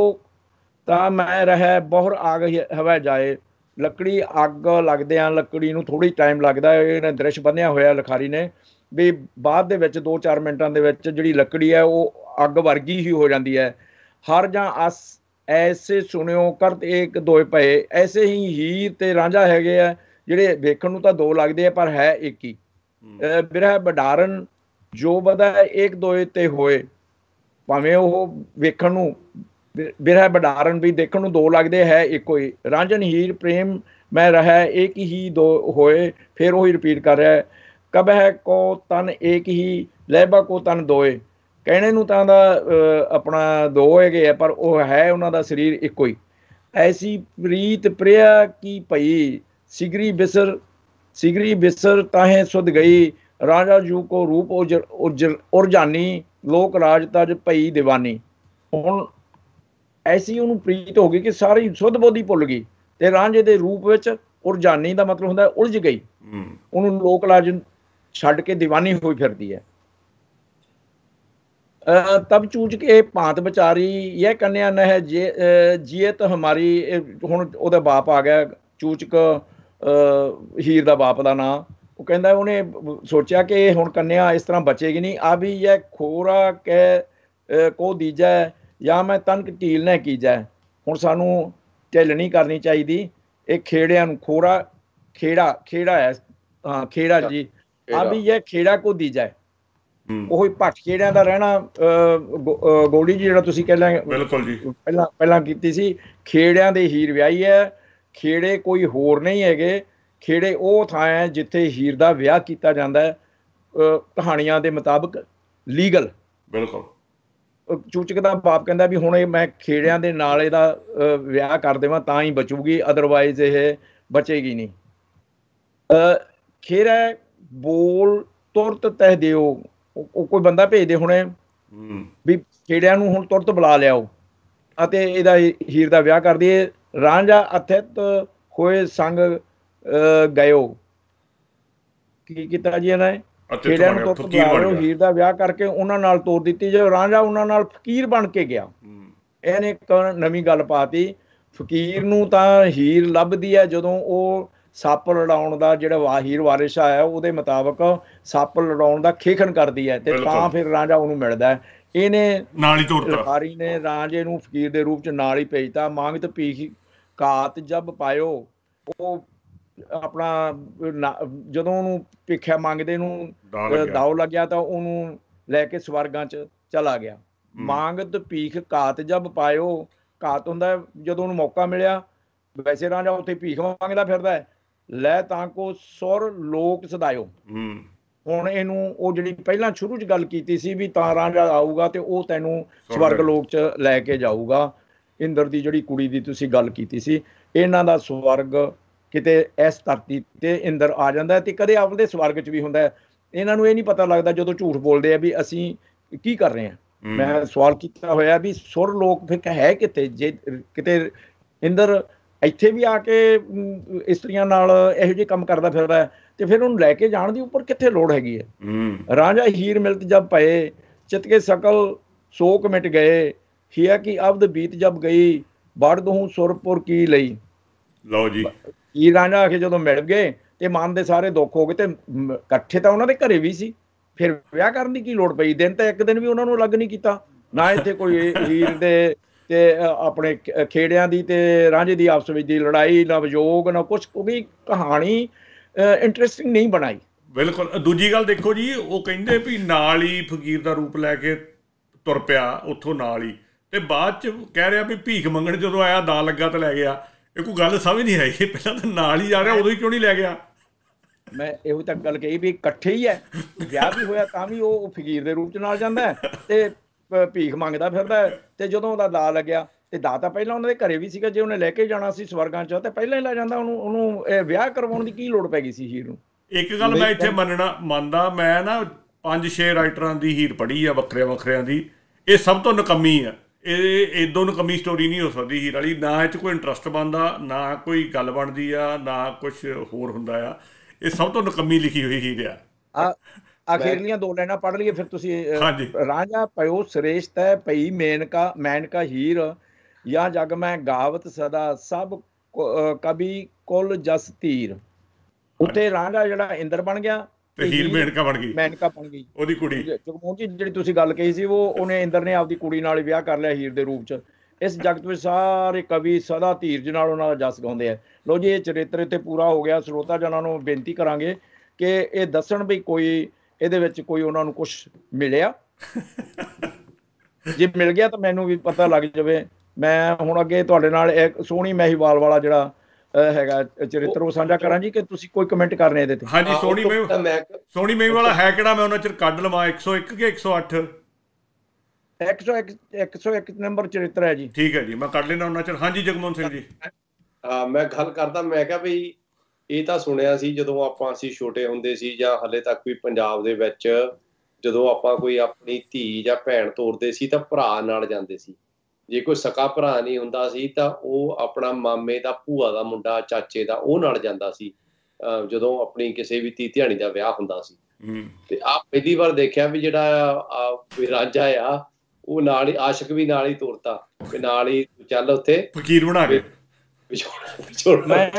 ਤਾਂ ਮੈਂ ਰਹਿ ਬਹੁਰ ਆਗ ਹਵਾ ਜਾਏ ਲੱਕੜੀ ਅੱਗ ਲੱਗਦੇ ਆ ਲੱਕੜੀ ਨੂੰ ਥੋੜੀ ਟਾਈਮ ਲੱਗਦਾ ਹੈ ਇਹਨੇ ਦ੍ਰਿਸ਼ ਬੰਨਿਆ ਹੋਇਆ ਲਖਾਰੀ ਨੇ ਵੀ ਬਾਅਦ ਦੇ ਵਿੱਚ 2-4 ਮਿੰਟਾਂ ਦੇ ਵਿੱਚ ਜਿਹੜੀ ਲੱਕੜੀ ਹੈ ਉਹ ਅੱਗ ਵਰਗੀ ਹੀ ਹੋ ਜਾਂਦੀ ਹੈ ਹਰ ਜਾਂ ਅਸ ਐਸੇ ਸੁਣਿਓ ਕਰਤ ਇੱਕ ਦੋਏ ਪਏ ਐਸੇ ਹੀ ਹੀਰ ਤੇ ਰਾਂਝਾ ਹੈਗੇ ਆ ਜਿਹੜੇ ਵੇਖਣ ਨੂੰ ਤਾਂ ਦੋ ਲੱਗਦੇ ਆ ਪਰ ਹੈ ਇੱਕ ਹੀ ਬਿਰਹ ਬਡਾਰਨ ਜੋ ਬਦਾ ਇੱਕ ਦੋਏ ਤੇ ਹੋਏ ਭਾਵੇਂ ਉਹ ਵੇਖਣ ਨੂੰ ਬਿਰਹ ਬਡਾਰਨ ਵੀ ਦੇਖਣ ਨੂੰ ਦੋ ਲੱਗਦੇ ਹੈ ਇੱਕੋ ਹੀ ਰਾਂਝਨ ਹੀਰ ਪ੍ਰੇਮ ਮੈਂ ਰਹਾ ਇੱਕ ਹੀ ਦੋ ਹੋਏ ਫਿਰ ਉਹ ਹੀ ਰਿਪੀਟ ਕਰ ਰਿਹਾ ਕਬ ਹੈ ਕੋ ਤਨ ਇੱਕ ਹੀ ਲੈਬਾ ਕੋ ਤਨ ਦੋਏ ਕਹਿਣੇ ਨੂੰ ਤਾਂ ਦਾ ਆਪਣਾ ਦੋ ਹੈਗੇ ਆ ਪਰ ਉਹ ਹੈ ਉਹਨਾਂ ਦਾ ਸਰੀਰ ਇੱਕੋ ਹੀ ਐਸੀ ਪ੍ਰੀਤ ਪ੍ਰਿਆ ਕੀ ਭਈ ਸਿਗਰੀ ਬਿਸਰ ਸਿਗਰੀ ਬਿਸਰ ਤਾਹੇ ਸੁਧ ਗਈ ਰਾਜਾ ਜੂ ਕੋ ਰੂਪ ਉਰ ਜਾਨੀ ਲੋਕ ਰਾਜ ਤਜ ਭਈ دیਵਾਨੀ ਹੁਣ ਐਸੀ ਉਹਨੂੰ ਪ੍ਰੀਤ ਹੋ ਗਈ ਕਿ ਸਾਰੀ ਸੁਧ ਬੋਧੀ ਭੁੱਲ ਗਈ ਤੇ ਰਾਂਝੇ ਦੇ ਰੂਪ ਵਿੱਚ ਉਰ ਜਾਨੀ ਦਾ ਮਤਲਬ ਹੁੰਦਾ ਉਲਝ ਗਈ ਉਹਨੂੰ ਲੋਕ ਰਾਜ ਛੱਡ ਕੇ دیਵਾਨੀ ਹੋਈ ਫਿਰਦੀ ਹੈ ਤਬ ਚੂਜ ਕੇ ਇਹ बेचारी ਵਿਚਾਰੀ ਇਹ ਕੰਨਿਆ है ਜੀਏ ਤਾਂ ਹਮਾਰੀ ਹੁਣ ਉਹਦਾ ਬਾਪ ਆ ਗਿਆ ਚੂਚਕ ਹੀਰ ਦਾ ਬਾਪ ਦਾ ਨਾਮ ਉਹ ਕਹਿੰਦਾ ਉਹਨੇ ਸੋਚਿਆ ਕਿ ਇਹ ਹੁਣ ਕੰਨਿਆ ਇਸ ਤਰ੍ਹਾਂ ਬਚੇਗੀ ਨਹੀਂ ਆ ਵੀ ਇਹ ਖੋਰਾ ਕਹਿ ਕੋ ਦੀਜਾ ਜਾਂ ਮੈਂ ਤਨਕ ਢੀਲ ਨਾ ਕੀਜਾ ਹੁਣ ਸਾਨੂੰ ਢਿੱਲ ਨਹੀਂ ਕਰਨੀ ਚਾਹੀਦੀ ਇਹ ਖੇੜਿਆਂ ਨੂੰ ਖੋਰਾ ਖੇੜਾ ਖੇੜਾ ਹੈ ਹਾਂ ਖੇੜਾ ਜੀ ਆ ਵੀ ਇਹ ਖੇੜਾ ਕੋ ਦੀਜਾ ਉਹ ਭਟਕੇੜਿਆਂ ਦਾ ਰਹਿਣਾ ਗੋਲੀ ਜਿਹੜਾ ਤੁਸੀਂ ਕਹਿੰਦੇ ਬਿਲਕੁਲ ਜੀ ਪਹਿਲਾਂ ਪਹਿਲਾਂ ਕੀਤੀ ਸੀ ਖੇੜਿਆਂ ਦੇ ਹੀਰ ਵਿਆਹੀ ਹੈ ਖੇੜੇ ਕੋਈ ਹੋਰ ਨਹੀਂ ਹੈਗੇ ਖੇੜੇ ਉਹ ਥਾਂ ਹੈ ਜਿੱਥੇ ਹੀਰ ਦਾ ਵਿਆਹ ਕੀਤਾ ਜਾਂਦਾ ਹੈ ਕਹਾਣੀਆਂ ਦੇ ਮੁਤਾਬਕ ਲੀਗਲ ਬਿਲਕੁਲ ਚੂਚਕ ਦਾ ਬਾਪ ਕਹਿੰਦਾ ਵੀ ਹੁਣ ਇਹ ਮੈਂ ਖੇੜਿਆਂ ਦੇ ਨਾਲ ਇਹਦਾ ਵਿਆਹ ਕਰ ਦੇਵਾਂ ਤਾਂ ਹੀ ਬਚੂਗੀ ਅਦਰਵਾਇਜ਼ ਇਹ ਬਚੇਗੀ ਨਹੀਂ ਖੇੜਾ ਬੋਲ ਤੁਰਤ ਤਹਿ ਦਿਓ ਉਹ ਕੋਈ ਬੰਦਾ ਭੇਜਦੇ ਹੁਣੇ ਵੀ ਛੇੜਿਆਂ ਨੂੰ ਹੁਣ ਤੁਰਤ ਬੁਲਾ ਲਿਆਓ ਅਤੇ ਇਹਦਾ ਹੀਰ ਦਾ ਵਿਆਹ ਕਰ ਦਈਏ ਰਾਂਝਾ ਅਥਿਤ ਹੋਏ ਸੰਗ ਗਇਓ ਕੀ ਕੀਤਾ ਜੀ ਇਹਨਾਂ ਨੇ ਛੇੜਿਆਂ ਨੂੰ ਤੁਰਤ ਬੁਲਾ ਲਿਓ ਹੀਰ ਦਾ ਵਿਆਹ ਕਰਕੇ ਉਹਨਾਂ ਨਾਲ ਤੋਰ ਦਿੱਤੀ ਜੇ ਰਾਂਝਾ ਉਹਨਾਂ ਨਾਲ ਫਕੀਰ ਬਣ ਕੇ ਗਿਆ ਇਹਨੇ ਇੱਕ ਨਵੀਂ ਗੱਲ ਪਾਤੀ ਫਕੀਰ ਨੂੰ ਤਾਂ ਹੀਰ ਲੱਭਦੀ ਹੈ ਜਦੋਂ ਉਹ ਸੱਪ ਲੜਾਉਣ ਦਾ ਜਿਹੜਾ ਵਾਹੀਰ ਵਾਰਿਸ਼ ਆਇਆ ਉਹਦੇ ਮੁਤਾਬਕ ਸੱਪ ਲੜਾਉਣ ਦਾ ਖੇਖਣ ਕਰਦੀ ਹੈ ਤੇ ਤਾਂ ਫਿਰ ਰਾਜਾ ਉਹਨੂੰ ਮਿਲਦਾ ਹੈ ਇਹਨੇ ਨਾਲ ਹੀ ਤੋੜਤਾ ਲਖਾਰੀ ਨੇ ਰਾਜੇ ਨੂੰ ਫਕੀਰ ਦੇ ਰੂਪ ਚ ਨਾਲ ਹੀ ਭੇਜਤਾ ਮੰਗਤ ਪੀਖ ਕਾਤ ਜਬ ਪਾਇਓ ਉਹ ਆਪਣਾ ਜਦੋਂ ਉਹਨੂੰ ਭਿੱਖਿਆ ਮੰਗਦੇ ਨੂੰ ਦਾਉ ਲੱਗਿਆ ਤਾਂ ਉਹਨੂੰ ਲੈ ਕੇ ਸਵਰਗਾਂ ਚ ਚਲਾ ਗਿਆ ਮੰਗਤ ਪੀਖ ਕਾਤ ਜਬ ਪਾਇਓ ਕਾਤ ਹੁੰਦਾ ਜਦੋਂ ਉਹਨੂੰ ਮੌਕਾ ਮਿਲਿਆ ਵੈਸੇ ਰਾਜਾ ਉੱਥੇ ਪੀਖ ਮੰਗਦਾ ਫਿਰਦਾ ਲੈ ਤਾਂ ਕੋ ਸੁਰ ਲੋਕ ਸਦਾਇਓ ਹੁਣ ਇਹਨੂੰ ਉਹ ਜਿਹੜੀ ਪਹਿਲਾਂ ਸ਼ੁਰੂ 'ਚ ਗੱਲ ਕੀਤੀ ਸੀ ਵੀ ਤਾਂ ਰਾਂਝਾ ਆਊਗਾ ਤੇ ਉਹ ਤੈਨੂੰ ਸਵਰਗ ਲੋਕ 'ਚ ਲੈ ਕੇ ਜਾਊਗਾ ਇੰਦਰ ਦੀ ਜਿਹੜੀ ਕੁੜੀ ਦੀ ਤੁਸੀਂ ਗੱਲ ਕੀਤੀ ਸੀ ਇਹਨਾਂ ਦਾ ਸਵਰਗ ਕਿਤੇ ਇਸ ਧਰਤੀ ਤੇ ਇੰਦਰ ਆ ਜਾਂਦਾ ਤੇ ਕਦੇ ਆਪਣੇ ਸਵਰਗ 'ਚ ਵੀ ਹੁੰਦਾ ਇਹਨਾਂ ਨੂੰ ਇਹ ਨਹੀਂ ਪਤਾ ਲੱਗਦਾ ਜਦੋਂ ਝੂਠ ਬੋਲਦੇ ਆ ਵੀ ਅਸੀਂ ਕੀ ਕਰ ਰਹੇ ਆ ਮੈਂ ਸਵਾਲ ਕੀਤਾ ਹੋਇਆ ਵੀ ਸੁਰ ਲੋਕ ਫਿਰ ਹੈ ਕਿਤੇ ਜੇ ਕਿਤੇ ਇੰਦਰ ਇੱਥੇ ਵੀ ਆ ਕੇ ਇਸਤਰੀਆਂ ਨਾਲ ਇਹੋ ਜਿਹੇ ਕੰਮ ਕਰਦਾ ਫਿਰਦਾ ਹੈ ਤੇ ਫਿਰ ਉਹਨੂੰ ਲੈ ਕੇ ਜਾਣ ਦੀ ਉੱਪਰ ਕਿੱਥੇ ਲੋੜ ਹੈਗੀ ਹੈ ਰਾਜਾ ਹੀਰ ਮਿਲਤ ਜਦ ਪਏ ਚਿਤਕੇ ਸਕਲ ਸੋਕ ਮਿਟ ਗਏ ਹਿਆ ਕਿ ਅਬਦ ਬੀਤ ਜਬ ਗਈ ਬੜਦ ਹੂੰ ਸੁਰਪੁਰ ਕੀ ਲਈ ਲਓ ਜੀ ਕੀ ਰਾਜਾ ਆ ਕੇ ਜਦੋਂ ਮਿਲ ਗਏ ਤੇ ਮਨ ਦੇ ਸਾਰੇ ਦੁੱਖ ਹੋ ਗਏ ਤੇ ਇਕੱਠੇ ਤਾਂ ਉਹਨਾਂ ਦੇ ਘਰੇ ਵੀ ਸੀ ਫਿਰ ਵਿਆਹ ਕਰਨ ਦੀ ਕੀ ਲੋੜ ਪਈ ਦਿਨ ਤਾਂ ਇੱਕ ਦਿਨ ਵੀ ਉਹਨਾਂ ਨੂੰ ਅਲੱਗ ਨਹੀਂ ਕੀਤਾ ਨਾ ਇੱਥੇ ਕੋਈ [laughs] ਹੀਰ ਦੇ ਤੇ ਆਪਣੇ ਖੇੜਿਆਂ ਦੀ ਤੇ ਰਾਂਝੇ ਦੀ ਆਪਸ ਵਿੱਚ ਦੀ ਲੜਾਈ ਨਾ ਵਿਯੋਗ ਨਾ ਕੁਝ ਕੋਈ ਕਹਾਣੀ ਇੰਟਰਸਟਿੰਗ ਨਹੀਂ ਬਣਾਈ ਬਿਲਕੁਲ ਦੂਜੀ ਗੱਲ ਦੇਖੋ ਜੀ ਉਹ ਕਹਿੰਦੇ ਵੀ ਨਾਲ ਹੀ ਫਕੀਰ ਦਾ ਰੂਪ ਲੈ ਕੇ ਤੁਰ ਪਿਆ ਉੱਥੋਂ ਨਾਲ ਹੀ ਤੇ ਬਾਅਦ ਚ ਕਹਿ ਰਿਹਾ ਵੀ ਭੀਖ ਮੰਗਣ ਜਦੋਂ ਆਇਆ ਦਾ ਲੱਗਾ ਤੇ ਲੈ ਗਿਆ ਇਹ ਕੋਈ ਗੱਲ ਸਮਝ ਨਹੀਂ ਆਈ ਪਹਿਲਾਂ ਤਾਂ ਨਾਲ ਹੀ ਜਾ ਰਿਹਾ ਉਦੋਂ ਹੀ ਕਿਉਂ ਨਹੀਂ ਲੈ ਗਿਆ ਮੈਂ ਇਹੋ ਤੱਕ ਗੱਲ ਕਹੀ ਵੀ ਇਕੱਠੇ ਹੀ ਹੈ ਵਿਆਹ ਵੀ ਹੋਇਆ ਤਾਂ ਵੀ ਉਹ ਫਕੀਰ ਦੇ ਰੂਪ ਚ ਨਾਲ ਜਾਂਦਾ ਤੇ ਭੀਖ ਮੰਗਦਾ ਫਿਰਦਾ ਤੇ ਜਦੋਂ ਉਹਦਾ ਦਾ ਲੱਗਿਆ ਤੇ ਦਾਤਾ ਪਹਿਲਾਂ ਉਹਨਾਂ ਦੇ ਘਰੇ ਵੀ ਸੀਗਾ ਜੇ ਉਹਨੇ ਲੈ ਕੇ ਜਾਣਾ ਸੀ ਸਵਰਗਾਂ 'ਚ ਤਾਂ ਪਹਿਲਾਂ ਹੀ ਲੈ ਜਾਂਦਾ ਉਹਨੂੰ ਉਹਨੂੰ ਇਹ ਵਿਆਹ ਕਰਵਾਉਣ ਦੀ ਕੀ ਲੋੜ ਪੈ ਗਈ ਸੀ ਹੀਰ ਨੂੰ ਇੱਕ ਗੱਲ ਮੈਂ ਇੱਥੇ ਮੰਨਣਾ ਮੰਨਦਾ ਮੈਂ ਨਾ ਪੰਜ ਛੇ ਰਾਈਟਰਾਂ ਦੀ ਹੀਰ ਪੜ੍ਹੀ ਆ ਵੱਖਰੇ ਵੱਖਰਿਆਂ ਦੀ ਇਹ ਸਭ ਤੋਂ ਨਕਮੀ ਆ ਇਹ ਇਦੋਂ ਨਕਮੀ ਸਟੋਰੀ ਨਹੀਂ ਹੋ ਸਕਦੀ ਹੀਰ ਵਾਲੀ ਨਾ ਇਹ 'ਚ ਕੋਈ ਇੰਟਰਸਟ ਬਣਦਾ ਨਾ ਕੋਈ ਗੱਲ ਬਣਦੀ ਆ ਨਾ ਕੁਝ ਹੋਰ ਹੁੰਦਾ ਆ ਇਹ ਸਭ ਤੋਂ ਨਕਮੀ ਲਿਖੀ ਹੋਈ ਹੀਰ ਆ ਆ ਆਖਿਰਲੀਆਂ ਦੋ ਲੈਣਾ ਪੜ ਲਈਏ ਫਿਰ ਤੁਸੀਂ ਰਾਜਾ ਪਇਓ ਸ੍ਰੇਸ਼ਟ ਹੈ ਪਈ ਮੇਨਕਾ ਮੈਨਕਾ ਹੀਰ ਯਾ ਜਗ ਮੈਂ ਗਾਵਤ ਸਦਾ ਸਭ ਕਵੀ ਕੁਲ ਜਸ ਤੀਰ ਉੱਤੇ ਰਾਂਝਾ ਜਿਹੜਾ ਇੰਦਰ ਬਣ ਗਿਆ ਤੇ ਹੀਰ ਮੇਨਕਾ ਬਣ ਗਈ ਮੇਨਕਾ ਬਣ ਗਈ ਉਹਦੀ ਕੁੜੀ ਜਗਮੋਹਨ ਜੀ ਜਿਹੜੀ ਤੁਸੀਂ ਗੱਲ ਕਹੀ ਸੀ ਉਹ ਉਹਨੇ ਇੰਦਰ ਨੇ ਆਪਦੀ ਕੁੜੀ ਨਾਲ ਵਿਆਹ ਕਰ ਲਿਆ ਹੀਰ ਦੇ ਰੂਪ ਚ ਇਸ ਜਗਤ ਵਿੱਚ ਸਾਰੇ ਕਵੀ ਸਦਾ ਧੀਰਜ ਨਾਲ ਉਹਨਾਂ ਦਾ ਜਸ ਗਾਉਂਦੇ ਆ ਲੋ ਜੀ ਇਹ ਚਰਿੱਤਰ ਇੱਥੇ ਪੂਰਾ ਹੋ ਗਿਆ ਸਰੋਤਾ ਜਨਾਂ ਨੂੰ ਬੇਨਤੀ ਕਰਾਂਗੇ ਕਿ ਇਹ ਦੱਸਣ ਵੀ ਕੋਈ ਇਹਦੇ ਵਿੱਚ ਕੋਈ ਉਹਨਾਂ ਨੂੰ ਕੁਝ ਮਿਲਿਆ [laughs] ਜੇ ਮਿਲ ਗਿਆ ਤਾਂ ਮੈਨੂੰ ਵੀ ਪਤਾ ਲੱਗ ਜਾਵੇ ਮੈਂ ਹੁਣ ਅੱਗੇ ਤੁਹਾਡੇ ਨਾਲ ਇੱਕ ਸੋਹਣੀ ਮਹਿਵਾਲ ਵਾਲਾ ਜਿਹੜਾ ਹੈਗਾ ਚਰਿੱਤਰ ਉਹ ਸਾਂਝਾ ਕਰਾਂ ਜੀ ਕਿ ਤੁਸੀਂ ਕੋਈ ਕਮੈਂਟ ਕਰਨੇ ਇਹਦੇ ਤੇ ਹਾਂਜੀ ਸੋਹਣੀ ਮੈਂ ਸੋਹਣੀ ਮਹੀ ਵਾਲਾ ਹੈ ਕਿਹੜਾ ਮੈਂ ਉਹਨਾਂ ਚਿਰ ਕੱਢ ਲਵਾਂ 101 ਕਿ 108 101 101 ਨੰਬਰ ਚਰਿੱਤਰ ਹੈ ਜੀ ਠੀਕ ਹੈ ਜੀ ਮੈਂ ਕੱਢ ਲੈਣਾ ਉਹਨਾਂ ਚਿਰ ਹਾਂਜੀ ਜਗਮੋਹਨ ਸਿੰਘ ਜੀ ਮੈਂ ਗੱਲ ਕਰਦਾ ਮੈਂ ਕਿਹਾ ਵੀ ਇਹ ਤਾਂ ਸੁਣਿਆ ਸੀ ਜਦੋਂ ਆਪਾਂ ਅਸੀਂ ਛੋਟੇ ਹੁੰਦੇ ਸੀ ਜਾਂ ਹਲੇ ਤੱਕ ਵੀ ਪੰਜਾਬ ਦੇ ਵਿੱਚ ਜਦੋਂ ਆਪਾਂ ਕੋਈ ਆਪਣੀ ਧੀ ਜਾਂ ਭੈਣ ਤੋਰਦੇ ਸੀ ਤਾਂ ਭਰਾ ਨਾਲ ਜਾਂਦੇ ਸੀ ਜੇ ਕੋਈ ਸਕਾ ਭਰਾ ਨਹੀਂ ਹੁੰਦਾ ਸੀ ਤਾਂ ਉਹ ਆਪਣਾ ਮਾਮੇ ਦਾ ਭੂਆ ਦਾ ਮੁੰਡਾ ਚਾਚੇ ਦਾ ਉਹ ਨਾਲ ਜਾਂਦਾ ਸੀ ਜਦੋਂ ਆਪਣੀ ਕਿਸੇ ਵੀ ਤੀ ਧਿਆਣੀ ਦਾ ਵਿਆਹ ਹੁੰਦਾ ਸੀ ਤੇ ਆ ਪਹਿਲੀ ਵਾਰ ਦੇਖਿਆ ਵੀ ਜਿਹੜਾ ਵੀ ਰਾਜਾ ਆ ਉਹ ਨਾਲ ਹੀ ਆਸ਼ਿਕ ਵੀ ਨਾਲ ਹੀ ਤੋਰਤਾ ਤੇ ਨਾਲ ਹੀ ਚੱਲ ਉੱਥੇ ਫਕੀਰ ਬਣਾ ਕੇ ਵਿਛੋੜ ਮੈਂ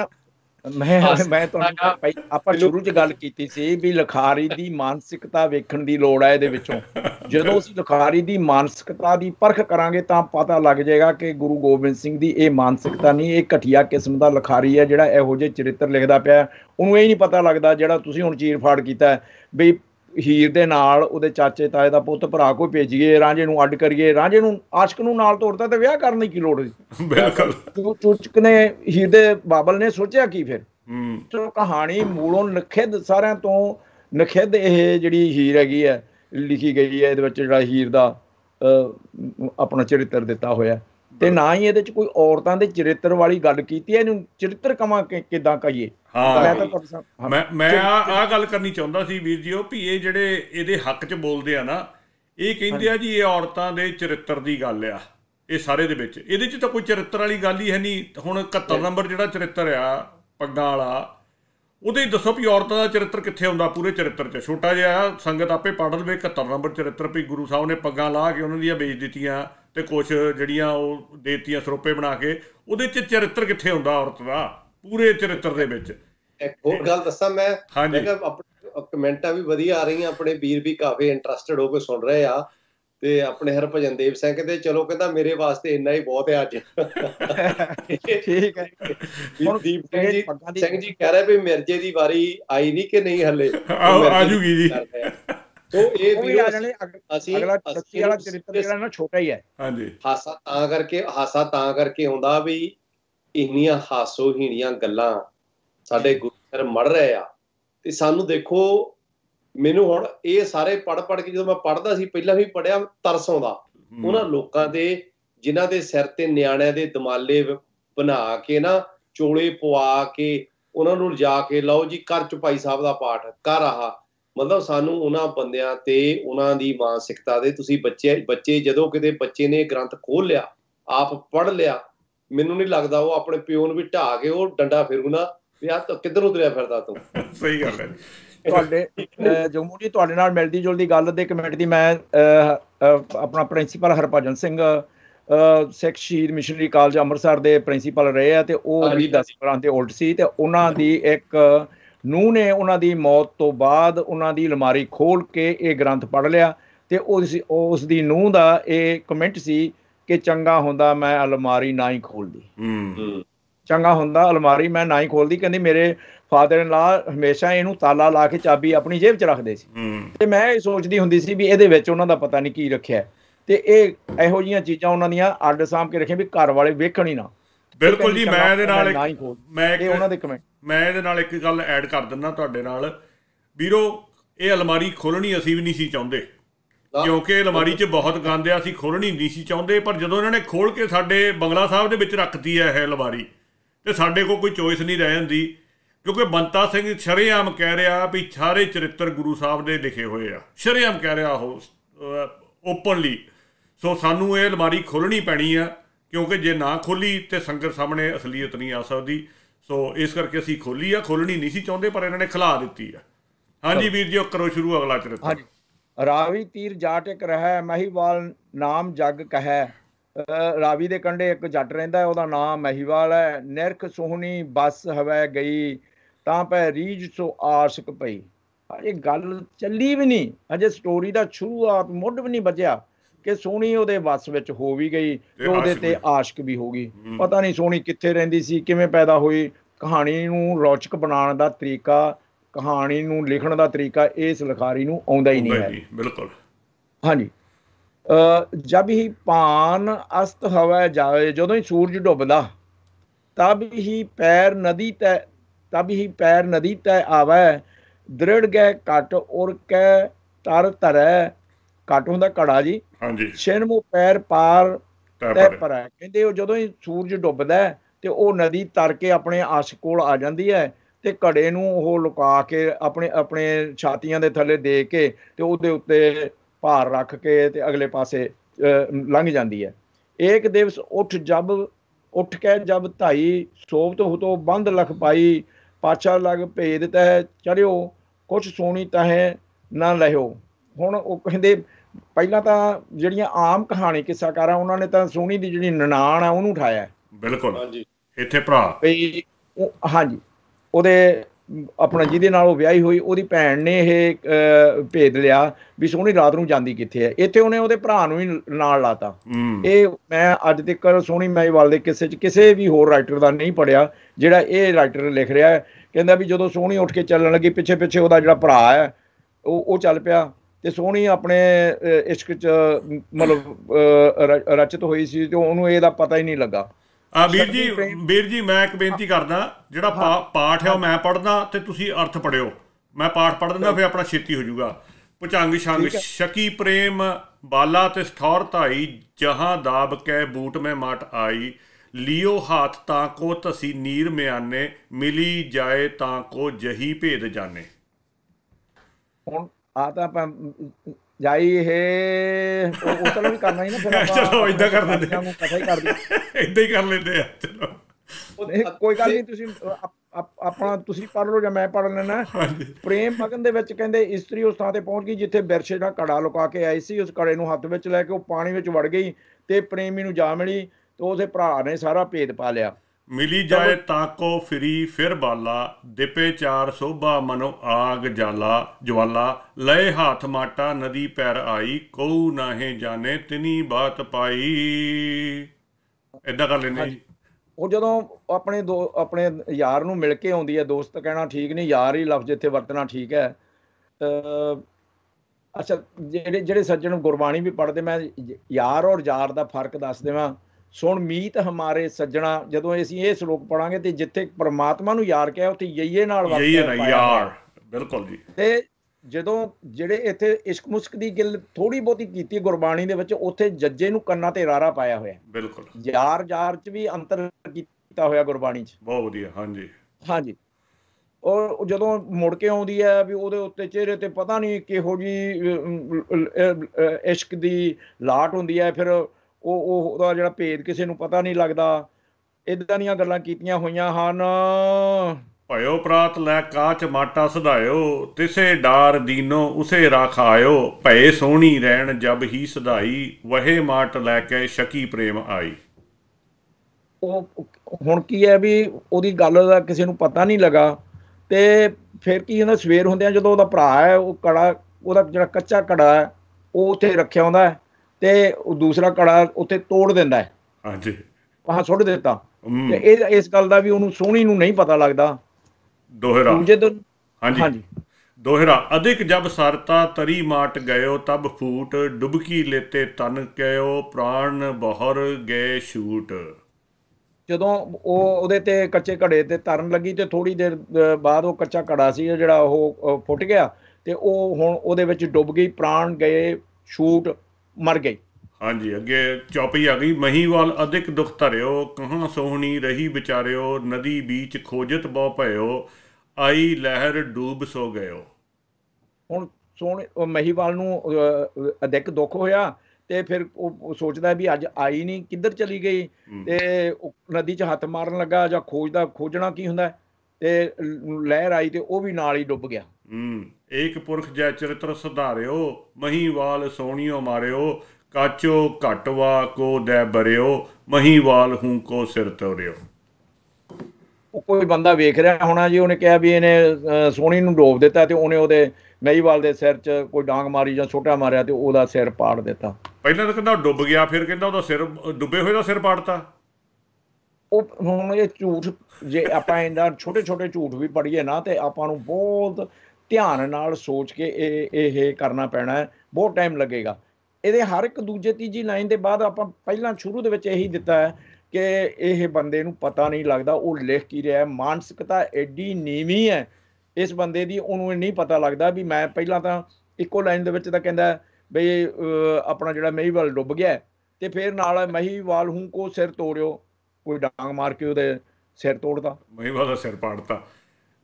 ਮੈਂ ਮੈਂ ਤੁਹਾਨੂੰ ਆਪਾਂ ਸ਼ੁਰੂ 'ਚ ਗੱਲ ਕੀਤੀ ਸੀ ਵੀ ਲਖਾਰੀ ਦੀ ਮਾਨਸਿਕਤਾ ਵੇਖਣ ਦੀ ਲੋੜ ਹੈ ਇਹਦੇ ਵਿੱਚੋਂ [laughs] ਜਦੋਂ ਅਸੀਂ ਲਖਾਰੀ ਦੀ ਮਾਨਸਿਕਤਾ ਦੀ ਪਰਖ ਕਰਾਂਗੇ ਤਾਂ ਪਤਾ ਲੱਗ ਜਾਏਗਾ ਕਿ ਗੁਰੂ ਗੋਬਿੰਦ ਸਿੰਘ ਦੀ ਇਹ ਮਾਨਸਿਕਤਾ ਨਹੀਂ ਇਹ ਘਟਿਆ ਕਿਸਮ ਦਾ ਲਖਾਰੀ ਹੈ ਜਿਹੜਾ ਇਹੋ ਜਿਹੇ ਚਰਿੱਤਰ ਲਿਖਦਾ ਪਿਆ ਉਹਨੂੰ ਇਹ ਨਹੀਂ ਪਤਾ ਲੱਗਦਾ ਜਿਹੜਾ ਤੁਸੀਂ ਹੁਣ ਚੀਰ ਫਾੜ ਕੀਤਾ ਵੀ ਹੀਰ ਦੇ ਨਾਲ ਉਹਦੇ ਚਾਚੇ ਤਾਏ ਦਾ ਪੁੱਤ ਭਰਾ ਕੋਈ ਭੇਜੀਏ ਰਾਂਝੇ ਨੂੰ ਅੱਡ ਕਰੀਏ ਰਾਂਝੇ ਨੂੰ ਆਸ਼ਕ ਨੂੰ ਨਾਲ ਤੋੜਦਾ ਤੇ ਵਿਆਹ ਕਰਨ ਦੀ ਕੀ ਲੋੜ ਸੀ ਬਿਲਕੁਲ ਚੁਚਕ ਨੇ ਹੀਰ ਦੇ ਬਾਬਲ ਨੇ ਸੋਚਿਆ ਕੀ ਫਿਰ ਹੂੰ ਚਲੋ ਕਹਾਣੀ ਮੂਲੋਂ ਨਖਿੱਧ ਸਾਰਿਆਂ ਤੋਂ ਨਖੇਦ ਇਹ ਜਿਹੜੀ ਹੀਰ ਹੈਗੀ ਹੈ ਲਿਖੀ ਗਈ ਹੈ ਇਹਦੇ ਵਿੱਚ ਜਿਹੜਾ ਹੀਰ ਦਾ ਆਪਣਾ ਚਰਿੱਤਰ ਦਿੱਤਾ ਹੋਇਆ ਤੇ ਨਾ ਹੀ ਇਹਦੇ ਵਿੱਚ ਕੋਈ ਔਰਤਾਂ ਦੇ ਚਰਿੱਤਰ ਵਾਲੀ ਗੱਲ ਕੀਤੀ ਹੈ ਇਹਨੂੰ ਚਰਿੱਤਰ ਕਮਾ ਕਿਦਾਂ ਕਹੀਏ ਹਾਂ ਮੈਂ ਮੈਂ ਆ ਗੱਲ ਕਰਨੀ ਚਾਹੁੰਦਾ ਸੀ ਵੀਰ ਜੀ ਉਹ ਵੀ ਇਹ ਜਿਹੜੇ ਇਹਦੇ ਹੱਕ 'ਚ ਬੋਲਦੇ ਆ ਨਾ ਇਹ ਕਹਿੰਦੇ ਆ ਜੀ ਇਹ ਔਰਤਾਂ ਦੇ ਚਰਿੱਤਰ ਦੀ ਗੱਲ ਆ ਇਹ ਸਾਰੇ ਦੇ ਵਿੱਚ ਇਹਦੇ 'ਚ ਤਾਂ ਕੋਈ ਚਰਿੱਤਰ ਵਾਲੀ ਗੱਲ ਹੀ ਹੈ ਨਹੀਂ ਹੁਣ 71 ਨੰਬਰ ਜਿਹੜਾ ਚਰਿੱਤਰ ਆ ਪੱਗਾਂ ਵਾਲਾ ਉਹਦੇ ਦੱਸੋ ਵੀ ਔਰਤਾਂ ਦਾ ਚਰਿੱਤਰ ਕਿੱਥੇ ਆਉਂਦਾ ਪੂਰੇ ਚਰਿੱਤਰ 'ਚ ਛੋਟਾ ਜਿਹਾ ਸੰਗਤ ਆਪੇ ਪੜ ਲਵੇ 71 ਨੰਬਰ ਚਰਿੱਤਰ ਵੀ ਗੁਰੂ ਸਾਹਿਬ ਨੇ ਪੱਗਾਂ ਲਾ ਕੇ ਉਹਨਾਂ ਦੀਆਂ ਵੇਚ ਦਿੱਤੀਆਂ ਤੇ ਕੁਝ ਜਿਹੜੀਆਂ ਉਹ ਦੇਤੀਆਂ ਸਰੋਪੇ ਬਣਾ ਕੇ ਉਹਦੇ 'ਚ ਚਰਿੱਤਰ ਕਿੱਥੇ ਆਉਂਦਾ ਔਰਤ ਦਾ ਪੂਰੇ ਚਰਿੱਤਰ ਦੇ ਵਿੱਚ ਇੱਕ ਹੋਰ ਗੱਲ ਦੱਸਾਂ ਮੈਂ ਮੈਂ ਕਿਹਾ ਆਪਣੇ ਕਮੈਂਟਾਂ ਵੀ ਵਧੀਆ ਆ ਰਹੀਆਂ ਆਪਣੇ ਵੀਰ ਵੀ ਕਾਫੀ ਇੰਟਰਸਟਿਡ ਹੋ ਕੇ ਸੁਣ ਰਹੇ ਆ ਤੇ ਆਪਣੇ ਹਰਭਜਨ ਦੇਵ ਸਿੰਘ ਕਹਿੰਦੇ ਚਲੋ ਕਹਿੰਦਾ ਮੇਰੇ ਵਾਸਤੇ ਇੰਨਾ ਹੀ ਬਹੁਤ ਹੈ ਅੱਜ [laughs] ਠੀਕ ਹੈ ਹੁਣ ਦੀਪ ਸਿੰਘ ਜੀ ਸਿੰਘ ਜੀ ਕਹਿ ਰਹੇ ਵੀ ਮਿਰਜੇ ਦੀ ਵਾਰੀ ਆਈ ਨਹੀਂ ਕਿ ਨਹੀਂ ਹੱਲੇ ਆ ਜੂਗੀ ਜੀ ਤੋ ਇਹ ਵੀ ਅਸੀਂ ਅਗਲਾ ਸੱਚੀ ਵਾਲਾ ਚਰਿੱਤਰ ਜਿਹੜਾ ਨਾ ਛੋਟਾ ਹੀ ਹੈ ਹਾਂਜੀ ਹਾਸਾ ਤਾਂ ਕਰਕੇ ਹਾਸਾ ਤਾਂ ਕਰਕੇ ਆਉਂਦਾ ਵੀ ਇੰਨੀਆਂ ਹਾਸੋ ਹੀਣੀਆਂ ਗੱਲਾਂ ਸਾਡੇ ਗੁਰੂ ਸਰ ਮੜ ਰਹੇ ਆ ਤੇ ਸਾਨੂੰ ਦੇਖੋ ਮੈਨੂੰ ਹੁਣ ਇਹ ਸਾਰੇ ਪੜ ਪੜ ਕੇ ਜਦੋਂ ਮੈਂ ਪੜਦਾ ਸੀ ਪਹਿਲਾਂ ਵੀ ਪੜਿਆ ਤਰਸ ਆਉਂਦਾ ਉਹਨਾਂ ਲੋਕਾਂ ਦੇ ਜਿਨ੍ਹਾਂ ਦੇ ਸਿਰ ਤੇ ਨਿਆਣਿਆਂ ਦੇ ਦਮਾਲੇ ਬਣਾ ਕੇ ਨਾ ਚੋਲੇ ਪਵਾ ਕੇ ਉਹਨਾਂ ਨੂੰ ਲਿਜਾ ਕੇ ਲਓ ਜੀ ਕਰ ਚੁਪਾਈ ਸਾਹਿਬ ਦਾ ਪਾਠ ਕਰ ਆਹਾ ਮਤਲਬ ਸਾਨੂੰ ਉਹਨਾਂ ਬੰਦਿਆਂ ਤੇ ਉਹਨਾਂ ਦੀ ਮਾਨਸਿਕਤਾ ਦੇ ਤੁਸੀਂ ਬੱਚੇ ਬੱਚੇ ਜਦੋਂ ਕਿਤੇ ਬੱਚੇ ਨੇ ਗ੍ਰੰਥ ਖੋਲ ਲਿਆ ਆਪ ਪੜ ਲਿਆ ਮੈਨੂੰ ਨਹੀਂ ਲੱਗਦਾ ਉਹ ਆਪਣੇ ਪਿਓ ਨੂੰ ਵੀ ਢਾ ਕੇ ਉਹ ਡੰਡਾ ਨਾ ਵੀ ਆ ਤਾਂ ਕਿੱਧਰ ਤੁਰਿਆ ਫਿਰਦਾ ਤੂੰ [laughs] ਸਹੀ ਗੱਲ ਹੈ ਤੁਹਾਡੇ ਜੰਮੂ ਜੀ ਤੁਹਾਡੇ ਨਾਲ ਮਿਲਦੀ ਜੁਲਦੀ ਗੱਲ ਦੇ ਕਮੈਂਟ ਦੀ ਮੈਂ ਆਪਣਾ ਪ੍ਰਿੰਸੀਪਲ ਹਰਪਜਨ ਸਿੰਘ ਸਿੱਖ ਸ਼ੀਰ ਮਿਸ਼ਨਰੀ ਕਾਲਜ ਅੰਮ੍ਰਿਤਸਰ ਦੇ ਪ੍ਰਿੰਸੀਪਲ ਰਹੇ ਆ ਤੇ ਉਹ ਵੀ 10 ਸਾਲਾਂ ਤੇ ਓਲਡ ਸੀ ਤੇ ਉਹਨਾਂ ਦੀ ਇੱਕ ਨੂੰ ਨੇ ਉਹਨਾਂ ਦੀ ਮੌਤ ਤੋਂ ਬਾਅਦ ਉਹਨਾਂ ਦੀ ਅਲਮਾਰੀ ਖੋਲ ਕੇ ਇਹ ਗ੍ਰੰਥ ਪੜ ਲਿਆ ਤੇ ਉਸ ਦੀ ਨੂੰ ਦਾ ਇਹ ਕਮੈਂਟ ਸੀ ਕਿ ਚੰਗਾ ਹੁੰਦਾ ਮੈਂ ਅਲਮਾਰੀ ਨਾ ਹੀ ਖੋਲਦੀ ਹੂੰ ਚੰਗਾ ਹੁੰਦਾ ਅਲਮਾਰੀ ਮੈਂ ਨਾ ਹੀ ਖੋਲਦੀ ਕਹਿੰਦੀ ਮੇਰੇ ਫਾਦਰ ਇਨ ਲਾ ਹਮੇਸ਼ਾ ਇਹਨੂੰ ਤਾਲਾ ਲਾ ਕੇ ਚਾਬੀ ਆਪਣੀ ਜੇਬ 'ਚ ਰੱਖਦੇ ਸੀ ਤੇ ਮੈਂ ਇਹ ਸੋਚਦੀ ਹੁੰਦੀ ਸੀ ਵੀ ਇਹਦੇ ਵਿੱਚ ਉਹਨਾਂ ਦਾ ਪਤਾ ਨਹੀਂ ਕੀ ਰੱਖਿਆ ਤੇ ਇਹ ਇਹੋ ਜੀਆਂ ਚੀਜ਼ਾਂ ਉਹਨਾਂ ਦੀਆਂ ਅੱਡ ਸਾਹਮ ਕੇ ਰੱਖੀਆਂ ਵੀ ਘਰ ਵਾਲੇ ਵੇਖਣ ਹੀ ਨਾ ਬਿਲਕੁਲ ਜੀ ਮੈਂ ਇਹਦੇ ਨਾਲ ਮੈਂ ਇਹ ਉਹਨਾਂ ਦੇ ਕਮੈਂਟ ਮੈਂ ਇਹਦੇ ਨਾਲ ਇੱਕ ਗੱਲ ਐਡ ਕਰ ਦਿੰਦਾ ਤੁਹਾਡੇ ਨਾਲ ਵੀਰੋ ਇਹ ਅਲਮਾਰੀ ਖੋਲਣੀ ਅਸੀਂ ਵੀ ਨਹੀਂ ਸੀ ਚਾਹੁੰਦੇ ਕਿਉਂਕਿ ਅਲਮਾਰੀ 'ਚ ਬਹੁਤ ਗੰਦ ਆ ਅਸੀਂ ਖੋਲਣੀ ਨਹੀਂ ਸੀ ਚਾਹੁੰਦੇ ਪਰ ਜਦੋਂ ਇਹਨਾਂ ਨੇ ਖੋਲ ਕੇ ਸਾਡੇ ਬੰਗਲਾ ਸਾਹਿਬ ਦੇ ਵਿੱਚ ਰੱਖਤੀ ਹੈ ਇਹ ਅਲਮਾਰੀ ਇਹ ਸਾਡੇ ਕੋਲ ਕੋਈ ਚੋਇਸ ਨਹੀਂ ਰਹਿ ਜਾਂਦੀ ਕਿਉਂਕਿ ਬੰਤਾ ਸਿੰਘ ਸ਼ਰੇਆਮ ਕਹਿ ਰਿਹਾ ਵੀ ਸਾਰੇ ਚਰਿੱਤਰ ਗੁਰੂ ਸਾਹਿਬ ਦੇ ਲਿਖੇ ਹੋਏ ਆ ਸ਼ਰੇਆਮ ਕਹਿ ਰਿਹਾ ਉਹ ਓਪਨਲੀ ਸੋ ਸਾਨੂੰ ਇਹ ਅਲਮਾਰੀ ਖੋਲਣੀ ਪੈਣੀ ਆ ਕਿਉਂਕਿ ਜੇ ਨਾ ਖੋਲੀ ਤੇ ਸੰਗਤ ਸਾਹਮਣੇ ਅਸਲੀਅਤ ਨਹੀਂ ਆ ਸਕਦੀ ਸੋ ਇਸ ਕਰਕੇ ਅਸੀਂ ਖੋਲੀ ਆ ਖੋਲਣੀ ਨਹੀਂ ਸੀ ਚਾਹੁੰਦੇ ਪਰ ਇਹਨਾਂ ਨੇ ਖਲਾ ਦਿੱਤੀ ਆ ਹਾਂਜੀ ਵੀਰ ਜੀ ਕਰੋ ਸ਼ੁਰੂ ਅਗਲਾ ਚਰਿੱਤਰ ਹਾਂਜੀ ਰਾਵੀ ਤੀਰ ਜਾਟ ਇੱਕ ਰਹਾ ਮਹੀਵਾਲ ਨਾਮ ਜੱਗ ਕਹੈ ਰਾਵੀ ਦੇ ਕੰਢੇ ਇੱਕ ਜੱਟ ਰਹਿੰਦਾ ਉਹਦਾ ਨਾਮ ਮਹੀਵਾਲ ਹੈ ਨਿਰਖ ਸੋਹਣੀ ਬਸ ਹਵੈ ਗਈ ਤਾਂ ਪੈ ਰੀਜ ਸੋ ਆਸ਼ਕ ਪਈ ਇਹ ਗੱਲ ਚੱਲੀ ਵੀ ਨਹੀਂ ਅਜੇ ਸਟੋਰੀ ਦਾ ਸ਼ੁਰੂਆਤ ਮੁੱਢ ਵੀ ਨਹੀਂ ਬਜਿਆ ਕਿ ਸੋਹਣੀ ਉਹਦੇ ਵਸ ਵਿੱਚ ਹੋ ਵੀ ਗਈ ਤੇ ਉਹਦੇ ਤੇ ਆਸ਼ਕ ਵੀ ਹੋ ਗਈ ਪਤਾ ਨਹੀਂ ਸੋਹਣੀ ਕਿੱਥੇ ਰਹਿੰਦੀ ਸੀ ਕਿਵੇਂ ਪੈਦਾ ਹੋਈ ਕਹਾਣੀ ਨੂੰ ਰੌਚਕ ਬਣਾਉਣ ਦਾ ਤਰੀਕਾ ਕਹਾਣੀ ਨੂੰ ਲਿਖਣ ਦਾ ਤਰੀਕਾ ਇਸ ਲਿਖਾਰੀ ਨੂੰ ਆਉਂਦਾ ਹੀ ਨਹੀਂ ਹੈ ਬਿਲਕੁਲ ਹਾਂਜੀ ਜਬ ਹੀ ਪਾਨ ਅਸਤ ਹਵੇ ਜਾਏ ਜਦੋਂ ਹੀ ਸੂਰਜ ਡੁੱਬਦਾ ਤਬ ਹੀ ਪੈਰ ਨਦੀ ਤੈ ਤਬ ਹੀ ਪੈਰ ਨਦੀ ਤੈ ਆਵੇ ਦ੍ਰਿੜ ਗੈ ਕਟ ਔਰ ਕੈ ਤਰ ਤਰੈ ਕਟ ਹੁੰਦਾ ਘੜਾ ਜੀ ਹਾਂਜੀ ਛੇਨ ਮੋ ਪੈਰ ਪਾਰ ਤੈ ਪਰੈ ਕਹਿੰਦੇ ਉਹ ਜਦੋਂ ਹੀ ਸੂਰਜ ਡੁੱਬਦਾ ਤੇ ਉਹ ਨਦੀ ਤਰ ਕੇ ਆਪਣੇ ਆਸ਼ ਕੋਲ ਆ ਜਾਂਦੀ ਹੈ ਤੇ ਘੜੇ ਨੂੰ ਉਹ ਲੁਕਾ ਕੇ ਆਪਣੇ ਆਪਣੇ ਛਾਤੀਆਂ ਦੇ ਥੱਲੇ ਦੇ ਕੇ ਤੇ ਉਹਦੇ ਉੱਤੇ ਭਾਰ ਰੱਖ ਕੇ ਤੇ ਅਗਲੇ ਪਾਸੇ ਲੰਘ ਜਾਂਦੀ ਹੈ ਇੱਕ ਦਿਵਸ ਉੱਠ ਜਬ ਉੱਠ ਕੇ ਜਬ ਧਾਈ ਸੋਭ ਤੋਂ ਹੁਤੋ ਬੰਦ ਲਖ ਪਾਈ ਪਾਛਾ ਲਗ ਭੇਦ ਤਹ ਚੜਿਓ ਕੁਛ ਸੋਣੀ ਤਹ ਨਾ ਲਹਿਓ ਹੁਣ ਉਹ ਕਹਿੰਦੇ ਪਹਿਲਾਂ ਤਾਂ ਜਿਹੜੀਆਂ ਆਮ ਕਹਾਣੀ ਕਿੱਸਾ ਆ ਉਹਨਾਂ ਨੇ ਤਾਂ ਸੋਣੀ ਦੀ ਜਿਹੜੀ ਨਨਾਣ ਆ ਉਹਨੂੰ ਉਠਾਇਆ ਬਿਲਕੁਲ ਹਾਂਜੀ ਇੱਥੇ ਭਰਾ ਹਾਂਜੀ ਉਹਦੇ ਆਪਣਾ ਜਿਹਦੇ ਨਾਲ ਉਹ ਵਿਆਹੀ ਹੋਈ ਉਹਦੀ ਭੈਣ ਨੇ ਇਹ ਭੇਦ ਲਿਆ ਵੀ ਸੋਹਣੀ ਰਾਤ ਨੂੰ ਜਾਂਦੀ ਕਿੱਥੇ ਹੈ ਇੱਥੇ ਉਹਨੇ ਉਹਦੇ ਭਰਾ ਨੂੰ ਵੀ ਨਾਲ ਲਾਤਾ ਇਹ ਮੈਂ ਅੱਜ ਤੱਕ ਸੋਹਣੀ ਮੈਵਾਲ ਦੇ ਕਿਸੇ ਚ ਕਿਸੇ ਵੀ ਹੋਰ ਰਾਈਟਰ ਦਾ ਨਹੀਂ ਪੜਿਆ ਜਿਹੜਾ ਇਹ ਰਾਈਟਰ ਲਿਖ ਰਿਹਾ ਹੈ ਕਹਿੰਦਾ ਵੀ ਜਦੋਂ ਸੋਹਣੀ ਉੱਠ ਕੇ ਚੱਲਣ ਲੱਗੀ ਪਿੱਛੇ ਪਿੱਛੇ ਉਹਦਾ ਜਿਹੜਾ ਭਰਾ ਹੈ ਉਹ ਉਹ ਚੱਲ ਪਿਆ ਤੇ ਸੋਹਣੀ ਆਪਣੇ ਇਸ਼ਕ ਚ ਮਤਲਬ ਰਚਿਤ ਹੋਈ ਸੀ ਤੇ ਉਹਨੂੰ ਇਹਦਾ ਪਤਾ ਹੀ ਨਹੀਂ ਲੱਗਾ ਆ ਵੀਰ ਜੀ ਵੀਰ ਜੀ ਮੈਂ ਇੱਕ ਬੇਨਤੀ ਕਰਦਾ ਜਿਹੜਾ ਪਾਠ ਹੈ ਉਹ ਮੈਂ ਪੜਦਾ ਤੇ ਤੁਸੀਂ ਅਰਥ ਪੜਿਓ ਮੈਂ ਪਾਠ ਪੜ ਦਿੰਦਾ ਫਿਰ ਆਪਣਾ ਛੇਤੀ ਹੋ ਜਾਊਗਾ ਪੁਚੰਗ ਸ਼ੰਗ ਸ਼ਕੀ ਪ੍ਰੇਮ ਬਾਲਾ ਤੇ ਸਥੌਰ ਧਾਈ ਜਹਾਂ ਦਾਬ ਕੈ ਬੂਟ ਮੈਂ ਮਾਟ ਆਈ ਲਿਓ ਹਾਥ ਤਾਂ ਕੋ ਤਸੀ ਨੀਰ ਮਿਆਨੇ ਮਿਲੀ ਜਾਏ ਤਾਂ ਕੋ ਜਹੀ ਭੇਦ ਜਾਣੇ ਹੁਣ ਆ ਤਾਂ ਜਾਈ ਹੈ ਉਹ ਵੀ ਕਰਨਾ ਹੀ ਨਾ ਫਿਰ ਆਪਾਂ ਚਲੋ ਇਦਾਂ ਕਰ ਦਿੰਦੇ ਆ ਪਤਾ ਹੀ ਕਰ ਦਿੰਦੇ ਇਦਾਂ ਹੀ ਕਰ ਲੈਂਦੇ ਆ ਚਲੋ ਕੋਈ ਗੱਲ ਨਹੀਂ ਤੁਸੀਂ ਆਪਣਾ ਤੁਸੀਂ ਪੜ ਲਓ ਜਾਂ ਮੈਂ ਪੜ ਲੈਣਾ ਪ੍ਰੇਮ ਮਗਨ ਦੇ ਵਿੱਚ ਕਹਿੰਦੇ ਇਸਤਰੀ ਉਸ ਥਾਂ ਤੇ ਪਹੁੰਚ ਗਈ ਜਿੱਥੇ ਬਿਰਸ਼ੇ ਦਾ ਕੜਾ ਲੁਕਾ ਕੇ ਆਈ ਸੀ ਉਸ ਕੜੇ ਨੂੰ ਹੱਥ ਵਿੱਚ ਲੈ ਕੇ ਉਹ ਪਾਣੀ ਵਿੱਚ ਵੜ ਗਈ ਤੇ ਪ੍ਰੇਮੀ ਨੂੰ ਜਾ ਮਿਲੀ ਤੇ ਉਹਦੇ ਭਰਾ ਨੇ ਸਾਰਾ ਭੇਦ ਪਾ ਲਿਆ ਮਿਲੀ ਜਾਏ ਤਾਕੋ ਫਰੀ ਫਿਰ ਬਾਲਾ ਦਿਪੇ ਚਾਰ ਸੋਭਾ ਮਨੋ ਆਗ ਜਾਲਾ ਜਵਾਲਾ ਲਏ ਹੱਥ ਮਾਟਾ ਨਦੀ ਪੈਰ ਆਈ ਕਉ ਨਾਹੇ ਜਾਣੇ ਤਿਨੀ ਬਾਤ ਪਾਈ ਐਦਾਂ ਕਰ ਲੈਣੇ ਜੀ ਉਹ ਜਦੋਂ ਆਪਣੇ ਦੋ ਆਪਣੇ ਯਾਰ ਨੂੰ ਮਿਲ ਕੇ ਆਉਂਦੀ ਹੈ ਦੋਸਤ ਕਹਿਣਾ ਠੀਕ ਨਹੀਂ ਯਾਰ ਹੀ ਲਫ਼ਜ਼ ਇੱਥੇ ਵਰਤਣਾ ਠੀਕ ਹੈ ਅੱਛਾ ਜਿਹੜੇ ਜਿਹੜੇ ਸੱਜਣ ਗੁਰਬਾਣੀ ਵੀ ਪੜਦੇ ਮੈਂ ਯਾਰ ਔਰ ਯਾਰ ਦਾ ਫਰਕ ਦੱਸ ਦੇਵਾਂ ਸੁਣ ਮੀਤ ਹਮਾਰੇ ਸੱਜਣਾ ਜਦੋਂ ਅਸੀਂ ਇਹ ਸ਼ਲੋਕ ਪੜਾਂਗੇ ਤੇ ਜਿੱਥੇ ਪ੍ਰਮਾਤਮਾ ਨੂੰ ਯਾਰ ਕਿਹਾ ਉੱਥੇ ਯਈਏ ਨਾਲ ਵਾਕਿਆ ਯਈਏ ਯਾਰ ਬਿਲਕੁਲ ਜੀ ਤੇ ਜਦੋਂ ਜਿਹੜੇ ਇੱਥੇ ਇਸ਼ਕ ਮੁਸ਼ਕ ਦੀ ਗੱਲ ਥੋੜੀ ਬਹੁਤੀ ਕੀਤੀ ਗੁਰਬਾਣੀ ਦੇ ਵਿੱਚ ਉੱਥੇ ਜੱਜੇ ਨੂੰ ਕੰਨਾਂ ਤੇ ਰਾਰਾ ਪਾਇਆ ਹੋਇਆ ਬਿਲਕੁਲ ਯਾਰ ਯਾਰ ਚ ਵੀ ਅੰਤਰ ਕੀਤਾ ਹੋਇਆ ਗੁਰਬਾਣੀ ਚ ਬਹੁਤ ਵਧੀਆ ਹਾਂਜੀ ਹਾਂਜੀ ਔਰ ਜਦੋਂ ਮੁੜ ਕੇ ਆਉਂਦੀ ਹੈ ਵੀ ਉਹਦੇ ਉੱਤੇ ਚਿਹਰੇ ਤੇ ਪਤਾ ਨਹੀਂ ਕਿਹੋ ਜੀ ਇਸ਼ਕ ਦੀ ਲਾਟ ਹੁੰਦੀ ਹੈ ਫਿਰ ਉਹ ਉਹ ਉਹਦਾ ਜਿਹੜਾ ਭੇਦ ਕਿਸੇ ਨੂੰ ਪਤਾ ਨਹੀਂ ਲੱਗਦਾ ਇਦਾਂ ਦੀਆਂ ਗੱਲਾਂ ਕੀਤੀਆਂ ਹੋਈਆਂ ਹਨ ਭਇਓ ਪ੍ਰਾਤ ਲੈ ਕਾਚ ਮਾਟਾ ਸਦਾਇਓ ਤਿਸੇ ਡਾਰ ਦੀਨੋ ਉਸੇ ਆਇਓ ਭਏ ਸੋਹਣੀ ਰਹਿਣ ਜਬ ਹੀ ਸਦਾਈ ਵਹੇ ਮਾਟ ਲੈ ਕੇ ਸ਼ਕੀ ਪ੍ਰੇਮ ਆਈ ਉਹ ਹੁਣ ਕੀ ਹੈ ਵੀ ਉਹਦੀ ਗੱਲ ਦਾ ਕਿਸੇ ਨੂੰ ਪਤਾ ਨਹੀਂ ਲਗਾ ਤੇ ਫਿਰ ਕੀ ਹੁੰਦਾ ਸਵੇਰ ਹੁੰਦਿਆਂ ਜਦੋਂ ਉਹਦਾ ਭਰਾ ਹੈ ਉਹ ਕੜਾ ਉਹਦਾ ਜਿਹੜਾ ਕੱਚਾ ਕੜਾ ਹੈ ਉਹ ਉੱਥੇ ਰੱਖਿਆ ਹੁੰਦਾ ਹੈ ਤੇ ਉਹ ਦੂਸਰਾ ਘੜਾ ਉੱਥੇ ਤੋੜ ਦਿੰਦਾ ਹੈ ਹਾਂਜੀ ਵਾਹ ਸੁੱਟ ਦਿੱਤਾ ਤੇ ਇਹ ਇਸ ਗੱਲ ਦਾ ਵੀ ਉਹਨੂੰ ਸੋਹਣੀ ਨੂੰ ਨਹੀਂ ਪਤਾ ਲੱਗਦਾ ਦੋਹਰਾ ਦੂਜੇ ਦਿਨ ਹਾਂਜੀ ਹਾਂਜੀ ਦੋਹਰਾ ਅਧਿਕ ਜਬ ਸਰਤਾ ਤਰੀ ਮਾਟ ਗਇਓ ਤਬ ਫੂਟ ਡੁਬਕੀ ਲੇਤੇ ਤਨ ਕਇਓ ਪ੍ਰਾਣ ਬਹਰ ਗਏ ਛੂਟ ਜਦੋਂ ਉਹ ਉਹਦੇ ਤੇ ਕੱਚੇ ਘੜੇ ਤੇ ਤਰਨ ਲੱਗੀ ਤੇ ਥੋੜੀ ਦੇਰ ਬਾਅਦ ਉਹ ਕੱਚਾ ਘੜਾ ਸੀ ਜਿਹੜਾ ਉਹ ਫੁੱਟ ਗਿਆ ਤੇ ਉਹ ਹੁਣ ਉਹਦੇ ਵਿੱਚ ਡੁੱਬ ਗਈ ਪ੍ਰਾਣ ਗਏ ਛੂਟ ਮਰ ਗਈ ਹਾਂਜੀ ਅੱਗੇ ਚੌਪਈ ਆ ਗਈ ਮਹੀਵਾਲ ਅਧਿਕ ਦੁਖ ਧਰਿਓ ਕਹਾਂ ਸੋਹਣੀ ਰਹੀ ਵਿਚਾਰਿਓ ਨਦੀ ਵਿੱਚ ਖੋਜਤ ਬਹੁ ਭਇਓ ਆਈ ਲਹਿਰ ਡੂਬ ਸੋ ਗਇਓ ਹੁਣ ਸੋਹਣੇ ਮਹੀਵਾਲ ਨੂੰ ਅਧਿਕ ਦੁੱਖ ਹੋਇਆ ਤੇ ਫਿਰ ਉਹ ਸੋਚਦਾ ਵੀ ਅੱਜ ਆਈ ਨਹੀਂ ਕਿੱਧਰ ਚਲੀ ਗਈ ਤੇ ਨਦੀ 'ਚ ਹੱਥ ਮਾਰਨ ਲੱਗਾ ਜਾਂ ਖੋਜਦਾ ਖੋਜਣਾ ਕੀ ਹੁੰਦਾ ਤੇ ਲਹਿਰ ਆਈ ਤੇ ਉਹ ਵੀ ਨਾਲ ਹੀ ਡੁੱਬ ਗਿਆ ਹੂੰ ਏਕ ਪੁਰਖ ਜੈ ਚਰਿਤਰ ਸੁਧਾਰਿਓ ਮਹੀਵਾਲ ਸੋਣੀਓ ਮਾਰਿਓ ਕਾਚੋ ਘਟਵਾ ਕੋ ਦੇ ਬਰਿਓ ਮਹੀਵਾਲ ਹੂੰ ਕੋ ਸਿਰ ਤੋਰਿਓ ਉਹ ਕੋਈ ਬੰਦਾ ਵੇਖ ਰਿਹਾ ਹੋਣਾ ਜੀ ਉਹਨੇ ਕਿਹਾ ਵੀ ਇਹਨੇ ਸੋਣੀ ਨੂੰ ਡੋਬ ਦਿੱਤਾ ਤੇ ਉਹਨੇ ਉਹਦੇ ਮਹੀਵਾਲ ਦੇ ਸਿਰ 'ਚ ਕੋਈ ਡਾਂਗ ਮਾਰੀ ਜਾਂ ਛੋਟਾ ਮਾਰਿਆ ਤੇ ਉਹਦਾ ਸਿਰ ਪਾੜ ਦਿੱਤਾ ਪਹਿਲਾਂ ਤਾਂ ਕਹਿੰਦਾ ਡੁੱਬ ਗਿਆ ਫਿਰ ਕਹਿੰਦਾ ਉਹਦਾ ਸਿਰ ਡੁੱਬੇ ਹੋਏ ਦਾ ਸਿਰ ਪਾੜਤਾ ਉਹ ਹੁਣ ਇਹ ਝੂਠ ਜੇ ਆਪਾਂ ਇਹਦਾ ਛੋਟੇ ਛੋਟੇ ਝੂਠ ਵੀ ਪੜੀਏ ਨਾ ਤੇ ਆਪਾਂ ਨੂੰ ਬਹੁਤ ਧਿਆਨ ਨਾਲ ਸੋਚ ਕੇ ਇਹ ਇਹ ਕਰਨਾ ਪੈਣਾ ਬਹੁਤ ਟਾਈਮ ਲੱਗੇਗਾ ਇਹਦੇ ਹਰ ਇੱਕ ਦੂਜੇ ਤੀਜੀ ਲਾਈਨ ਦੇ ਬਾਅਦ ਆਪਾਂ ਪਹਿਲਾਂ ਸ਼ੁਰੂ ਦੇ ਵਿੱਚ ਇਹੀ ਦਿੱਤਾ ਹੈ ਕਿ ਇਹ ਬੰਦੇ ਨੂੰ ਪਤਾ ਨਹੀਂ ਲੱਗਦਾ ਉਹ ਲਿਖ ਕੀ ਰਿਹਾ ਹੈ ਮਾਨਸਿਕਤਾ ਐਡੀ ਨੀਵੀਂ ਹੈ ਇਸ ਬੰਦੇ ਦੀ ਉਹਨੂੰ ਇਹ ਨਹੀਂ ਪਤਾ ਲੱਗਦਾ ਵੀ ਮੈਂ ਪਹਿਲਾਂ ਤਾਂ ਇੱਕੋ ਲਾਈਨ ਦੇ ਵਿੱਚ ਤਾਂ ਕਹਿੰਦਾ ਬਈ ਆਪਣਾ ਜਿਹੜਾ ਮਹੀਵਾਲ ਡੁੱਬ ਗਿਆ ਤੇ ਫਿਰ ਨਾਲ ਮਹੀਵਾਲ ਹੂੰ ਕੋ ਸਿਰ ਤੋੜਿਓ ਕੋਈ ਡਾਂਗ ਮਾਰ ਕੇ ਉਹਦੇ ਸਿਰ ਤੋੜਦਾ ਮਹੀਵਾਲ ਦਾ ਸਿਰ ਪਾੜਦਾ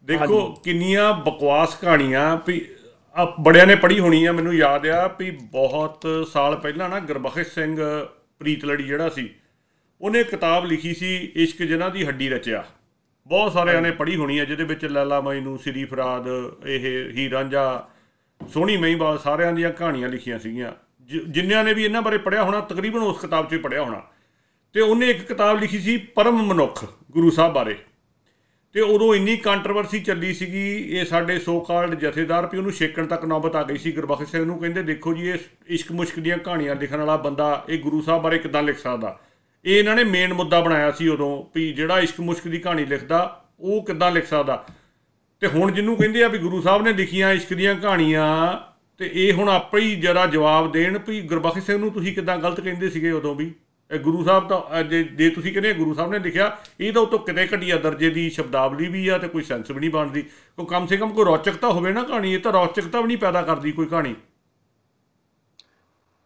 ਦੇਖੋ ਕਿੰਨੀਆਂ ਬਕਵਾਸ ਕਹਾਣੀਆਂ ਵੀ ਬੜਿਆਂ ਨੇ ਪੜ੍ਹੀ ਹੋਣੀ ਆ ਮੈਨੂੰ ਯਾਦ ਆ ਵੀ ਬਹੁਤ ਸਾਲ ਪਹਿਲਾਂ ਨਾ ਗੁਰਬਖਸ਼ ਸਿੰਘ ਪ੍ਰੀਤਲੜੀ ਜਿਹੜਾ ਸੀ ਉਹਨੇ ਕਿਤਾਬ ਲਿਖੀ ਸੀ ਇਸ਼ਕ ਜਿਨ੍ਹਾਂ ਦੀ ਹੱਡੀ ਰਚਿਆ ਬਹੁਤ ਸਾਰਿਆਂ ਨੇ ਪੜ੍ਹੀ ਹੋਣੀ ਆ ਜਿਹਦੇ ਵਿੱਚ ਲੈਲਾ ਨੂੰ ਸ੍ਰੀ ਫਰਾਦ ਇਹ ਹੀ ਰਾਂਝਾ ਸੋਹਣੀ ਬਾਲ ਸਾਰਿਆਂ ਦੀਆਂ ਕਹਾਣੀਆਂ ਲਿਖੀਆਂ ਸੀਗੀਆਂ ਜਿਨ੍ਹਾਂ ਨੇ ਵੀ ਇਹਨਾਂ ਬਾਰੇ ਪੜਿਆ ਹੋਣਾ ਤਕਰੀਬਨ ਉਸ ਕਿਤਾਬ 'ਚ ਹੀ ਪੜਿਆ ਹੋਣਾ ਤੇ ਉਹਨੇ ਇੱਕ ਕਿਤਾਬ ਲਿਖੀ ਸੀ ਪਰਮ ਮਨੁੱਖ ਗੁਰੂ ਸਾਹਿਬ ਬਾਰੇ ਤੇ ਉਦੋਂ ਇੰਨੀ ਕੰਟਰੋਵਰਸੀ ਚੱਲੀ ਸੀਗੀ ਇਹ ਸਾਡੇ ਸੋ ਕਾਲਡ ਜਥੇਦਾਰ ਵੀ ਉਹਨੂੰ ਛੇਕਣ ਤੱਕ ਨੌਬਤ ਆ ਗਈ ਸੀ ਗੁਰਬਖਸ਼ ਸਿੰਘ ਨੂੰ ਕਹਿੰਦੇ ਦੇਖੋ ਜੀ ਇਹ ਇਸ਼ਕ ਮੁਸ਼ਕ ਦੀਆਂ ਕਹਾਣੀਆਂ ਲਿਖਣ ਵਾਲਾ ਬੰਦਾ ਇਹ ਗੁਰੂ ਸਾਹਿਬ ਬਾਰੇ ਕਿਦਾਂ ਲਿਖ ਸਕਦਾ ਇਹ ਇਹਨਾਂ ਨੇ ਮੇਨ ਮੁੱਦਾ ਬਣਾਇਆ ਸੀ ਉਦੋਂ ਵੀ ਜਿਹੜਾ ਇਸ਼ਕ ਮੁਸ਼ਕ ਦੀ ਕਹਾਣੀ ਲਿਖਦਾ ਉਹ ਕਿਦਾਂ ਲਿਖ ਸਕਦਾ ਤੇ ਹੁਣ ਜਿੰਨੂੰ ਕਹਿੰਦੇ ਆ ਵੀ ਗੁਰੂ ਸਾਹਿਬ ਨੇ ਲਿਖੀਆਂ ਇਸ਼ਕ ਦੀਆਂ ਕਹਾਣੀਆਂ ਤੇ ਇਹ ਹੁਣ ਆਪੇ ਹੀ ਜਰਾ ਜਵਾਬ ਦੇਣ ਵੀ ਗੁਰਬਖਸ਼ ਸਿੰਘ ਨੂੰ ਤੁਸੀਂ ਕਿਦਾਂ ਗਲਤ ਕਹਿੰਦੇ ਸੀਗੇ ਉਦੋਂ ਵੀ ਗੁਰੂ ਸਾਹਿਬ ਤਾਂ ਜੇ ਜੇ ਤੁਸੀਂ ਕਹਿੰਦੇ ਗੁਰੂ ਸਾਹਿਬ ਨੇ ਲਿਖਿਆ ਇਹ ਤਾਂ ਉਤੋਂ ਕਿਤੇ ਘਟੀਆ ਦਰਜੇ ਦੀ ਸ਼ਬਦਾਵਲੀ ਵੀ ਆ ਤੇ ਕੋਈ ਸੈਂਸ ਵੀ ਨਹੀਂ ਬਣਦੀ ਕੋ ਕਮ ਸੇ ਕਮ ਕੋਈ ਰੌਚਕਤਾ ਹੋਵੇ ਨਾ ਕਹਾਣੀ ਇਹ ਤਾਂ ਰੌਚਕਤਾ ਵੀ ਨਹੀਂ ਪੈਦਾ ਕਰਦੀ ਕੋਈ ਕਹਾਣੀ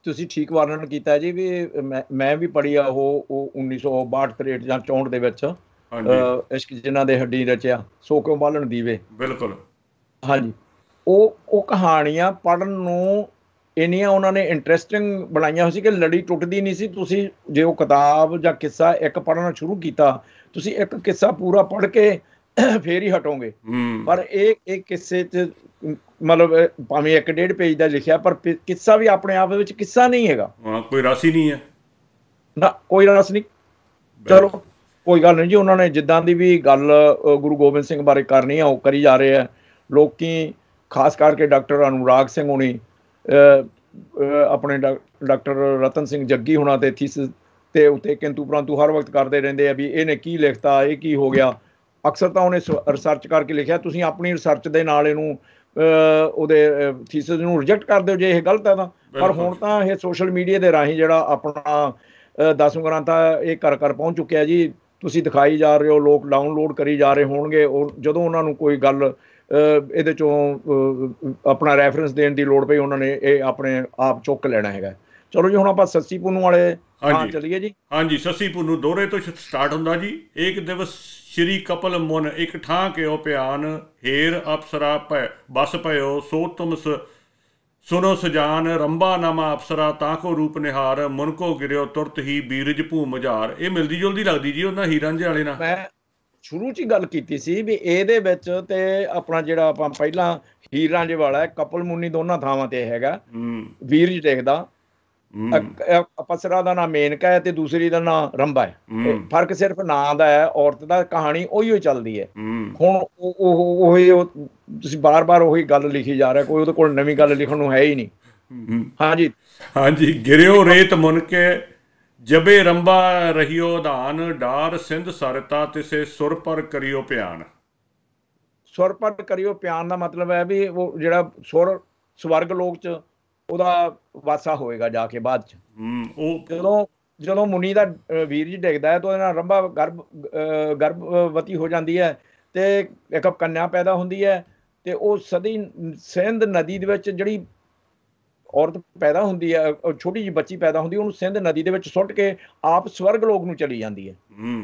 ਤੁਸੀਂ ਠੀਕ ਵਰਣਨ ਕੀਤਾ ਜੀ ਵੀ ਮੈਂ ਵੀ ਪੜ੍ਹੀ ਆ ਉਹ ਉਹ 1962 63 ਜਾਂ 64 ਦੇ ਵਿੱਚ ਹਾਂਜੀ ਇਸ਼ਕ ਜਿਨ੍ਹਾਂ ਦੇ ਹੱਡੀ ਰਚਿਆ ਸੋ ਕਿਉਂ ਬਾਲਣ ਦੀਵੇ ਬਿਲਕੁਲ ਹਾਂਜੀ ਉਹ ਉਹ ਕਹਾਣੀਆਂ ਪੜਨ ਨੂੰ ਇੰਨੀਆਂ ਉਹਨਾਂ ਨੇ ਇੰਟਰਸਟਿੰਗ ਬਣਾਈਆਂ ਹੋਈ ਸੀ ਕਿ ਲੜੀ ਟੁੱਟਦੀ ਨਹੀਂ ਸੀ ਤੁਸੀਂ ਜੇ ਉਹ ਕਿਤਾਬ ਜਾਂ ਕਿੱਸਾ ਇੱਕ ਪੜ੍ਹਨਾ ਸ਼ੁਰੂ ਕੀਤਾ ਤੁਸੀਂ ਇੱਕ ਕਿੱਸਾ ਪੂਰਾ ਪੜ੍ਹ ਕੇ [clears throat] ਫੇਰ ਹੀ ਹਟੋਗੇ ਪਰ ਇਹ ਇਹ ਕਿੱਸੇ ਚ ਮਤਲਬ ਭਾਵੇਂ ਇੱਕ ਡੇਢ ਪੇਜ ਦਾ ਲਿਖਿਆ ਪਰ ਕਿੱਸਾ ਵੀ ਆਪਣੇ ਆਪ ਵਿੱਚ ਕਿੱਸਾ ਨਹੀਂ ਹੈਗਾ ਹਾਂ ਕੋਈ ਰਸ ਹੀ ਨਹੀਂ ਹੈ ਨਾ ਕੋਈ ਰਸ ਨਹੀਂ ਚਲੋ ਕੋਈ ਗੱਲ ਨਹੀਂ ਜੀ ਉਹਨਾਂ ਨੇ ਜਿੱਦਾਂ ਦੀ ਵੀ ਗੱਲ ਗੁਰੂ ਗੋਬਿੰਦ ਸਿੰਘ ਬਾਰੇ ਕਰਨੀ ਆ ਉਹ ਕਰੀ ਜਾ ਰਹੇ ਆ ਲੋਕੀ ਖਾਸ ਕਰਕੇ ਡਾਕਟਰ ਅਨੁਰਾਗ ਸਿੰਘ ਹੁਣੀ ਆਪਣੇ ਡਾਕਟਰ ਰਤਨ ਸਿੰਘ ਜੱਗੀ ਹੁਣਾਂ ਤੇ ਥੀਸਿਸ ਤੇ ਉਤੇ ਕਿੰਤੂ ਪ੍ਰੰਤੂ ਹਰ ਵਕਤ ਕਰਦੇ ਰਹਿੰਦੇ ਆ ਵੀ ਇਹਨੇ ਕੀ ਲਿਖਤਾ ਇਹ ਕੀ ਹੋ ਗਿਆ ਅਕਸਰ ਤਾਂ ਉਹਨੇ ਰਿਸਰਚ ਕਰਕੇ ਲਿਖਿਆ ਤੁਸੀਂ ਆਪਣੀ ਰਿਸਰਚ ਦੇ ਨਾਲ ਇਹਨੂੰ ਉਹਦੇ ਥੀਸਿਸ ਨੂੰ ਰਿਜੈਕਟ ਕਰ ਦਿਓ ਜੇ ਇਹ ਗਲਤ ਹੈ ਤਾਂ ਪਰ ਹੁਣ ਤਾਂ ਇਹ ਸੋਸ਼ਲ ਮੀਡੀਆ ਦੇ ਰਾਹੀਂ ਜਿਹੜਾ ਆਪਣਾ ਦਸਮ ਗ੍ਰੰਥਾ ਇਹ ਕਰ ਕਰ ਪਹੁੰਚ ਚੁੱਕਿਆ ਜੀ ਤੁਸੀਂ ਦਿਖਾਈ ਜਾ ਰਹੇ ਹੋ ਲੋਕ ਡਾਊਨਲੋਡ ਕਰੀ ਜਾ ਰਹੇ ਹੋਣਗੇ ਜਦੋਂ ਉਹਨਾਂ ਨੂੰ ਕੋਈ ਗੱਲ ਇਹਦੇ ਚੋਂ ਆਪਣਾ ਰੈਫਰੈਂਸ ਦੇਣ ਦੀ ਲੋੜ ਪਈ ਉਹਨਾਂ ਨੇ ਇਹ ਆਪਣੇ ਆਪ ਚੁੱਕ ਲੈਣਾ ਹੈਗਾ ਚਲੋ ਜੀ ਹੁਣ ਆਪਾਂ ਸੱਸੀ ਪੁੰਨੂ ਵਾਲੇ ਹਾਂ ਚੱਲੀਏ ਜੀ ਹਾਂਜੀ ਸੱਸੀ ਪੁੰਨੂ ਦੋਰੇ ਤੋਂ ਸਟਾਰਟ ਹੁੰਦਾ ਜੀ ਇੱਕ ਦਿਵਸ ਸ਼੍ਰੀ ਕਪਲ ਮੁਨ ਇੱਕ ਠਾਂ ਉਹ ਪਿਆਨ ਹੇਰ ਅਪਸਰਾ ਭੈ ਬਸ ਪਇਓ ਸੋ ਤੁਮਸ ਸੁਨੋ ਸਜਾਨ ਰੰਬਾ ਨਾਮਾ ਅਪਸਰਾ ਤਾਂ ਕੋ ਰੂਪ ਨਿਹਾਰ ਮਨ ਕੋ ਗਿਰਿਓ ਤੁਰਤ ਹੀ ਬੀਰਜ ਭੂ ਮਝਾਰ ਇਹ ਮਿਲਦੀ ਜੁਲਦੀ ਲੱਗਦੀ ਜੀ ਉਹਨਾਂ ਹੀਰਾਂ ਵਾਲੇ ਨਾਲ ਮੈਂ ਸ਼ੁਰੂ 'ਚ ਹੀ ਗੱਲ ਕੀਤੀ ਸੀ ਵੀ ਇਹਦੇ ਵਿੱਚ ਤੇ ਆਪਣਾ ਜਿਹੜਾ ਆਪਾਂ ਪਹਿਲਾਂ ਹੀਰ ਰਾਂਝੇ ਵਾਲਾ ਹੈ ਕਪਲ ਮੁੰਨੀ ਦੋਨਾਂ ਥਾਵਾਂ ਤੇ ਹੈਗਾ ਵੀਰ ਜੀ ਦੇਖਦਾ ਅਪਸਰਾ ਦਾ ਨਾਮ ਮੇਨਕਾ ਹੈ ਤੇ ਦੂਸਰੀ ਦਾ ਨਾਮ ਰੰਬਾ ਹੈ ਫਰਕ ਸਿਰਫ ਨਾਂ ਦਾ ਹੈ ਔਰਤ ਦਾ ਕਹਾਣੀ ਉਹੀ ਹੀ ਚੱਲਦੀ ਹੈ ਹੁਣ ਉਹ ਉਹ ਤੁਸੀਂ ਬਾਰ-ਬਾਰ ਉਹੀ ਗੱਲ ਲਿਖੀ ਜਾ ਰਿਹਾ ਕੋਈ ਉਹਦੇ ਕੋਲ ਨਵੀਂ ਗੱਲ ਲਿਖਣ ਨੂੰ ਹੈ ਹੀ ਨਹੀਂ ਹਾਂਜੀ ਹਾਂਜੀ ਗਿਰਿਓ ਰੇਤ ਮੁਨ ਕੇ ਜਬੇ ਰੰਬਾ ਰਹੀਓ ਧਾਨ ਡਾਰ ਸਿੰਧ ਸਰਤਾ ਤਿਸੇ ਸੁਰ ਪਰ ਕਰਿਓ ਪਿਆਨ ਸੁਰ ਪਰ ਕਰਿਓ ਪਿਆਨ ਦਾ ਮਤਲਬ ਹੈ ਵੀ ਉਹ ਜਿਹੜਾ ਸੁਰ ਸਵਰਗ ਲੋਕ ਚ ਉਹਦਾ ਵਾਸਾ ਹੋਏਗਾ ਜਾ ਕੇ ਬਾਅਦ ਚ ਹੂੰ ਉਹ ਜਦੋਂ ਜਦੋਂ ਮੁਨੀ ਦਾ ਵੀਰ ਜੀ ਡਿੱਗਦਾ ਹੈ ਤਾਂ ਉਹਦੇ ਨਾਲ ਰੰਬਾ ਗਰਭ ਗਰਭਵਤੀ ਹੋ ਜਾਂਦੀ ਹੈ ਤੇ ਇੱਕ ਕੰਨਿਆ ਪੈਦਾ ਹੁੰਦੀ ਹੈ ਤੇ ਉਹ ਸਦੀ ਸਿੰਧ ਨਦੀ ਦੇ ਵਿੱਚ ਜਿਹੜੀ ਔਰਤ ਪੈਦਾ ਹੁੰਦੀ ਹੈ ਛੋਟੀ ਜੀ ਬੱਚੀ ਪੈਦਾ ਹੁੰਦੀ ਉਹਨੂੰ ਸਿੰਧ ਨਦੀ ਦੇ ਵਿੱਚ ਸੁੱਟ ਕੇ ਆਪ ਸਵਰਗ ਲੋਕ ਨੂੰ ਚਲੀ ਜਾਂਦੀ ਹੈ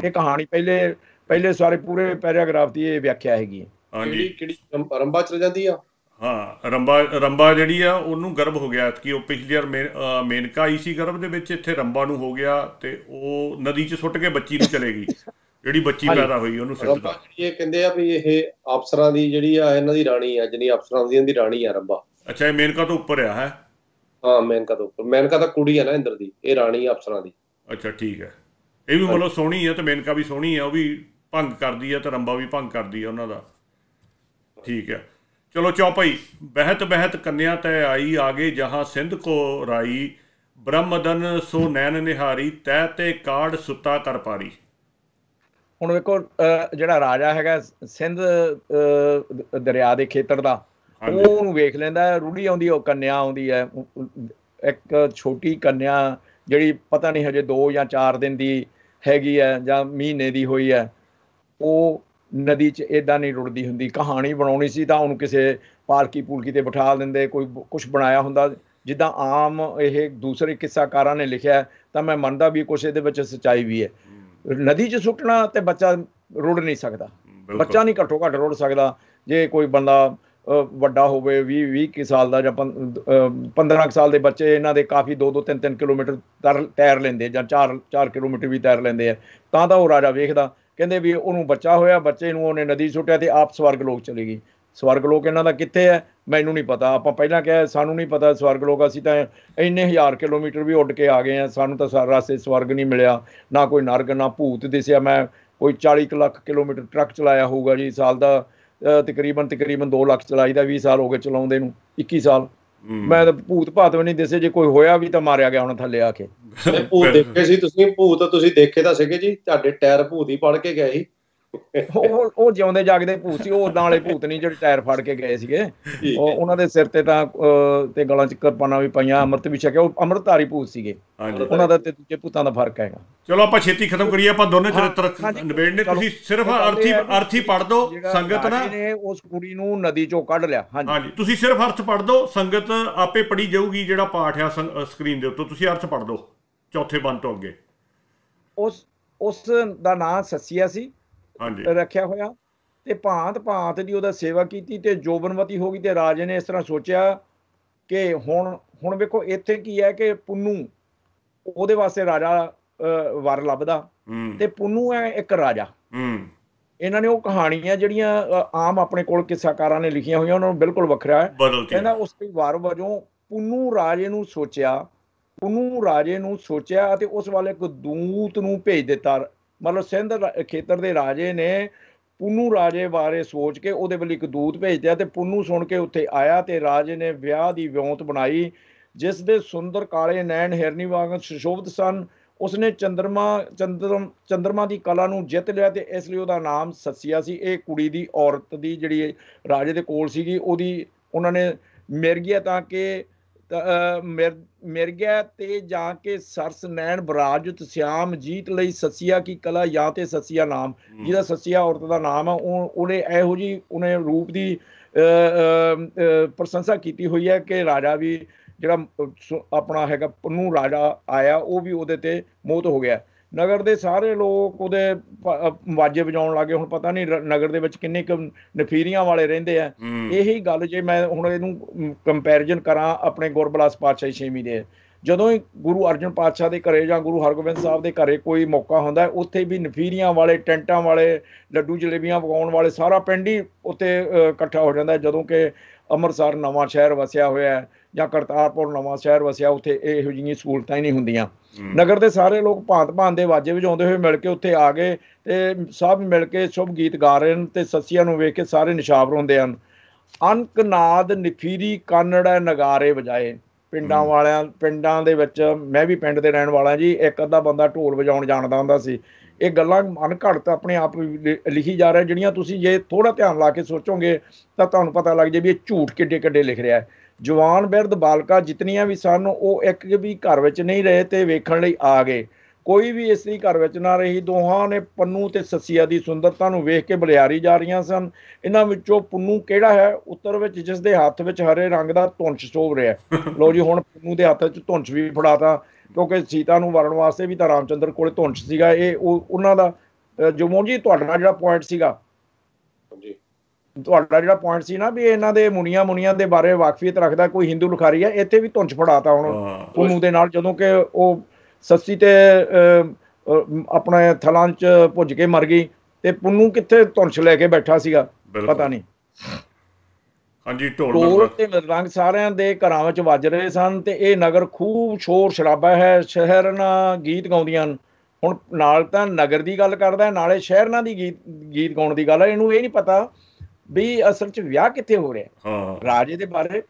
ਇਹ ਕਹਾਣੀ ਪਹਿਲੇ ਪਹਿਲੇ ਸਾਰੇ ਪੂਰੇ ਪੈਰਾਗ੍ਰਾਫ ਦੀ ਇਹ ਵਿਆਖਿਆ ਹੈਗੀ ਹੈ ਕਿਹੜੀ ਰੰਬਾ ਚਲ ਜਾਂਦੀ ਆ ਹਾਂ ਰੰਬਾ ਰੰਬਾ ਜਿਹੜੀ ਆ ਉਹਨੂੰ ਗਰਭ ਹੋ ਗਿਆ ਕਿ ਉਹ ਪਿਛਲੇ ਯਾਰ ਮੇਨਕਾ ਆਈ ਸੀ ਗਰਭ ਦੇ ਵਿੱਚ ਇੱਥੇ ਰੰਬਾ ਨੂੰ ਹੋ ਗਿਆ ਤੇ ਉਹ ਨਦੀ 'ਚ ਸੁੱਟ ਕੇ ਬੱਚੀ ਨੂੰ ਚਲੇ ਗਈ ਜਿਹੜੀ ਬੱਚੀ ਪੈਦਾ ਹੋਈ ਉਹਨੂੰ ਸਿੱਟਦਾ ਇਹ ਕਹਿੰਦੇ ਆ ਵੀ ਇਹ ਅਫਸਰਾਂ ਦੀ ਜਿਹੜੀ ਆ ਇਹਨਾਂ ਦੀ ਰਾਣੀ ਆ ਜਿਹਨੀ ਅਫਸਰਾਂ ਦੀ ਰਾਣੀ ਆ ਰੰਬਾ ਅੱਛਾ ਇਹ ਮੇਨਕਾ ਤੋਂ ਉੱਪਰ ਆ ਹੈ ਹਾਂ ਮੈਨਕਾ ਤੋਂ ਉੱਪਰ ਮੈਨਕਾ ਤਾਂ ਕੁੜੀ ਆ ਨਾ ਇੰਦਰ ਦੀ ਇਹ ਰਾਣੀ ਅਫਸਰਾਂ ਦੀ ਅੱਛਾ ਠੀਕ ਹੈ ਇਹ ਵੀ ਮਤਲਬ ਸੋਹਣੀ ਆ ਤੇ ਮੈਨਕਾ ਵੀ ਸੋਹਣੀ ਆ ਉਹ ਵੀ ਭੰਗ ਕਰਦੀ ਆ ਤੇ ਰੰਬਾ ਵੀ ਭੰਗ ਕਰਦੀ ਆ ਉਹਨਾਂ ਦਾ ਠੀਕ ਹੈ ਚਲੋ ਭਾਈ ਬਹਿਤ ਬਹਿਤ ਕੰਨਿਆ ਤੈ ਆਈ ਆਗੇ ਜਹਾਂ ਸਿੰਧ ਕੋ ਰਾਈ ਬ੍ਰਹਮਦਨ ਸੋ ਨੈਣ ਨਿਹਾਰੀ ਤੈ ਤੇ ਕਾੜ ਸੁੱਤਾ ਕਰ ਪਾਰੀ ਹੁਣ ਵੇਖੋ ਜਿਹੜਾ ਰਾਜਾ ਹੈਗਾ ਸਿੰਧ ਦਰਿਆ ਦੇ ਖੇਤਰ ਦਾ ਉਹ ਨੂੰ ਵੇਖ ਲੈਂਦਾ ਰੂੜੀ ਆਉਂਦੀ ਉਹ ਕੰਨਿਆ ਆਉਂਦੀ ਹੈ ਇੱਕ ਛੋਟੀ ਕੰਨਿਆ ਜਿਹੜੀ ਪਤਾ ਨਹੀਂ ਹਜੇ 2 ਜਾਂ 4 ਦਿਨ ਦੀ ਹੈਗੀ ਹੈ ਜਾਂ ਮਹੀਨੇ ਦੀ ਹੋਈ ਹੈ ਉਹ ਨਦੀ 'ਚ ਇਦਾਂ ਨਹੀਂ ਰੁੜਦੀ ਹੁੰਦੀ ਕਹਾਣੀ ਬਣਾਉਣੀ ਸੀ ਤਾਂ ਉਹਨੂੰ ਕਿਸੇ ਪਾਲਕੀ ਪੂਲਕੀ ਤੇ ਬਿਠਾ ਦਿੰਦੇ ਕੋਈ ਕੁਝ ਬਣਾਇਆ ਹੁੰਦਾ ਜਿੱਦਾਂ ਆਮ ਇਹ ਦੂਸਰੇ ਕਿੱਸਾਕਾਰਾਂ ਨੇ ਲਿਖਿਆ ਤਾਂ ਮੈਂ ਮੰਨਦਾ ਵੀ ਕੁਝ ਇਹਦੇ ਵਿੱਚ ਸਚਾਈ ਵੀ ਹੈ ਨਦੀ 'ਚ ਸੁੱਟਣਾ ਤੇ ਬੱਚਾ ਰੁੜ ਨਹੀਂ ਸਕਦਾ ਬੱਚਾ ਨਹੀਂ ਘੱਟੋ ਘੱਟ ਰੁੜ ਸਕਦਾ ਜੇ ਕੋਈ ਬੰਦਾ ਵੱਡਾ ਹੋਵੇ 20 20 ਸਾਲ ਦਾ ਜਾਂ 15 ਸਾਲ ਦੇ ਬੱਚੇ ਇਹਨਾਂ ਦੇ ਕਾਫੀ 2 2 3 3 ਕਿਲੋਮੀਟਰ ਤੈਰ ਲੈਂਦੇ ਜਾਂ 4 4 ਕਿਲੋਮੀਟਰ ਵੀ ਤੈਰ ਲੈਂਦੇ ਆ ਤਾਂ ਤਾਂ ਉਹ ਰਾਜਾ ਵੇਖਦਾ ਕਹਿੰਦੇ ਵੀ ਉਹਨੂੰ ਬੱਚਾ ਹੋਇਆ ਬੱਚੇ ਨੂੰ ਉਹਨੇ ਨਦੀ ਛੁੱਟਿਆ ਤੇ ਆਪ ਸਵਰਗ ਲੋਕ ਚਲੇ ਗਈ ਸਵਰਗ ਲੋਕ ਇਹਨਾਂ ਦਾ ਕਿੱਥੇ ਹੈ ਮੈਨੂੰ ਨਹੀਂ ਪਤਾ ਆਪਾਂ ਪਹਿਲਾਂ ਕਿਹਾ ਸਾਨੂੰ ਨਹੀਂ ਪਤਾ ਸਵਰਗ ਲੋਕ ਅਸੀਂ ਤਾਂ ਇੰਨੇ ਹਜ਼ਾਰ ਕਿਲੋਮੀਟਰ ਵੀ ਉੱਡ ਕੇ ਆ ਗਏ ਆ ਸਾਨੂੰ ਤਾਂ ਸਾਰਾ ਸੇ ਸਵਰਗ ਨਹੀਂ ਮਿਲਿਆ ਨਾ ਕੋਈ ਨਰਕ ਨਾ ਭੂਤ ਦਿਸਿਆ ਮੈਂ ਕੋਈ 40 ਲੱਖ ਕਿਲੋਮੀਟਰ ਟਰੱਕ ਚਲਾਇਆ ਹੋਊਗਾ ਜੀ ਸਾਲ ਦਾ ਤਕਰੀਬਨ ਤਕਰੀਬਨ 2 ਲੱਖ ਚਲਾਈ ਦਾ 20 ਸਾਲ ਹੋ ਗਏ ਚਲਾਉਂਦੇ ਨੂੰ 21 ਸਾਲ ਮੈਂ ਤਾਂ ਭੂਤ ਭਾਤ ਵੀ ਨਹੀਂ ਦਿਸੇ ਜੇ ਕੋਈ ਹੋਇਆ ਵੀ ਤਾਂ ਮਾਰਿਆ ਗਿਆ ਹੁਣ ਥੱਲੇ ਆ ਕੇ ਭੂਤ ਦੇਖੇ ਸੀ ਤੁਸੀਂ ਭੂਤ ਤੁਸੀਂ ਦੇਖੇ ਤਾਂ ਸੀਗੇ ਜੀ ਤੁਹਾਡੇ ਟਾਇਰ ਭੂਤ ਹੀ ਪੜ ਕੇ ਗਏ ਸੀ ਉਹ ਉਹ ਜਿਉਂਦੇ ਜਾਗਦੇ ਭੂਤ ਸੀ ਉਹ ਉਦਾਂ ਵਾਲੇ ਭੂਤ ਨਹੀਂ ਜਿਹੜੇ ਟਾਇਰ ਫੜ ਕੇ ਗਏ ਸੀਗੇ ਉਹ ਉਹਨਾਂ ਦੇ ਸਿਰ ਤੇ ਤਾਂ ਤੇ ਗਲਾਂ 'ਚ ਕਿਰਪਾਨਾਂ ਵੀ ਪਈਆਂ ਅਮਰਤ ਵੀ ਛਕਿਆ ਉਹ ਅਮਰਤਾਰੀ ਭੂਤ ਸੀਗੇ ਉਹਨਾਂ ਦਾ ਤੇ ਦੂਜੇ ਭੂਤਾਂ ਦਾ ਫਰਕ ਹੈਗਾ ਚਲੋ ਆਪਾਂ ਛੇਤੀ ਖਤਮ ਕਰੀਏ ਆਪਾਂ ਦੋਨੇ ਚਰਿੱਤਰ ਨਿਬੇੜਨੇ ਤੁਸੀਂ ਸਿਰਫ ਅਰਥੀ ਅਰਥੀ ਪੜ ਦੋ ਸੰਗਤ ਨਾ ਉਸ ਕੁੜੀ ਨੂੰ ਨਦੀ 'ਚੋਂ ਕੱਢ ਲਿਆ ਹਾਂਜੀ ਤੁਸੀਂ ਸਿਰਫ ਅਰਥ ਪੜ ਦੋ ਸੰਗਤ ਆਪੇ ਪੜੀ ਜਾਊਗੀ ਜਿਹੜਾ ਪਾਠ ਆ ਸਕਰੀਨ ਦੇ ਉੱਤੇ ਤੁਸੀਂ ਅਰਥ ਪੜ ਦੋ ਚੌਥੇ ਬੰਦ ਤੋਂ ਅੱਗੇ ਉਸ ਉਸ ਦਾ ਨਾਮ ਸੱਸੀਆ ਸੀ ਰੱਖਿਆ ਹੋਇਆ ਤੇ ਭਾਂਤ ਭਾਂਤ ਦੀ ਉਹਦਾ ਸੇਵਾ ਕੀਤੀ ਤੇ ਜੋਬਨਵਤੀ ਹੋ ਗਈ ਤੇ ਰਾਜੇ ਨੇ ਇਸ ਤਰ੍ਹਾਂ ਸੋਚਿਆ ਕਿ ਹੁਣ ਹੁਣ ਵੇਖੋ ਇੱਥੇ ਕੀ ਹੈ ਕਿ ਪੁੰਨੂ ਉਹਦੇ ਵਾਸਤੇ ਰਾਜਾ ਵਰ ਲੱਭਦਾ ਤੇ ਪੁੰਨੂ ਹੈ ਇੱਕ ਰਾਜਾ ਇਹਨਾਂ ਨੇ ਉਹ ਕਹਾਣੀਆਂ ਜਿਹੜੀਆਂ ਆਮ ਆਪਣੇ ਕੋਲ ਕਿਸਾਕਾਰਾਂ ਨੇ ਲਿਖੀਆਂ ਹੋਈਆਂ ਉਹਨਾਂ ਨੂੰ ਬਿਲਕੁਲ ਵੱਖਰਾ ਹੈ ਕਹਿੰਦਾ ਉਸ ਦੀ ਵਾਰ ਵਜੋਂ ਪੁੰਨੂ ਰਾਜੇ ਨੂੰ ਸੋਚਿਆ ਪੁੰਨੂ ਰਾਜੇ ਨੂੰ ਸੋਚਿਆ ਅਤੇ ਉਸ ਵਾਲੇ ਇੱਕ ਦੂਤ ਨੂੰ ਭੇਜ ਦਿੱਤਾ ਮਤਲਬ ਸਿੰਧ ਖੇਤਰ ਦੇ ਰਾਜੇ ਨੇ ਪੁੰਨੂ ਰਾਜੇ ਬਾਰੇ ਸੋਚ ਕੇ ਉਹਦੇ ਵੱਲ ਇੱਕ ਦੂਤ ਭੇਜ ਦਿਆ ਤੇ ਪੁੰਨੂ ਸੁਣ ਕੇ ਉੱਥੇ ਆਇਆ ਤੇ ਰਾਜੇ ਨੇ ਵਿਆਹ ਦੀ ਵਿਉਂਤ ਬਣਾਈ ਜਿਸ ਦੇ ਸੁੰਦਰ ਕਾਲੇ ਨੈਣ ਹਿਰਨੀ ਵਾਂਗ ਸੁਸ਼ੋਭਿਤ ਸਨ ਉਸਨੇ ਚੰਦਰਮਾ ਚੰਦਰਮ ਚੰਦਰਮਾ ਦੀ ਕਲਾ ਨੂੰ ਜਿੱਤ ਲਿਆ ਤੇ ਇਸ ਲਈ ਉਹਦਾ ਨਾਮ ਸੱਸੀਆ ਸੀ ਇਹ ਕੁੜੀ ਦੀ ਔਰਤ ਦੀ ਜਿਹੜੀ ਰਾਜੇ ਦੇ ਕੋਲ ਸੀਗੀ ਉਹਦੀ ਉਹਨਾਂ ਨੇ ਮਿਰਗੀਆ ਤਾਂ ਕਿ ਗਿਆ ਤੇ ਜਾ ਕੇ ਸਰਸ ਨੈਣ ਬਰਾਜਤ ਸਿਆਮ ਜੀਤ ਲਈ ਸਸੀਆ ਕੀ ਕਲਾ ਜਾਂ ਤੇ ਸਸੀਆ ਨਾਮ ਜਿਹਦਾ ਸਸੀਆ ਔਰਤ ਦਾ ਨਾਮ ਆ ਉਹਨੇ ਇਹੋ ਜੀ ਉਹਨੇ ਰੂਪ ਦੀ ਪ੍ਰਸ਼ੰਸਾ ਕੀਤੀ ਹੋਈ ਹੈ ਕਿ ਰਾਜਾ ਵੀ ਜਿਹੜਾ ਆਪਣਾ ਹੈਗਾ ਪੰਨੂ ਰਾਜਾ ਆਇਆ ਉਹ ਵੀ ਉਹਦੇ ਤੇ ਮੋਤ ਹੋ ਗਿਆ ਨਗਰ ਦੇ ਸਾਰੇ ਲੋਕ ਉਹਦੇ ਵਾਜੇ ਵਜਾਉਣ ਲੱਗੇ ਹੁਣ ਪਤਾ ਨਹੀਂ ਨਗਰ ਦੇ ਵਿੱਚ ਕਿੰਨੇ ਕੁ ਨਫੀਰੀਆਂ ਵਾਲੇ ਰਹਿੰਦੇ ਆ ਇਹੀ ਗੱਲ ਜੇ ਮੈਂ ਹੁਣ ਇਹਨੂੰ ਕੰਪੈਰੀਜ਼ਨ ਕਰਾਂ ਆਪਣੇ ਗੁਰਬਲਾਸ ਪਾਤਸ਼ਾਹੀ ਛੇਵੀਂ ਦੇ ਜਦੋਂ ਹੀ ਗੁਰੂ ਅਰਜਨ ਪਾਤਸ਼ਾਹ ਦੇ ਘਰੇ ਜਾਂ ਗੁਰੂ ਹਰਗੋਬਿੰਦ ਸਾਹਿਬ ਦੇ ਘਰੇ ਕੋਈ ਮੌਕਾ ਹੁੰਦਾ ਉੱਥੇ ਵੀ ਨਫੀਰੀਆਂ ਵਾਲੇ ਟੈਂਟਾਂ ਵਾਲੇ ਲੱਡੂ ਜਲੇਬੀਆਂ ਪਕਾਉਣ ਵਾਲੇ ਸਾਰਾ ਪਿੰਡ ਹੀ ਉੱਤੇ ਇਕੱਠਾ ਹੋ ਜਾਂਦਾ ਜਦੋਂ ਕਿ ਅੰਮ੍ਰਿਤਸਰ ਨਵਾਂ ਸ਼ਹਿਰ ਵਸਿਆ ਹੋਇਆ ਹੈ ਜਾਂ ਕਰਤਾਰਪੁਰ ਨਵਾਂ ਸ਼ਹਿਰ ਵਸਿਆ ਉੱਥੇ ਇਹੋ ਜਿਹੀਆਂ ਸਹੂਲਤਾਂ ਹੀ ਨਹੀਂ ਹੁੰਦੀਆਂ ਨਗਰ ਦੇ ਸਾਰੇ ਲੋਕ ਭਾਂਤ-ਭਾਂਤ ਦੇ ਵਾਜੇ ਵਜਾਉਂਦੇ ਹੋਏ ਮਿਲ ਕੇ ਉੱਥੇ ਆ ਗਏ ਤੇ ਸਭ ਮਿਲ ਕੇ ਸ਼ੁਭ ਗੀਤ ਗਾ ਰਹੇ ਨੇ ਤੇ ਸੱਸੀਆਂ ਨੂੰ ਵੇਖ ਕੇ ਸਾਰੇ ਨਿਸ਼ਾਵਰ ਹੁੰਦੇ ਹਨ ਅਨਕਨਾਦ ਨਫੀਰੀ ਕਾਨੜਾ ਨਗਾਰੇ ਵਜਾਏ ਪਿੰਡਾਂ ਵਾਲਿਆਂ ਪਿੰਡਾਂ ਦੇ ਵਿੱਚ ਮੈਂ ਵੀ ਪਿੰਡ ਦੇ ਰਹਿਣ ਵਾਲਾ ਜੀ ਇੱਕ ਅੱਧਾ ਬੰਦਾ ਢੋਲ ਵਜਾਉਣ ਜਾਣਦਾ ਹੁੰਦਾ ਸੀ ਇਹ ਗੱਲਾਂ ਘੜਤ ਆਪਣੇ ਆਪ ਲਿਖੀ ਜਾ ਰਿਹਾ ਜਿਹੜੀਆਂ ਤੁਸੀਂ ਜੇ ਥੋੜਾ ਧਿਆਨ ਲਾ ਕੇ ਸੋਚੋਗੇ ਤਾਂ ਤੁਹਾਨੂੰ ਪਤਾ ਲੱਗ ਜੇ ਵੀ ਇਹ ਝੂਠ ਕਿੱਡੇ ਕਿੱਡੇ ਲਿਖ ਰਿਹਾ ਹੈ ਜਵਾਨ ਬਿਰਧ ਬਾਲਕਾ ਜਿਤਨੀਆਂ ਵੀ ਸਨ ਉਹ ਇੱਕ ਵੀ ਘਰ ਵਿੱਚ ਨਹੀਂ ਰਹੇ ਤੇ ਵੇਖਣ ਲਈ ਆ ਗਏ ਕੋਈ ਵੀ ਇਸਤਰੀ ਘਰ ਵਿੱਚ ਨਾ ਰਹੀ ਦੋਹਾਂ ਨੇ ਪੰਨੂ ਤੇ ਸਸੀਆ ਦੀ ਸੁੰਦਰਤਾ ਨੂੰ ਵੇਖ ਕੇ ਬਲਿਆਰੀ ਜਾ ਰਹੀਆਂ ਸਨ ਇਹਨਾਂ ਵਿੱਚੋਂ ਪੰਨੂ ਕਿਹੜਾ ਹੈ ਉੱਤਰ ਵਿੱਚ ਜਿਸ ਦੇ ਹੱਥ ਵਿੱਚ ਹਰੇ ਰੰਗ ਦਾ ਧੁੰਚ ਸੋਵ ਰਿਹਾ ਲੋ ਜੀ ਹੁਣ ਪੰਨੂ ਦੇ ਹੱਥ ਵਿੱਚ ਧੁੰਚ ਵੀ ਫੜਾਤਾ ਕਿਉਂਕਿ ਸੀਤਾ ਨੂੰ ਵਰਣ ਵਾਸਤੇ ਵੀ ਤਾਂ ਰਾਮਚੰਦਰ ਕੋਲੇ ਧੁੰਚ ਸੀਗਾ ਇਹ ਉਹਨਾਂ ਦਾ ਜਮੋਂ ਜੀ ਤੁਹਾਡਾ ਜਿਹੜਾ ਪੁਆਇੰਟ ਸੀਗਾ ਤੁਹਾਡਾ ਜਿਹੜਾ ਪੁਆਇੰਟ ਸੀ ਨਾ ਵੀ ਇਹਨਾਂ ਦੇ ਮੁਨੀਆਂ ਮੁਨੀਆਂ ਦੇ ਬਾਰੇ ਵਾਕਫੀਅਤ ਰੱਖਦਾ ਕੋਈ ਹਿੰਦੂ ਲੁਖਾਰੀ ਆ ਇੱਥੇ ਵੀ ਧੁੰਚ ਫੜਾਤਾ ਹੁਣ ਉਹਨੂੰ ਦੇ ਨਾਲ ਜਦੋਂ ਕਿ ਉਹ ਸੱਸੀ ਤੇ ਆਪਣੇ ਥਲਾਂ 'ਚ ਭੁੱਜ ਕੇ ਮਰ ਗਈ ਤੇ ਪੁੰਨੂ ਕਿੱਥੇ ਧੁੰਚ ਲੈ ਕੇ ਬੈਠਾ ਸੀਗਾ ਪਤਾ ਨਹੀਂ ਹਾਂਜੀ ਢੋਲ ਤੇ ਰੰਗ ਸਾਰਿਆਂ ਦੇ ਘਰਾਂ ਵਿੱਚ ਵੱਜ ਰਹੇ ਸਨ ਤੇ ਇਹ ਨਗਰ ਖੂਬ ਸ਼ੋਰ ਸ਼ਰਾਬਾ ਹੈ ਸ਼ਹਿਰ ਨਾ ਗੀਤ ਗਾਉਂਦੀਆਂ ਹਨ ਹੁਣ ਨਾਲ ਤਾਂ ਨਗਰ ਦੀ ਗੱਲ ਕਰਦਾ ਨਾਲੇ ਸ਼ਹਿਰ ਨਾਲ ਦੀ ਗੀਤ ਗੀਤ ਗਾਉਣ ਦੀ ਗੱਲ ਹੈ ਇਹਨੂੰ ਇਹ ਨਹੀਂ ਪਤਾ ਵੀ ਅਸਲ 'ਚ ਵਿਆਹ ਕਿੱਥੇ ਹੋ ਰਿਹਾ ਹਾਂ ਰਾਜੇ ਦੇ ਬਾਰੇ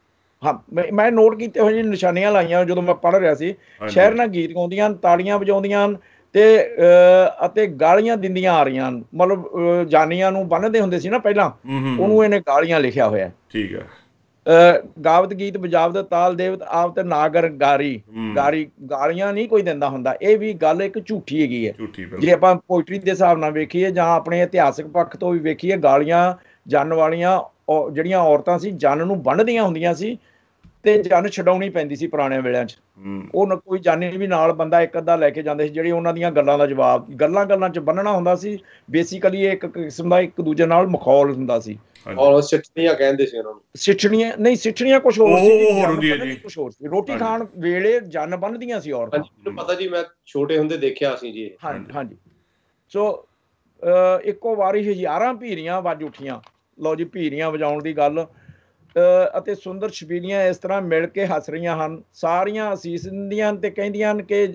ਹਾਂ ਮੈਂ ਨੋਟ ਕੀਤੇ ਹੋਏ ਜੀ ਨਿਸ਼ਾਨੀਆਂ ਲਾਈਆਂ ਜਦੋਂ ਮੈਂ ਪੜ੍ਹ ਰਿਹਾ ਸੀ ਸ਼ਹਿਰ ਨਾਲ ਗੀਤ ਗਾਉਂਦੀਆਂ ਤਾੜੀਆਂ ਵਜਾਉਂਦੀਆਂ ਤੇ ਅਤੇ ਗਾਲੀਆਂ ਦਿੰਦੀਆਂ ਆ ਰਹੀਆਂ ਮਤਲਬ ਜਾਨੀਆਂ ਨੂੰ ਬੰਨਦੇ ਹੁੰਦੇ ਸੀ ਨਾ ਪਹਿਲਾਂ ਉਹਨੂੰ ਇਹਨੇ ਗਾਲੀਆਂ ਲਿਖਿਆ ਹੋਇਆ ਠੀਕ ਹੈ ਗਾਵਤ ਗੀਤ ਦਾ ਤਾਲ ਦੇਵਤ ਆਪ ਤੇ ਨਾਗਰ ਗਾਰੀ ਗਾਰੀ ਗਾਲੀਆਂ ਨਹੀਂ ਕੋਈ ਦਿੰਦਾ ਹੁੰਦਾ ਇਹ ਵੀ ਗੱਲ ਇੱਕ ਝੂਠੀ ਹੈਗੀ ਹੈ ਜੇ ਆਪਾਂ ਪੋਇਟਰੀ ਦੇ ਹਿਸਾਬ ਨਾਲ ਵੇਖੀਏ ਜਾਂ ਆਪਣੇ ਇਤਿਹਾਸਿਕ ਪੱਖ ਤੋਂ ਵੀ ਵੇਖੀਏ ਗਾਲੀਆਂ ਜਨ ਵਾਲੀਆਂ ਜਿਹੜੀਆਂ ਔਰਤਾਂ ਸੀ ਜਨ ਨੂੰ ਬੰਨਦੀਆਂ ਹੁੰਦੀਆਂ ਸੀ ਤੇ ਜਨ ਛਡਾਉਣੀ ਪੈਂਦੀ ਸੀ ਪੁਰਾਣੇ ਵੇਲਿਆਂ 'ਚ ਉਹ ਕੋਈ ਜਾਣੇ ਵੀ ਨਾਲ ਬੰਦਾ ਇੱਕ ਅੱਧਾ ਲੈ ਕੇ ਜਾਂਦੇ ਸੀ ਜਿਹੜੀ ਉਹਨਾਂ ਦੀਆਂ ਗੱਲਾਂ ਦਾ ਜਵਾਬ ਗੱਲਾਂ-ਗੱਲਾਂ 'ਚ ਬੰਨਣਾ ਹੁੰਦਾ ਸੀ ਬੇਸਿਕਲੀ ਇੱਕ ਕਿਸਮ ਦਾ ਇੱਕ ਦੂਜੇ ਨਾਲ ਮਖੌਲ ਹੁੰਦਾ ਸੀ ਔਰ ਸਿੱਠਣੀਆਂ ਕਹਿੰਦੇ ਸੀ ਉਹਨਾਂ ਨੂੰ ਸਿੱਠਣੀਆਂ ਨਹੀਂ ਸਿੱਠਣੀਆਂ ਕੁਝ ਹੋਰ ਸੀ ਹੋਰ ਹੁੰਦੀ ਹੈ ਜੀ ਕੁਝ ਹੋਰ ਸੀ ਰੋਟੀ ਖਾਣ ਵੇਲੇ ਜਨ ਬੰਨਦੀਆਂ ਸੀ ਔਰਤਾਂ ਮੈਨੂੰ ਪਤਾ ਜੀ ਮੈਂ ਛੋਟੇ ਹੁੰਦੇ ਦੇਖਿਆ ਸੀ ਜੀ ਹਾਂਜੀ ਹਾਂਜੀ ਸੋ ਇੱਕੋ ਵਾਰੀ ਹਜ਼ਾਰਾਂ ਭੀਰੀਆਂ ਵੱਜ ਉੱਠੀਆਂ ਲਓ ਜੀ ਭੀਰੀਆਂ ਵਜਾਉਣ ਦੀ ਗੱਲ ਅਤੇ ਸੁੰਦਰ ਛਬੀਲੀਆਂ ਇਸ ਤਰ੍ਹਾਂ ਮਿਲ ਕੇ ਹੱਸ ਰਹੀਆਂ ਹਨ ਸਾਰੀਆਂ ਅਸੀਸ ਦਿੰਦੀਆਂ ਤੇ ਕਹਿੰਦੀਆਂ ਹਨ ਕਿ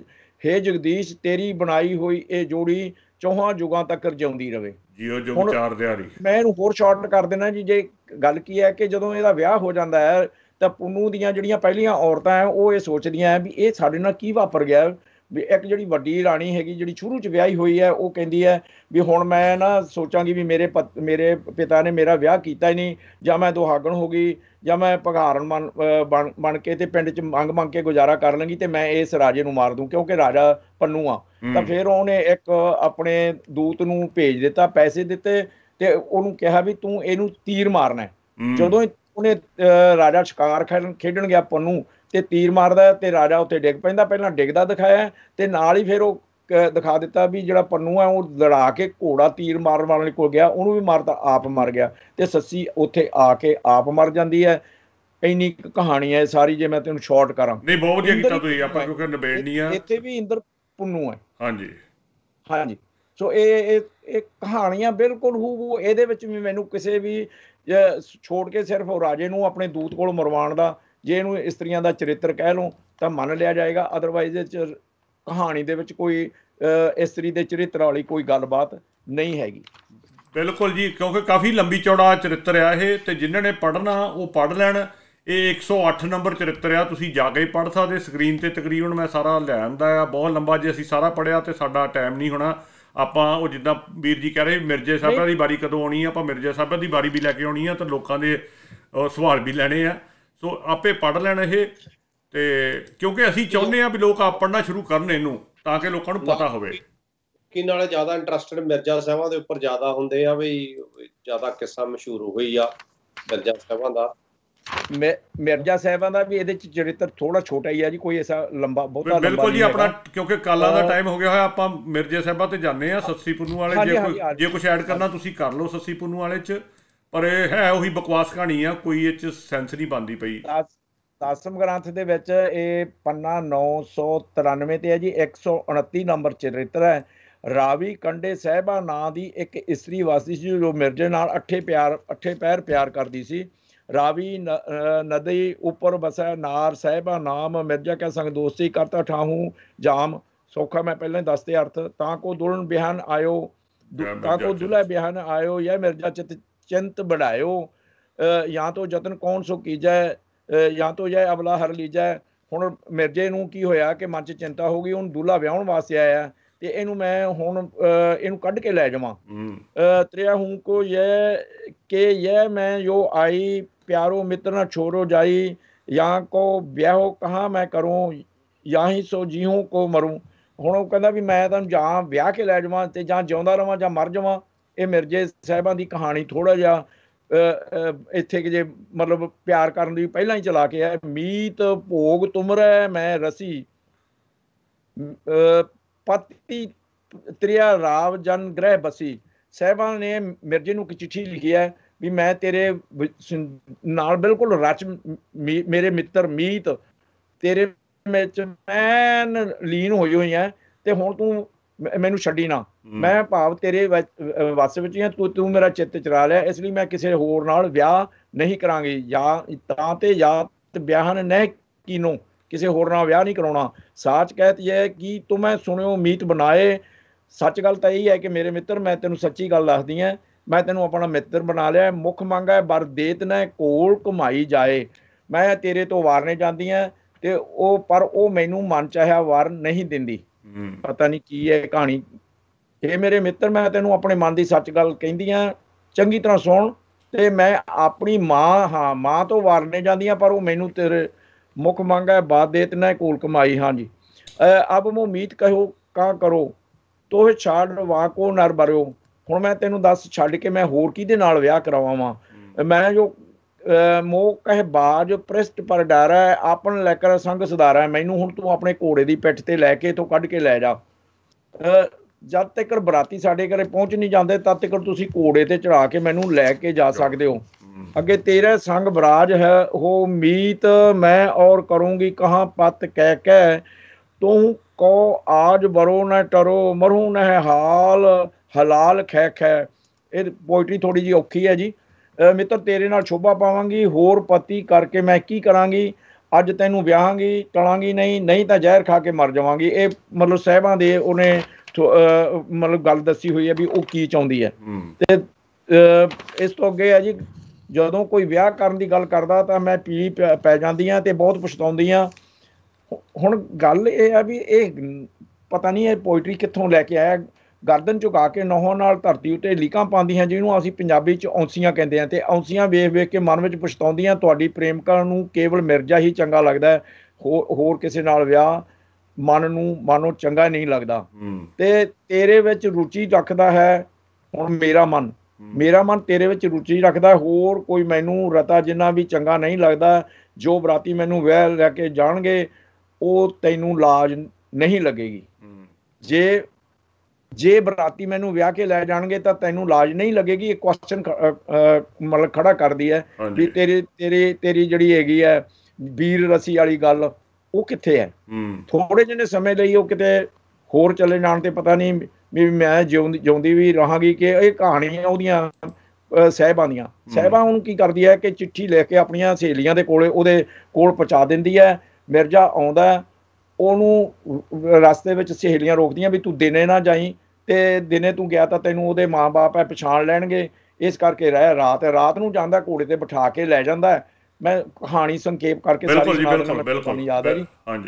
हे ਜਗਦੀਸ਼ ਤੇਰੀ ਬਣਾਈ ਹੋਈ ਇਹ ਜੋੜੀ ਚੌਹਾਂ ਜੁਗਾਂ ਤੱਕ ਰਜਾਉਂਦੀ ਰਵੇ ਜੀਓ ਜੋ ਚਾਰ ਦਿਹਾੜੀ ਮੈਂ ਇਹਨੂੰ ਹੋਰ ਸ਼ਾਰਟ ਕਰ ਦੇਣਾ ਜੀ ਜੇ ਗੱਲ ਕੀ ਹੈ ਕਿ ਜਦੋਂ ਇਹਦਾ ਵਿਆਹ ਹੋ ਜਾਂਦਾ ਹੈ ਤਾਂ ਪੁੰਨੂ ਦੀਆਂ ਜਿਹੜੀਆਂ ਪਹਿਲੀਆਂ ਔਰਤਾਂ ਆ ਉਹ ਇਹ ਸੋਚਦੀਆਂ ਆ ਵੀ ਇਹ ਸਾਡੇ ਨਾਲ ਕੀ ਵਾਪਰ ਗਿਆ ਵੀ ਇੱਕ ਜਿਹੜੀ ਵੱਡੀ ਰਾਣੀ ਹੈਗੀ ਜਿਹੜੀ ਸ਼ੁਰੂ ਚ ਵਿਆਹੀ ਹੋਈ ਹੈ ਉਹ ਕਹਿੰਦੀ ਹੈ ਵੀ ਹੁਣ ਮੈਂ ਨਾ ਸੋਚਾਂਗੀ ਵੀ ਮੇਰੇ ਮੇਰੇ ਪਿਤਾ ਨੇ ਮੇਰਾ ਵਿਆਹ ਕੀਤਾ ਹੀ ਨਹੀਂ ਜਾਂ ਮੈਂ ਦੁਹਾਗਣ ਹੋ ਗਈ ਜਾਂ ਮੈਂ ਭਗਾਰਨ ਬਣ ਕੇ ਤੇ ਪਿੰਡ ਚ ਮੰਗ ਮੰਗ ਕੇ ਗੁਜ਼ਾਰਾ ਕਰ ਲਾਂਗੀ ਤੇ ਮੈਂ ਇਸ ਰਾਜੇ ਨੂੰ ਮਾਰ ਦੂੰ ਕਿਉਂਕਿ ਰਾਜਾ ਪੰਨੂ ਆ ਤਾਂ ਫਿਰ ਉਹਨੇ ਇੱਕ ਆਪਣੇ ਦੂਤ ਨੂੰ ਭੇਜ ਦਿੱਤਾ ਪੈਸੇ ਦਿੱਤੇ ਤੇ ਉਹਨੂੰ ਕਿਹਾ ਵੀ ਤੂੰ ਇਹਨੂੰ ਤੀਰ ਮਾਰਨਾ ਜਦੋਂ ਉਹਨੇ ਰਾਜਾ ਸ਼ਿਕਾਰ ਖੇਡਣ ਗਿਆ ਪੰਨੂ ਤੇ ਤੀਰ ਮਾਰਦਾ ਤੇ ਰਾਜਾ ਉੱਤੇ ਡਿੱਗ ਪੈਂਦਾ ਪਹਿਲਾਂ ਡਿੱਗਦਾ ਦਿਖਾਇਆ ਤੇ ਨਾਲ ਹੀ ਫਿਰ ਉਹ ਦਿਖਾ ਦਿੱਤਾ ਵੀ ਜਿਹੜਾ ਪੰਨੂ ਆ ਉਹ ਲੜਾ ਕੇ ਘੋੜਾ ਤੀਰ ਮਾਰਨ ਵਾਲੇ ਕੋਲ ਗਿਆ ਉਹਨੂੰ ਵੀ ਮਾਰਦਾ ਆਪ ਮਰ ਗਿਆ ਤੇ ਸੱਸੀ ਉੱਥੇ ਆ ਕੇ ਆਪ ਮਰ ਜਾਂਦੀ ਹੈ ਇੰਨੀ ਕਹਾਣੀ ਹੈ ਸਾਰੀ ਜੇ ਮੈਂ ਤੈਨੂੰ ਸ਼ਾਰਟ ਕਰਾਂ ਨਹੀਂ ਬਹੁਤ ਵਧੀਆ ਕੀਤਾ ਤੁਸੀਂ ਆਪਾਂ ਕਿਉਂਕਿ ਨਿਬੇੜਨੀ ਆ ਇੱਥੇ ਵੀ ਇੰਦਰ ਪੰਨੂ ਹੈ ਹਾਂਜੀ ਹਾਂਜੀ ਸੋ ਇਹ ਇਹ ਕਹਾਣੀਆਂ ਬਿਲਕੁਲ ਹੂ ਇਹਦੇ ਵਿੱਚ ਵੀ ਮੈਨੂੰ ਕਿਸੇ ਵੀ ਛੋੜ ਕੇ ਸਿਰਫ ਉਹ ਰਾਜੇ ਨੂੰ ਆਪਣੇ ਦੂਤ ਕੋਲ ਮਰਵਾਉਣ ਦਾ ਜੇ ਇਹਨੂੰ ਇਸਤਰੀਆਂ ਦਾ ਚਰਿੱਤਰ ਕਹਿ ਲਓ ਤਾਂ ਮੰਨ ਲਿਆ ਜਾਏਗਾ ਅਦਰਵਾਈਜ਼ ਇਹ ਕਹਾਣੀ ਦੇ ਵਿੱਚ ਕੋਈ ਇਸਤਰੀ ਦੇ ਚਰਿੱਤਰ ਵਾਲੀ ਕੋਈ ਗੱਲਬਾਤ ਨਹੀਂ ਹੈਗੀ ਬਿਲਕੁਲ ਜੀ ਕਿਉਂਕਿ ਕਾਫੀ ਲੰਬੀ ਚੌੜਾ ਚਰਿੱਤਰ ਆ ਇਹ ਤੇ ਜਿਨ੍ਹਾਂ ਨੇ ਪੜ੍ਹਨਾ ਉਹ ਪੜ੍ਹ ਲੈਣ ਇਹ 108 ਨੰਬਰ ਚਰਿੱਤਰ ਆ ਤੁਸੀਂ ਜਾ ਕੇ ਪੜ੍ਹ ਸਕਦੇ ਸਕਰੀਨ ਤੇ ਤਕਰੀਬਨ ਮੈਂ ਸਾਰਾ ਲੈ ਆਂਦਾ ਆ ਬਹੁਤ ਲੰਬਾ ਜੇ ਅਸੀਂ ਸਾਰਾ ਪੜਿਆ ਤੇ ਸਾਡਾ ਟਾਈਮ ਨਹੀਂ ਹੋਣਾ ਆਪਾਂ ਉਹ ਜਿੱਦਾਂ ਵੀਰ ਜੀ ਕਹ ਰਹੇ ਮਿਰਜ਼ੇ ਸਾਹਿਬਾਂ ਦੀ ਵਾਰੀ ਕਦੋਂ ਆਉਣੀ ਆ ਆਪਾਂ ਮਿਰਜ਼ੇ ਸਾਹਿਬਾਂ ਦੀ ਵਾਰੀ ਵੀ ਲੈ ਕੇ ਆਉਣੀ ਆ ਤਾਂ ਲੋਕਾਂ ਦੇ ਸਵਾਲ ਵੀ ਲੈਣੇ ਆ ਸੋ ਆਪੇ ਪੜ ਲੈਣ ਇਹ ਤੇ ਕਿਉਂਕਿ ਅਸੀਂ ਚਾਹੁੰਦੇ ਆ ਵੀ ਲੋਕ ਆਪ ਪੜਨਾ ਸ਼ੁਰੂ ਕਰਨ ਇਹਨੂੰ ਤਾਂ ਕਿ ਲੋਕਾਂ ਨੂੰ ਪਤਾ ਹੋਵੇ ਕਿ ਨਾਲੇ ਜ਼ਿਆਦਾ ਇੰਟਰਸਟਡ ਮਿਰਜ਼ਾ ਸਾਹਿਬਾਂ ਦੇ ਉੱਪਰ ਜ਼ਿਆਦਾ ਹੁੰਦੇ ਆ ਵੀ ਜ਼ਿਆਦਾ ਕਿੱਸਾ ਮਸ਼ਹੂਰ ਹੋ ਗਈ ਆ ਮਿਰਜ਼ਾ ਸਾਹਿਬਾਂ ਦਾ ਮਿਰਜ਼ਾ ਸਾਹਿਬਾਂ ਦਾ ਵੀ ਇਹਦੇ ਚ ਚਰਿੱਤਰ ਥੋੜਾ ਛੋਟਾ ਹੀ ਆ ਜੀ ਕੋਈ ਐਸਾ ਲੰਬਾ ਬਹੁਤਾ ਲੰਬਾ ਬਿਲਕੁਲ ਜੀ ਆਪਣਾ ਕਿਉਂਕਿ ਕਾਲਾ ਦਾ ਟਾਈਮ ਹੋ ਗਿਆ ਹੋਇਆ ਆਪਾਂ ਮਿਰਜ਼ੇ ਸਾਹਿਬਾਂ ਤੇ ਜਾਂਦੇ ਆ ਸੱਸੀ ਪੁੰਨੂ ਵਾਲੇ ਜੇ ਕੋਈ ਜੇ ਕੁਝ ਐਡ ਕਰਨਾ ਤੁਸੀਂ ਕਰ ਲਓ ਸੱਸੀ ਪੁੰਨੂ ਵਾਲੇ ਚ ਪਰ ਇਹ ਹੈ ਉਹੀ ਬਕਵਾਸ ਕਹਾਣੀ ਆ ਕੋਈ ਇਹ ਚ ਸੈਂਸ ਨਹੀਂ ਬੰਦੀ ਪਈ ਦਸਮ ਗ੍ਰੰਥ ਦੇ ਵਿੱਚ ਇਹ ਪੰਨਾ 993 ਤੇ ਹੈ ਜੀ 129 ਨੰਬਰ ਚਰਿੱਤਰ ਹੈ ਰਾਵੀ ਕੰਡੇ ਸਹਿਬਾ ਨਾਂ ਦੀ ਇੱਕ ਇਸਤਰੀ ਵਾਸੀ ਸੀ ਜੋ ਮਿਰਜੇ ਨਾਲ ਅੱਠੇ ਪਿਆਰ ਅੱਠੇ ਪੈਰ ਪਿਆਰ ਕਰਦੀ ਸੀ ਰਾਵੀ ਨਦੀ ਉੱਪਰ ਬਸੈ ਨਾਰ ਸਹਿਬਾ ਨਾਮ ਮਿਰਜਾ ਕੇ ਸੰਗ ਦੋਸਤੀ ਕਰਤਾ ਠਾਹੂ ਜਾਮ ਸੋਖਾ ਮੈਂ ਪਹਿਲਾਂ ਦੱਸਦੇ ਅਰਥ ਤਾਂ ਕੋ ਦੁਲਨ ਬਿਹਾਨ ਆਇਓ ਤਾਂ ਕੋ ਦੁਲਾ ਬਿਹਾਨ ਆਇਓ ਯਾ ਮਿਰਜਾ ਚਿਤ ਚਿੰਤ ਬੜਾਇਓ ਜਾਂ ਤਾਂ ਯਤਨ ਕੌਣ ਸੋ ਕੀਜੈ ਜਾਂ ਤਾਂ ਜੈ ਅਬਲਾ ਹਰ ਲੀਜੈ ਹੁਣ ਮਿਰਜੇ ਨੂੰ ਕੀ ਹੋਇਆ ਕਿ ਮਨ ਚ ਚਿੰਤਾ ਹੋ ਗਈ ਹੁਣ ਦੂਲਾ ਵਿਆਹਣ ਵਾਸਤੇ ਆਇਆ ਤੇ ਇਹਨੂੰ ਮੈਂ ਹੁਣ ਇਹਨੂੰ ਕੱਢ ਕੇ ਲੈ ਜਾਵਾਂ ਤਰਿਆ ਹੂੰ ਕੋ ਇਹ ਕਿ ਇਹ ਮੈਂ ਜੋ ਆਈ ਪਿਆਰੋ ਮਿੱਤਰ ਨਾ ਛੋੜੋ ਜਾਈ ਜਾਂ ਕੋ ਵਿਆਹੋ ਕਹਾ ਮੈਂ ਕਰੂੰ ਯਾਹੀ ਸੋ ਜੀਹੂ ਕੋ ਮਰੂੰ ਹੁਣ ਉਹ ਕਹਿੰਦਾ ਵੀ ਮੈਂ ਤਾਂ ਜਾਂ ਵਿਆਹ ਕੇ ਲੈ ਜਾਵਾਂ ਤੇ ਜਾਂ ਜਿਉਂਦਾ ਰਵਾਂ ਜਾਂ ਮਰ ਜਾਵਾਂ ਇਹ ਮਿਰਜੇ ਸਾਹਿਬਾਂ ਦੀ ਕਹਾਣੀ ਥੋੜਾ ਜਿਹਾ ਇੱਥੇ ਕਿ ਜੇ ਮਤਲਬ ਪਿਆਰ ਕਰਨ ਦੀ ਪਹਿਲਾਂ ਹੀ ਚਲਾ ਕੇ ਆ ਮੀਤ ਭੋਗ ਤੁਮਰੈ ਮੈਂ ਰਸੀ ਪਤੀ ਤ੍ਰਿਆ ਰਾਵ ਜਨ ਗ੍ਰਹਿ ਬਸੀ ਸਹਿਬਾਨ ਨੇ ਮਿਰਜੇ ਨੂੰ ਇੱਕ ਚਿੱਠੀ ਲਿਖੀ ਹੈ ਵੀ ਮੈਂ ਤੇਰੇ ਨਾਲ ਬਿਲਕੁਲ ਰਚ ਮੇਰੇ ਮਿੱਤਰ ਮੀਤ ਤੇਰੇ ਵਿੱਚ ਮੈਂ ਲੀਨ ਹੋਈ ਹੋਈ ਆ ਤੇ ਹੁਣ ਤੂੰ ਮੈਨੂੰ ਛੱਡੀ ਨਾ ਮੈਂ ਭਾਵ ਤੇਰੇ ਵਸ ਵਿੱਚ ਹਾਂ ਤੂੰ ਤੂੰ ਮੇਰਾ ਚਿੱਤ ਚਰਾ ਲਿਆ ਇਸ ਲਈ ਮੈਂ ਕਿਸੇ ਹੋਰ ਨਾਲ ਵਿਆਹ ਨਹੀਂ ਕਰਾਂਗੀ ਜਾਂ ਤਾਂ ਤੇ ਜਾਂ ਵਿਆਹਨ ਨਹਿ ਕੀਨੋ ਕਿਸੇ ਹੋਰ ਨਾਲ ਵਿਆਹ ਨਹੀਂ ਕਰਾਉਣਾ ਸੱਚ ਕਹਤੀ ਹੈ ਕਿ ਤੂੰ ਮੈਂ ਸੁਣਿਓ ਮੀਤ ਬਣਾਏ ਸੱਚ ਗੱਲ ਤਾਂ ਇਹ ਹੈ ਕਿ ਮੇਰੇ ਮਿੱਤਰ ਮੈਂ ਤੈਨੂੰ ਸੱਚੀ ਗੱਲ ਦੱਸਦੀ ਹਾਂ ਮੈਂ ਤੈਨੂੰ ਆਪਣਾ ਮਿੱਤਰ ਬਣਾ ਲਿਆ ਮੁੱਖ ਮੰਗ ਹੈ ਬਰ ਦੇਤ ਨਾ ਕੋਲ ਕਮਾਈ ਜਾਏ ਮੈਂ ਤੇਰੇ ਤੋਂ ਵਾਰਨੇ ਜਾਂਦੀ ਹਾਂ ਤੇ ਉਹ ਪਰ ਉਹ ਮੈਨੂੰ ਮਨ ਚਾਹਿਆ ਵਾਰ ਨਹੀਂ ਦਿੰਦੀ ਪਤਾ ਨਹੀਂ ਕੀ ਹੈ ਕਹਾਣੀ ਇਹ ਮੇਰੇ ਮਿੱਤਰ ਮੈਂ ਤੈਨੂੰ ਆਪਣੇ ਮਨ ਦੀ ਸੱਚ ਗੱਲ ਕਹਿੰਦੀ ਆ ਚੰਗੀ ਤਰ੍ਹਾਂ ਸੁਣ ਤੇ ਮੈਂ ਆਪਣੀ ਮਾਂ ਹਾਂ ਮਾਂ ਤੋਂ ਵਾਰਨੇ ਆ ਪਰ ਉਹ ਮੈਨੂੰ ਤੇਰੇ ਮੁੱਖ ਮੰਗ ਹੈ ਬਾਤ ਦੇ ਨਾ ਕੋਲ ਕਮਾਈ ਹਾਂਜੀ ਅਬ ਮੈਂ ਉਮੀਦ ਕਹੋ ਕਾ ਕਰੋ ਤੋਹ ਛਾੜ ਵਾਕੋ ਨਰ ਬਰਿਓ ਹੁਣ ਮੈਂ ਤੈਨੂੰ ਦੱਸ ਛੱਡ ਕੇ ਮੈਂ ਹੋਰ ਕਿਹਦੇ ਨਾਲ ਵਿਆਹ ਕਰਾਵਾਂ ਮੈਂ ਜੋ ਮੋਹ ਕਹਿ ਬਾਜ ਪ੍ਰਸਤ ਪਰ ਡਾਰਾ ਆਪਨ ਲੈ ਕਰ ਸੰਗ ਸਦਾਰਾ ਮੈਨੂੰ ਹੁਣ ਤੂੰ ਆਪਣੇ ਘੋੜੇ ਦੀ ਪਿੱਠ ਤੇ ਲੈ ਕੇ ਇਥੋਂ ਕੱਢ ਕੇ ਲੈ ਜਾ ਜਦ ਤੱਕ ਬਰਾਤੀ ਸਾਡੇ ਘਰੇ ਪਹੁੰਚ ਨਹੀਂ ਜਾਂਦੇ ਤਦ ਤੱਕ ਤੁਸੀਂ ਘੋੜੇ ਤੇ ਚੜਾ ਕੇ ਮੈਨੂੰ ਲੈ ਕੇ ਜਾ ਸਕਦੇ ਹੋ ਅੱਗੇ ਤੇਰਾ ਸੰਗ ਬਰਾਜ ਹੈ ਹੋ ਮੀਤ ਮੈਂ ਔਰ ਕਰੂੰਗੀ ਕਹਾਂ ਪਤ ਕਹਿ ਕੇ ਤੂੰ ਕੋ ਆਜ ਬਰੋ ਨਾ ਟਰੋ ਮਰੂ ਨਾ ਹਾਲ ਹਲਾਲ ਖੈ ਖੈ ਇਹ ਪੋਇਟਰੀ ਥੋੜੀ ਜੀ ਔਖੀ ਹੈ ਜੀ ਮਿੱਤਰ ਤੇਰੇ ਨਾਲ ਸ਼ੋਭਾ ਪਾਵਾਂਗੀ ਹੋਰ ਪਤੀ ਕਰਕੇ ਮੈਂ ਕੀ ਕਰਾਂਗੀ ਅੱਜ ਤੈਨੂੰ ਵਿਆਹਾਂਗੀ ਟਲਾਂਗੀ ਨਹੀਂ ਨਹੀਂ ਤਾਂ ਜ਼ਹਿਰ ਖਾ ਕੇ ਮਰ ਜਾਵਾਂਗੀ ਇਹ ਮਤਲਬ ਸਹਿਬਾਂ ਦੇ ਉਹਨੇ ਮਤਲਬ ਗੱਲ ਦੱਸੀ ਹੋਈ ਹੈ ਵੀ ਉਹ ਕੀ ਚਾਹੁੰਦੀ ਹੈ ਤੇ ਇਸ ਤੋਂ ਅੱਗੇ ਹੈ ਜੀ ਜਦੋਂ ਕੋਈ ਵਿਆਹ ਕਰਨ ਦੀ ਗੱਲ ਕਰਦਾ ਤਾਂ ਮੈਂ ਪੀ ਪੈ ਜਾਂਦੀ ਆ ਤੇ ਬਹੁਤ ਪਛਤਾਉਂਦੀ ਆ ਹੁਣ ਗੱਲ ਇਹ ਆ ਵੀ ਇਹ ਪਤਾ ਨਹੀਂ ਇਹ ਪੋਇਟਰੀ ਕਿੱਥੋਂ ਲੈ ਕੇ ਆਇਆ ਗਰਦਨ ਝੁਕਾ ਕੇ ਨਹੋਂ ਨਾਲ ਧਰਤੀ ਉੱਤੇ ਲੀਕਾਂ ਪਾਉਂਦੀਆਂ ਜਿਹਨੂੰ ਅਸੀਂ ਪੰਜਾਬੀ ਚ ਔਂਸੀਆਂ ਕਹਿੰਦੇ ਆ ਤੇ ਔਂਸੀਆਂ ਵੇਖ-ਵੇਖ ਕੇ ਮਨ ਵਿੱਚ ਪਛਤਾਉਂਦੀਆਂ ਤੁਹਾਡੀ ਪ੍ਰੇਮਿਕਾ ਨੂੰ ਕੇਵਲ ਮਿਰਜ਼ਾ ਹੀ ਚੰਗਾ ਲੱਗਦਾ ਹੋਰ ਕਿਸੇ ਨਾਲ ਵਿਆਹ ਮਨ ਨੂੰ ਮਨੋਂ ਚੰਗਾ ਨਹੀਂ ਲੱਗਦਾ ਤੇ ਤੇਰੇ ਵਿੱਚ ਰੁਚੀ ਰੱਖਦਾ ਹੈ ਹੁਣ ਮੇਰਾ ਮਨ ਮੇਰਾ ਮਨ ਤੇਰੇ ਵਿੱਚ ਰੁਚੀ ਰੱਖਦਾ ਹੋਰ ਕੋਈ ਮੈਨੂੰ ਰਤਾ ਜਿੰਨਾ ਵੀ ਚੰਗਾ ਨਹੀਂ ਲੱਗਦਾ ਜੋ ਬਰਾਤੀ ਮੈਨੂੰ ਵਹਿ ਲੈ ਕੇ ਜਾਣਗੇ ਉਹ ਤੈਨੂੰ ਲਾਜ ਨਹੀਂ ਲੱਗੇਗੀ ਜੇ ਜੇ ਬਰਾਤੀ ਮੈਨੂੰ ਵਿਆਹ ਕੇ ਲੈ ਜਾਣਗੇ ਤਾਂ ਤੈਨੂੰ ਲਾਜ ਨਹੀਂ ਲੱਗੇਗੀ ਇਹ ਕੁਐਸਚਨ ਮਤਲਬ ਖੜਾ ਕਰਦੀ ਹੈ ਵੀ ਤੇਰੀ ਤੇਰੀ ਤੇਰੀ ਜਿਹੜੀ ਹੈਗੀ ਹੈ ਵੀਰ ਰਸੀ ਵਾਲੀ ਗੱਲ ਉਹ ਕਿੱਥੇ ਹੈ ਥੋੜੇ ਜਿਹੇ ਸਮੇਂ ਲਈ ਉਹ ਕਿਤੇ ਹੋਰ ਚਲੇ ਜਾਣ ਤੇ ਪਤਾ ਨਹੀਂ ਵੀ ਮੈਂ ਜਿਉਂਦੀ ਵੀ ਰਹਾਂਗੀ ਕਿ ਇਹ ਕਹਾਣੀਆਂ ਉਹਦੀਆਂ ਸਹਿਬਾਂ ਦੀਆਂ ਸਹਿਬਾਂ ਉਹਨੂੰ ਕੀ ਕਰਦੀ ਹੈ ਕਿ ਚਿੱਠੀ ਲਿਖ ਕੇ ਆਪਣੀਆਂ ਸਹੇਲੀਆਂ ਦੇ ਕੋਲੇ ਉਹਦੇ ਕੋਲ ਪਹੁੰਚਾ ਦਿੰਦੀ ਹੈ ਮਿਰਜ਼ਾ ਆਉਂਦਾ ਉਹਨੂੰ ਰਸਤੇ ਵਿੱਚ ਸਹੇਲੀਆਂ ਰੋਕਦੀਆਂ ਵੀ ਤੂੰ ਦਿਨੇ ਨਾ ਜਾਈ ਤੇ ਦਿਨੇ ਤੂੰ ਗਿਆ ਤਾਂ ਤੈਨੂੰ ਉਹਦੇ ਮਾਪੇ ਐ ਪਛਾਣ ਲੈਣਗੇ ਇਸ ਕਰਕੇ ਰਹਿ ਰਾਤ ਹੈ ਰਾਤ ਨੂੰ ਜਾਂਦਾ ਘੋੜੇ ਤੇ ਬਿਠਾ ਕੇ ਲੈ ਜਾਂਦਾ ਮੈਂ ਕਹਾਣੀ ਸੰਖੇਪ ਕਰਕੇ ਸਾਰੀ ਬਿਲਕੁਲ ਬਿਲਕੁਲ ਯਾਦ ਹੈ ਜੀ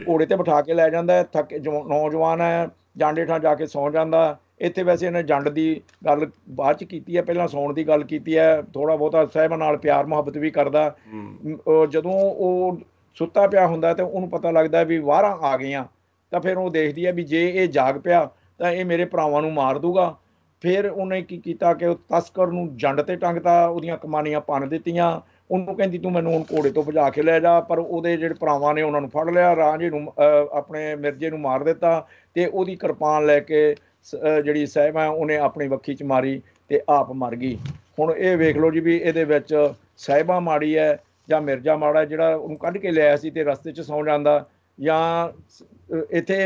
ਘੋੜੇ ਤੇ ਬਿਠਾ ਕੇ ਲੈ ਜਾਂਦਾ ਥੱਕੇ ਨੌਜਵਾਨ ਹੈ ਜਾਂਡੇ ਠਾਂ ਜਾ ਕੇ ਸੌ ਜਾਂਦਾ ਇੱਥੇ ਵੈਸੇ ਇਹਨੇ ਜੰਡ ਦੀ ਗੱਲ ਬਾਅਦ ਚ ਕੀਤੀ ਹੈ ਪਹਿਲਾਂ ਸੌਣ ਦੀ ਗੱਲ ਕੀਤੀ ਹੈ ਥੋੜਾ ਬਹੁਤਾ ਸਹਿਬ ਨਾਲ ਪਿਆਰ ਮੁਹੱਬਤ ਵੀ ਕਰਦਾ ਜਦੋਂ ਉਹ ਸੁੱਤਾ ਪਿਆ ਹੁੰਦਾ ਤੇ ਉਹਨੂੰ ਪਤਾ ਲੱਗਦਾ ਵੀ ਵਾਰਾਂ ਆ ਗਈਆਂ ਤਾਂ ਫਿਰ ਉਹ ਦੇਖਦੀ ਹੈ ਵੀ ਜੇ ਇਹ ਜਾਗ ਪਿਆ ਤਾਂ ਇਹ ਮੇਰੇ ਭਰਾਵਾਂ ਨੂੰ ਮਾਰ ਦੂਗਾ ਫਿਰ ਉਹਨੇ ਕੀ ਕੀਤਾ ਕਿ ਉਹ ਤਸਕਰ ਨੂੰ ਜੰਡ ਤੇ ਟੰਗਤਾ ਉਹਦੀਆਂ ਕਮਾਨੀਆਂ ਪੰਨ ਦਿੱਤੀਆਂ ਉਹਨੂੰ ਕਹਿੰਦੀ ਤੂੰ ਮੈਨੂੰ ਹੁਣ ਕੋੜੇ ਤੋਂ ਭਜਾ ਕੇ ਲੈ ਜਾ ਪਰ ਉਹਦੇ ਜਿਹੜੇ ਭਰਾਵਾਂ ਨੇ ਉਹਨਾਂ ਨੂੰ ਫੜ ਲਿਆ ਰਾਂਝੇ ਨੂੰ ਆਪਣੇ ਮਿਰਜੇ ਨੂੰ ਮਾਰ ਦਿੱਤਾ ਤੇ ਉਹਦੀ ਕਿਰਪਾਨ ਲੈ ਕੇ ਜਿਹੜੀ ਸਹਿਬਾ ਉਹਨੇ ਆਪਣੀ ਵੱਖੀ ਚ ਮਾਰੀ ਤੇ ਆਪ ਮਰ ਗਈ ਹੁਣ ਇਹ ਵੇਖ ਲਓ ਜੀ ਵੀ ਇਹਦੇ ਵਿੱਚ ਸਹਿਬਾ ਮਾੜੀ ਹੈ ਜਾਂ ਮਿਰਜ਼ਾ ਮਾੜਾ ਜਿਹੜਾ ਉਹਨੂੰ ਕੱਢ ਕੇ ਲਿਆ ਸੀ ਤੇ ਰਸਤੇ 'ਚ ਸੌਂ ਜਾਂਦਾ ਜਾਂ ਇੱਥੇ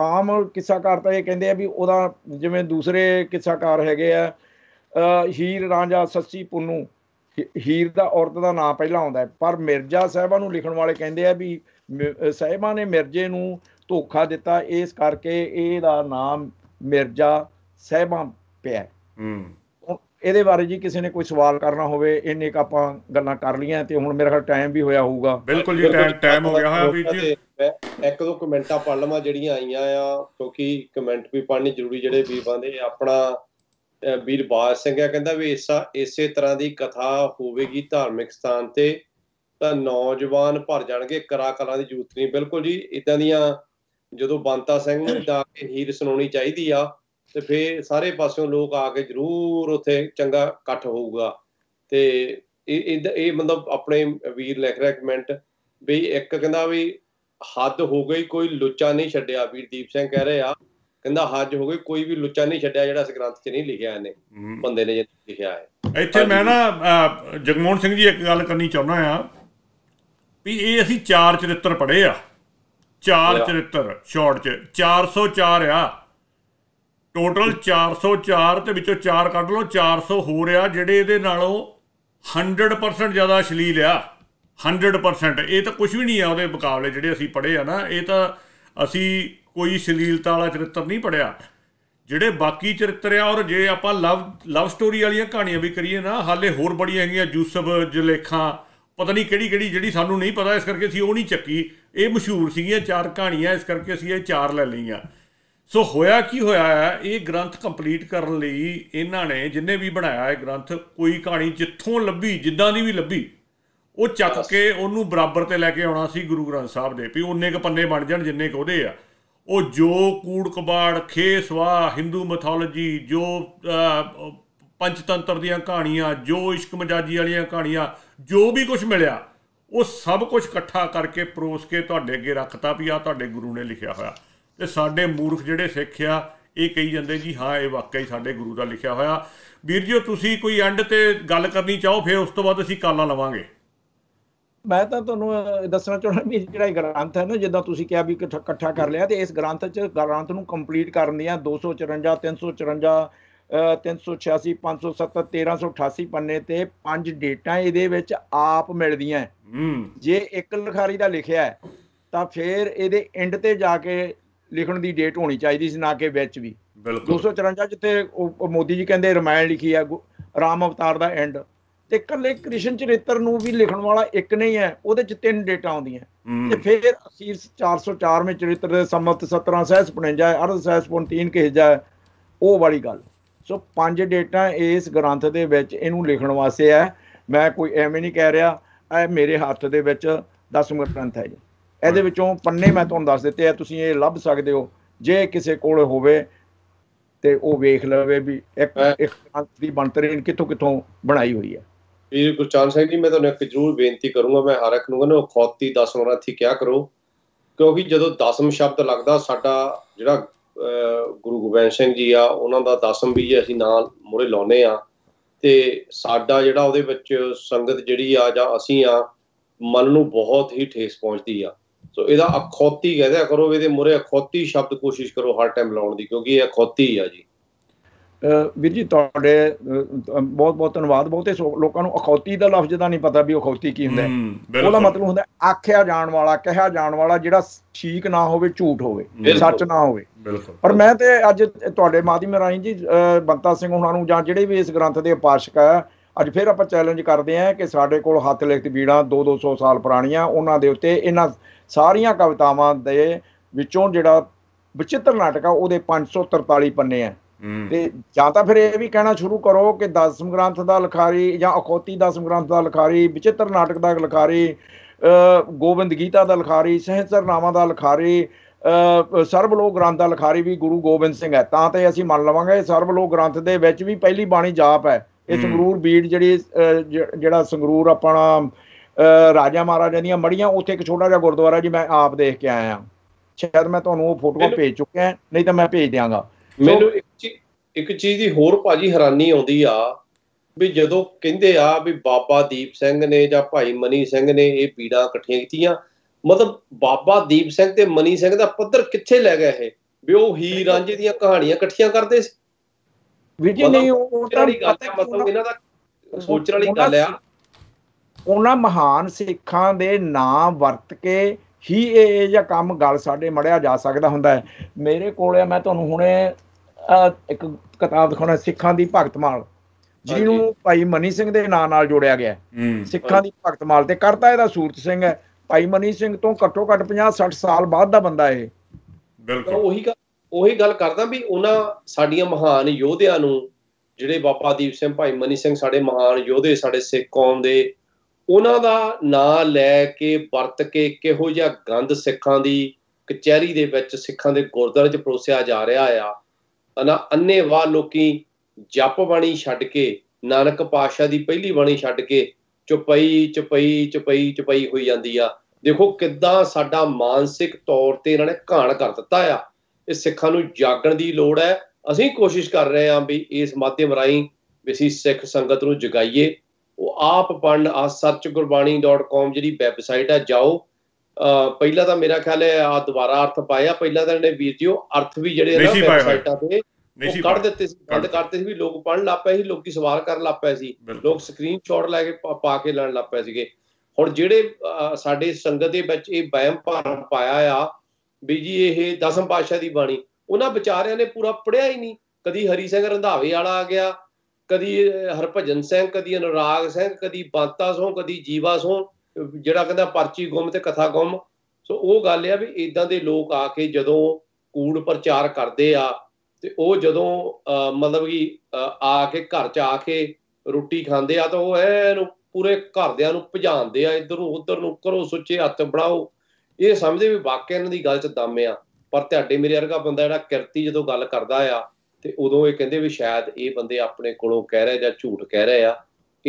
ਆਮ ਕਿੱਸਾਕਾਰ ਤਾਂ ਇਹ ਕਹਿੰਦੇ ਆ ਵੀ ਉਹਦਾ ਜਿਵੇਂ ਦੂਸਰੇ ਕਿੱਸਾਕਾਰ ਹੈਗੇ ਆ ਹੀਰ ਰਾਂਝਾ ਸੱਸੀ ਪੁੰਨੂ ਹੀਰ ਦਾ ਔਰਤ ਦਾ ਨਾਮ ਪਹਿਲਾਂ ਆਉਂਦਾ ਪਰ ਮਿਰਜ਼ਾ ਸਾਹਿਬਾਂ ਨੂੰ ਲਿਖਣ ਵਾਲੇ ਕਹਿੰਦੇ ਆ ਵੀ ਸਾਹਿਬਾਂ ਨੇ ਮਿਰਜ਼ੇ ਨੂੰ ਧੋਖਾ ਦਿੱਤਾ ਇਸ ਕਰਕੇ ਇਹਦਾ ਨਾਮ ਮਿਰਜ਼ਾ ਸਾਹਿਬਾਂ ਪਿਆ ਹੂੰ ਇਹਦੇ ਬਾਰੇ ਜੀ ਕਿਸੇ ਨੇ ਕੋਈ ਸਵਾਲ ਕਰਨਾ ਹੋਵੇ ਇੰਨੇ ਕ ਆਪਾਂ ਗੱਲਾਂ ਕਰ ਲੀਆਂ ਤੇ ਹੁਣ ਮੇਰੇ ਖਿਆਲ ਟਾਈਮ ਵੀ ਹੋਇਆ ਹੋਊਗਾ ਬਿਲਕੁਲ ਜੀ ਟਾਈਮ ਟਾਈਮ ਹੋ ਗਿਆ ਹਾਂ ਵੀ ਜੀ ਇੱਕ ਦੋ ਕਮੈਂਟਾਂ ਪੜ ਲਵਾਂ ਜਿਹੜੀਆਂ ਆਈਆਂ ਆ ਕਿਉਂਕਿ ਕਮੈਂਟ ਵੀ ਪੜਨੀ ਜ਼ਰੂਰੀ ਜਿਹੜੇ ਵੀ ਬੰਦੇ ਆਪਣਾ ਵੀਰ ਬਾਜ ਸਿੰਘ ਆ ਕਹਿੰਦਾ ਵੀ ਇਸਾ ਇਸੇ ਤਰ੍ਹਾਂ ਦੀ ਕਥਾ ਹੋਵੇਗੀ ਧਾਰਮਿਕ ਸਥਾਨ ਤੇ ਤਾਂ ਨੌਜਵਾਨ ਭਰ ਜਾਣਗੇ ਕਰਾ ਦੀ ਜ਼ਰੂਰਤ ਨਹੀਂ ਬਿਲਕੁਲ ਜੀ ਇਦਾਂ ਦੀਆਂ ਜਦੋਂ ਬੰਤਾ ਸਿੰਘ ਨੂੰ ਦਾ ਕੇ ਹੀਰ ਸੁਣਾਉਣੀ ਚਾਹੀਦੀ ਆ ਤੇ ਫੇ ਸਾਰੇ ਪਾਸਿਓਂ ਲੋਕ ਆ ਕੇ ਜ਼ਰੂਰ ਉੱਥੇ ਚੰਗਾ ਇਕੱਠ ਹੋਊਗਾ ਤੇ ਇਹ ਇਹ ਮਤਲਬ ਆਪਣੇ ਵੀਰ ਲਿਖ ਰਿਹਾ ਕਮੈਂਟ ਵੀ ਇੱਕ ਕਹਿੰਦਾ ਵੀ ਹੱਦ ਹੋ ਗਈ ਕੋਈ ਲੁੱਚਾ ਨਹੀਂ ਛੱਡਿਆ ਵੀਰਦੀਪ ਸਿੰਘ ਕਹਿ ਰਿਹਾ ਕਹਿੰਦਾ ਹੱਜ ਹੋ ਗਈ ਕੋਈ ਵੀ ਲੁੱਚਾ ਨਹੀਂ ਛੱਡਿਆ ਜਿਹੜਾ ਇਸ ਗ੍ਰੰਥ 'ਚ ਨਹੀਂ ਲਿਖਿਆ ਇਹਨੇ ਬੰਦੇ ਨੇ ਜਿਹੜਾ ਲਿਖਿਆ ਹੈ ਇੱਥੇ ਮੈਂ ਨਾ ਜਗਮੋਹਨ ਸਿੰਘ ਜੀ ਇੱਕ ਗੱਲ ਕਰਨੀ ਚਾਹੁੰਦਾ ਆ ਵੀ ਇਹ ਅਸੀਂ ਚਾਰ ਚਰਿੱਤਰ ਪੜ੍ਹੇ ਆ ਚਾਰ ਚਰਿੱਤਰ ਸ਼ਾਰਟ 'ਚ 404 ਆ ਟੋਟਲ 404 ਤੇ ਵਿੱਚੋਂ 4 ਕੱਢ ਲਓ 400 ਹੋ ਰਿਹਾ ਜਿਹੜੇ ਇਹਦੇ ਨਾਲੋਂ 100% ਜ਼ਿਆਦਾ ਅਸ਼ਲੀਲ ਆ 100% ਇਹ ਤਾਂ ਕੁਝ ਵੀ ਨਹੀਂ ਆ ਉਹਦੇ ਮੁਕਾਬਲੇ ਜਿਹੜੇ ਅਸੀਂ ਪੜ੍ਹੇ ਆ ਨਾ ਇਹ ਤਾਂ ਅਸੀਂ ਕੋਈ ਸ਼ਲੀਲਤਾ ਵਾਲਾ ਚਰਿੱਤਰ ਨਹੀਂ ਪੜਿਆ ਜਿਹੜੇ ਬਾਕੀ ਚਰਿੱਤਰ ਆ ਔਰ ਜੇ ਆਪਾਂ ਲਵ ਲਵ ਸਟੋਰੀ ਵਾਲੀਆਂ ਕਹਾਣੀਆਂ ਵੀ ਕਰੀਏ ਨਾ ਹਾਲੇ ਹੋਰ ਬੜੀਆਂ ਹੈਗੀਆਂ ਜੂਸਬ ਜਲੇਖਾਂ ਪਤਾ ਨਹੀਂ ਕਿਹੜੀ ਕਿਹੜੀ ਜਿਹੜੀ ਸਾਨੂੰ ਨਹੀਂ ਪਤਾ ਇਸ ਕਰਕੇ ਅਸੀਂ ਉਹ ਨਹੀਂ ਚੱਕੀ ਇਹ ਮਸ਼ਹੂਰ ਸੀਗੀਆਂ ਚਾਰ ਕਹਾਣੀਆਂ ਇਸ ਕਰਕੇ ਅਸੀਂ ਇਹ ਚਾਰ ਲੈ ਲਈਆਂ ਸੋ ਹੋਇਆ ਕੀ ਹੋਇਆ ਹੈ ਇਹ ਗ੍ਰੰਥ ਕੰਪਲੀਟ ਕਰਨ ਲਈ ਇਹਨਾਂ ਨੇ ਜਿੰਨੇ ਵੀ ਬਣਾਇਆ ਇਹ ਗ੍ਰੰਥ ਕੋਈ ਕਹਾਣੀ ਜਿੱਥੋਂ ਲੱਭੀ ਜਿੱਦਾਂ ਦੀ ਵੀ ਲੱਭੀ ਉਹ ਚੱਕ ਕੇ ਉਹਨੂੰ ਬਰਾਬਰ ਤੇ ਲੈ ਕੇ ਆਉਣਾ ਸੀ ਗੁਰੂ ਗ੍ਰੰਥ ਸਾਹਿਬ ਦੇ ਵੀ ਉਹਨੇ ਕ ਪੰਨੇ ਬਣ ਜਾਣ ਜਿੰਨੇ ਕ ਉਹਦੇ ਆ ਉਹ ਜੋ ਕੂੜ ਕਬਾੜ ਖੇਸਵਾ Hindu mythology ਜੋ ਪੰਚਤੰਤਰ ਦੀਆਂ ਕਹਾਣੀਆਂ ਜੋ ਇਸ਼ਕ ਮਜਾਜੀ ਵਾਲੀਆਂ ਕਹਾਣੀਆਂ ਜੋ ਵੀ ਕੁਝ ਮਿਲਿਆ ਉਹ ਸਭ ਕੁਝ ਇਕੱਠਾ ਕਰਕੇ ਪਰੋਸ ਕੇ ਤੁਹਾਡੇ ਅੱਗੇ ਰੱਖਤਾ ਵੀ ਆ ਤੁਹਾਡੇ ਗੁਰੂ ਨੇ ਲਿਖਿਆ ਹੋਇਆ ਤੇ ਸਾਡੇ ਮੂਰਖ ਜਿਹੜੇ ਸਿੱਖ ਆ ਇਹ ਕਹੀ ਜਾਂਦੇ ਜੀ ਹਾਂ ਇਹ ਵਾਕਈ ਸਾਡੇ ਗੁਰੂ ਦਾ ਲਿਖਿਆ ਹੋਇਆ ਵੀਰ ਜੀਓ ਤੁਸੀਂ ਕੋਈ ਐਂਡ ਤੇ ਗੱਲ ਕਰਨੀ ਚਾਹੋ ਫਿਰ ਉਸ ਤੋਂ ਬਾਅਦ ਅਸੀਂ ਕਾਲਾ ਲਵਾਂਗੇ ਮੈਂ ਤਾਂ ਤੁਹਾਨੂੰ ਦੱਸਣਾ ਚਾਹੁੰਦਾ ਵੀ ਜਿਹੜਾ ਗ੍ਰੰਥ ਹੈ ਨਾ ਜਿੱਦਾਂ ਤੁਸੀਂ ਕਿਹਾ ਵੀ ਇਕੱਠਾ ਕਰ ਲਿਆ ਤੇ ਇਸ ਗ੍ਰੰਥ ਚ ਗ੍ਰੰਥ ਨੂੰ ਕੰਪਲੀਟ ਕਰਨ ਦੀਆਂ 254 354 386 570 1388 ਪੰਨੇ ਤੇ ਪੰਜ ਡੇਟਾਂ ਇਹਦੇ ਵਿੱਚ ਆਪ ਮਿਲਦੀਆਂ ਹੂੰ ਜੇ ਇੱਕ ਲਖਾਰੀ ਦਾ ਲਿਖਿਆ ਤਾਂ ਫਿਰ ਇਹਦੇ ਐਂਡ ਤੇ ਜਾ ਕੇ ਲਿਖਣ ਦੀ ਡੇਟ ਹੋਣੀ ਚਾਹੀਦੀ ਸੀ ਨਾ ਕਿ ਵਿੱਚ ਵੀ 254 ਜਿੱਥੇ ਉਹ ਮੋਦੀ ਜੀ ਕਹਿੰਦੇ ਰਮਾਇਣ ਲਿਖੀ ਆ ਰਾਮ ਅਵਤਾਰ ਦਾ ਐਂਡ ਤੇ ਕੱਲੇ ਕ੍ਰਿਸ਼ਨ ਚਰਿੱਤਰ ਨੂੰ ਵੀ ਲਿਖਣ ਵਾਲਾ ਇੱਕ ਨਹੀਂ ਹੈ ਉਹਦੇ ਚ ਤਿੰਨ ਡੇਟਾਂ ਆਉਂਦੀਆਂ ਤੇ ਫਿਰ ਅਸੀਰ 404 ਵਿੱਚ ਚਰਿੱਤਰ ਦੇ ਸਮਤ 17 ਸਹਿਸ 55 ਅਰਧ ਸਹਿਸ 3 ਕਿਹ ਜਾ ਉਹ ਵਾਲੀ ਗੱਲ ਸੋ ਪੰਜ ਡੇਟਾਂ ਇਸ ਗ੍ਰੰਥ ਦੇ ਵਿੱਚ ਇਹਨੂੰ ਲਿਖਣ ਵਾਸਤੇ ਆ ਮੈਂ ਕੋਈ ਐਵੇਂ ਨਹੀਂ ਕਹਿ ਰਿਹਾ ਇਹ ਮੇਰੇ ਹੱਥ ਦੇ ਵਿੱਚ ਦਸਮ ਗ੍ਰੰਥ ਹੈ ਜੀ ਇਹਦੇ ਵਿੱਚੋਂ ਪੰਨੇ ਮੈਂ ਤੁਹਾਨੂੰ ਦੱਸ ਦਿੱਤੇ ਆ ਤੁਸੀਂ ਇਹ ਲੱਭ ਸਕਦੇ ਹੋ ਜੇ ਕਿਸੇ ਕੋਲ ਹੋਵੇ ਤੇ ਉਹ ਵੇਖ ਲਵੇ ਵੀ ਇੱਕ ਇੱਕ ਦੀ ਬੰਤਰੀਨ ਕਿੱਥੋਂ ਕਿੱਥੋਂ ਬਣਾਈ ਹੋਈ ਹੈ ਵੀਰ ਗੁਰਚਾਨ ਸਿੰਘ ਜੀ ਮੈਂ ਤੁਹਾਨੂੰ ਇੱਕ ਜ਼ਰੂਰ ਬੇਨਤੀ ਕਰੂੰਗਾ ਮੈਂ ਹਰ ਇੱਕ ਨੂੰ ਕਹਿੰਦਾ ਖੌਤੀ ਦਸਮ ਰਾਥੀ ਕਿਹਾ ਕਰੋ ਕਿਉਂਕਿ ਜਦੋਂ ਦਸਮ ਸ਼ਬਦ ਲੱਗਦਾ ਸਾਡਾ ਜਿਹੜਾ ਗੁਰੂ ਗੋਬਿੰਦ ਸਿੰਘ ਜੀ ਆ ਉਹਨਾਂ ਦਾ ਦਸਮ ਵੀ ਜੇ ਅਸੀਂ ਨਾਲ ਮੋਰੇ ਲਾਉਨੇ ਆ ਤੇ ਸਾਡਾ ਜਿਹੜਾ ਉਹਦੇ ਵਿੱਚ ਸੰਗਤ ਜਿਹੜੀ ਆ ਜਾਂ ਅਸੀਂ ਆ ਮਨ ਨੂੰ ਬਹੁਤ ਹੀ ਠੇਸ ਪਹੁੰਚਦੀ ਆ ਸੋ ਇਹਦਾ ਅਖੌਤੀ ਆ ਕਰੋ ਇਹਦੇ ਮੁਰੇ ਅਖੌਤੀ ਸ਼ਬਦ ਕੋਸ਼ਿਸ਼ ਕਰੋ ਹਰ ਟਾਈਮ ਲਾਉਣ ਦੀ ਕਿਉਂਕਿ ਇਹ ਅਖੌਤੀ ਆ ਜੀ ਵੀਰ ਜੀ ਤੁਹਾਡੇ ਬਹੁਤ ਬਹੁਤ ਧੰਨਵਾਦ ਬਹੁਤੇ ਲੋਕਾਂ ਨੂੰ ਅਖੌਤੀ ਦਾ ਲਫ਼ਜ਼ ਦਾ ਨਹੀਂ ਪਤਾ ਵੀ ਅਖੌਤੀ ਕੀ ਹੁੰਦਾ ਉਹਦਾ ਮਤਲਬ ਹੁੰਦਾ ਆਖਿਆ ਜਾਣ ਵਾਲਾ ਕਿਹਾ ਜਾਣ ਵਾਲਾ ਜਿਹੜਾ ਠੀਕ ਨਾ ਹੋਵੇ ਝੂਠ ਹੋਵੇ ਸੱਚ ਨਾ ਹੋਵੇ ਪਰ ਮੈਂ ਤੇ ਅੱਜ ਤੁਹਾਡੇ ਮਾਧਿਅਮ ਰਾਹੀਂ ਜੀ ਬੰਤਾ ਸਿੰਘ ਉਹਨਾਂ ਨੂੰ ਜਾਂ ਜਿਹੜੇ ਵੀ ਇਸ ਗ੍ਰੰਥ ਦੇ ਪਾਸ਼ਕ ਆ ਅੱਜ ਫਿਰ ਆਪਾਂ ਚੈਲੰਜ ਕਰਦੇ ਆ ਕਿ ਸਾਡੇ ਕੋਲ ਹੱਥ ਲਿਖਤ ਬੀੜਾਂ 2-200 ਸਾਲ ਪੁਰਾਣੀਆਂ ਉਹਨਾਂ ਦੇ ਉੱਤੇ ਇਹਨਾਂ ਸਾਰੀਆਂ ਕਵਿਤਾਵਾਂ ਦੇ ਵਿੱਚੋਂ ਜਿਹੜਾ ਵਿਚਿੱਤਰ ਨਾਟਕ ਆ ਉਹਦੇ 543 ਪੰਨੇ ਆ ਤੇ ਜਾਂ ਤਾਂ ਫਿਰ ਇਹ ਵੀ ਕਹਿਣਾ ਸ਼ੁਰੂ ਕਰੋ ਕਿ ਦਸਮ ਗ੍ਰੰਥ ਦਾ ਲਖਾਰੀ ਜਾਂ ਅਖੋਤੀ ਦਸਮ ਗ੍ਰੰਥ ਦਾ ਲਖਾਰੀ ਵਿਚਿੱਤਰ ਨਾਟਕ ਦਾ ਲਖਾਰੀ ਗੋਬਿੰਦ ਗੀਤਾ ਦਾ ਲਖਾਰੀ ਸਹਿਸਰ ਨਾਮਾ ਦਾ ਲਖਾਰੀ ਸਰਬ ਲੋਕ ਗ੍ਰੰਥ ਦਾ ਲਖਾਰੀ ਵੀ ਗੁਰੂ ਗੋਬਿੰਦ ਸਿੰਘ ਹੈ ਤਾਂ ਤੇ ਅਸੀਂ ਮੰਨ ਲਵਾਂਗੇ ਸਰਬ ਲੋਕ ਗ੍ਰੰਥ ਦੇ ਵਿੱਚ ਵੀ ਪਹਿਲੀ ਬਾਣੀ ਜਾਪ ਹੈ ਇਹ ਸੰਗਰੂਰ ਬੀੜ ਜਿਹੜੀ ਜਿਹੜਾ ਸੰਗਰੂਰ ਆਪਣਾ ਰਾਜਾ ਮਹਾਰਾਜਾ ਦੀਆਂ ਮੜੀਆਂ ਉੱਥੇ ਇੱਕ ਛੋਟਾ ਜਿਹਾ ਗੁਰਦੁਆਰਾ ਜੀ ਮੈਂ ਆਪ ਦੇਖ ਕੇ ਆਇਆ ਸ਼ਾਇਦ ਮੈਂ ਤੁਹਾਨੂੰ ਉਹ ਫੋਟੋ ਭੇਜ ਚੁੱਕਿਆ ਨਹੀਂ ਤਾਂ ਮੈਂ ਭੇਜ ਦਿਆਂਗਾ ਮੈਨੂੰ ਇੱਕ ਚੀਜ਼ ਇੱਕ ਚੀਜ਼ ਦੀ ਹੋਰ ਭਾਜੀ ਹੈਰਾਨੀ ਆਉਂਦੀ ਆ ਵੀ ਜਦੋਂ ਕਹਿੰਦੇ ਆ ਵੀ ਬਾਬਾ ਦੀਪ ਸਿੰਘ ਨੇ ਜਾਂ ਭਾਈ ਮਨੀ ਸਿੰਘ ਨੇ ਇਹ ਪੀੜਾਂ ਇਕੱਠੀਆਂ ਕੀਤੀਆਂ ਮਤਲਬ ਬਾਬਾ ਦੀਪ ਸਿੰਘ ਤੇ ਮਨੀ ਸਿੰਘ ਦਾ ਪੱਧਰ ਕਿੱਥੇ ਲੈ ਗਿਆ ਇਹ ਵੀ ਉਹ ਹੀ ਰਾਂਝੇ ਦੀਆਂ ਕਹਾਣੀਆਂ ਇਕੱਠੀਆਂ ਕਰਦੇ ਸੀ ਵੀ ਜੀ ਨਹੀਂ ਉਹ ਤਾਂ ਪਤਾ ਮਤਲਬ ਇਹਨਾਂ ਦਾ ਸੋਚਣ ਵਾਲੀ ਗੱਲ ਆ ਉਹਨਾਂ ਮਹਾਨ ਸਿੱਖਾਂ ਦੇ ਨਾਮ ਵਰਤ ਕੇ ਹੀ ਇਹ ਇਹ ਜਾਂ ਕੰਮ ਗੱਲ ਸਾਡੇ ਮੜਿਆ ਜਾ ਸਕਦਾ ਹੁੰਦਾ ਹੈ ਮੇਰੇ ਕੋਲੇ ਮੈਂ ਤੁਹਾਨੂੰ ਹੁਣੇ ਇੱਕ ਕਿਤਾਬ ਦਿਖਾਉਣਾ ਸਿੱਖਾਂ ਦੀ ਭਗਤਮਾਲ ਜਿਹਨੂੰ ਭਾਈ ਮਨੀ ਸਿੰਘ ਦੇ ਨਾਂ ਨਾਲ ਜੋੜਿਆ ਗਿਆ ਸਿੱਖਾਂ ਦੀ ਭਗਤਮਾਲ ਤੇ ਕਰਤਾ ਇਹਦਾ ਸੂਰਤ ਸਿੰਘ ਹੈ ਭਾਈ ਮਨੀ ਸਿੰਘ ਤੋਂ ਘੱਟੋ ਘੱਟ 50 60 ਸਾਲ ਬਾਅਦ ਦਾ ਬੰਦਾ ਇਹ ਬਿਲਕੁਲ ਉਹੀ ਗੱਲ ਉਹੀ ਗੱਲ ਕਰਦਾ ਵੀ ਉਹਨਾਂ ਸਾਡੀਆਂ ਮਹਾਨ ਯੋਧਿਆਂ ਨੂੰ ਜਿਹੜੇ ਬਾਬਾ ਦੀਪ ਸਿੰਘ ਭਾਈ ਮਨੀ ਸਿੰਘ ਸਾਡੇ ਮਹਾਨ ਯੋਧੇ ਸਾਡੇ ਸਿੱਖ ਕੌਮ ਦੇ ਉਹਨਾਂ ਦਾ ਨਾਂ ਲੈ ਕੇ ਵਰਤ ਕੇ ਕਿਹੋ ਜਿਹਾ ਗੰਦ ਸਿੱਖਾਂ ਦੀ ਕਚਹਿਰੀ ਦੇ ਵਿੱਚ ਸਿੱਖਾਂ ਦੇ ਗੁਰਦੁਆਰੇ 'ਚ ਪਰੋਸਿਆ ਜਾ ਰਿਹਾ ਆ ਅਨਾ ਵਾ ਲੋਕੀ ਜਪ ਬਾਣੀ ਛੱਡ ਕੇ ਨਾਨਕ ਪਾਸ਼ਾ ਦੀ ਪਹਿਲੀ ਬਾਣੀ ਛੱਡ ਕੇ ਚੁਪਈ ਚੁਪਈ ਚੁਪਈ ਚੁਪਈ ਹੋਈ ਜਾਂਦੀ ਆ ਦੇਖੋ ਕਿੱਦਾਂ ਸਾਡਾ ਮਾਨਸਿਕ ਤੌਰ ਤੇ ਇਹਨਾਂ ਨੇ ਘਾਣ ਕਰ ਦਿੱਤਾ ਆ ਇਹ ਸਿੱਖਾਂ ਨੂੰ ਜਾਗਣ ਦੀ ਲੋੜ ਹੈ ਅਸੀਂ ਕੋਸ਼ਿਸ਼ ਕਰ ਰਹੇ ਆਂ ਵੀ ਇਸ ਮਾਧਿਅਮ ਰਾਹੀਂ ਵੀ ਅਸੀਂ ਸਿੱਖ ਸੰਗਤ ਨੂੰ ਜਗਾਈਏ ਉਹ ਆਪ ਪੜਨ ਆ searchgurbani.com ਜਿਹੜੀ ਵੈਬਸਾਈਟ ਆ ਜਾਓ ਪਹਿਲਾਂ ਤਾਂ ਮੇਰਾ ਖਿਆਲ ਹੈ ਆ ਦੁਬਾਰਾ ਅਰਥ ਪਾਇਆ ਪਹਿਲਾਂ ਤਾਂ ਇਹਨੇ ਵੀਰ ਜੀਓ ਅਰਥ ਵੀ ਜਿਹੜੇ ਨਾ ਵੈਬਸਾਈਟਾਂ ਤੇ ਉਹ ਕੱਢ ਦਿੱਤੇ ਸੀ ਕੱਢ ਕਰਤੇ ਸੀ ਵੀ ਲੋਕ ਪੜਨ ਲੱਪੇ ਸੀ ਲੋਕੀ ਸਵਾਲ ਕਰਨ ਲੱਪੇ ਸੀ ਲੋਕ ਸਕਰੀਨਸ਼ਾਟ ਲੈ ਕੇ ਪਾ ਕੇ ਲੈਣ ਲੱਪੇ ਸੀਗੇ ਹੁਣ ਜਿਹੜੇ ਸਾਡੇ ਸੰਗਤ ਦੇ ਵਿੱਚ ਇਹ ਬੈਮ ਭਾਰ ਪਾਇਆ ਆ ਵੀ ਜੀ ਇਹ ਦਸਮ ਪਾਤਸ਼ਾਹ ਦੀ ਬਾਣੀ ਉਹਨਾਂ ਵਿਚਾਰਿਆਂ ਨੇ ਪੂਰਾ ਪੜਿਆ ਹੀ ਨਹੀਂ ਕਦੀ ਹਰੀ ਸਿੰਘ ਰੰਧਾਵੇ ਵਾਲਾ ਆ ਗਿਆ ਕਦੀ ਹਰਭਜਨ ਸਿੰਘ ਕਦੀ ਅਨੁਰਾਗ ਸਿੰਘ ਕਦੀ ਬਾਂਤਾ ਸੋਂ ਕਦੀ ਜੀਵਾ ਸੋਂ ਜਿਹੜਾ ਕਹਿੰਦਾ ਪਰਚੀ ਗੁੰਮ ਤੇ ਕਥਾ ਗੁੰਮ ਸੋ ਉਹ ਗੱਲ ਆ ਵੀ ਇਦਾਂ ਦੇ ਲੋਕ ਆ ਕੇ ਜਦੋਂ ਕੂੜ ਪ੍ਰਚਾਰ ਕਰਦੇ ਆ ਤੇ ਉਹ ਜਦੋਂ ਮਤਲਬ ਕਿ ਆ ਕੇ ਘਰ ਚ ਆ ਕੇ ਰੋਟੀ ਖਾਂਦੇ ਆ ਤਾਂ ਉਹ ਇਹਨੂੰ ਪੂਰੇ ਘਰਦਿਆਂ ਨੂੰ ਭਜਾਉਂਦੇ ਆ ਇਧਰ ਨੂੰ ਉਧਰ ਨੂੰ ਕਰੋ ਸੁੱਚੇ ਹੱਥ ਬਣਾਓ ਇਹ ਸਮਝਦੇ ਵੀ ਵਾਕਿਆ ਇਹਨਾਂ ਦੀ ਗੱਲ ਚ ਦਮ ਆ ਪਰ ਤੁਹਾਡੇ ਮੇਰੇ ਵਰਗਾ ਬੰਦਾ ਜਿਹੜਾ ਕਿਰਤੀ ਜਦੋਂ ਗੱਲ ਕਰਦਾ ਆ ਤੇ ਉਦੋਂ ਇਹ ਕਹਿੰਦੇ ਵੀ ਸ਼ਾਇਦ ਇਹ ਬੰਦੇ ਆਪਣੇ ਕੋਲੋਂ ਕਹਿ ਰਹੇ ਜਾਂ ਝੂਠ ਕਹਿ ਰਹੇ ਆ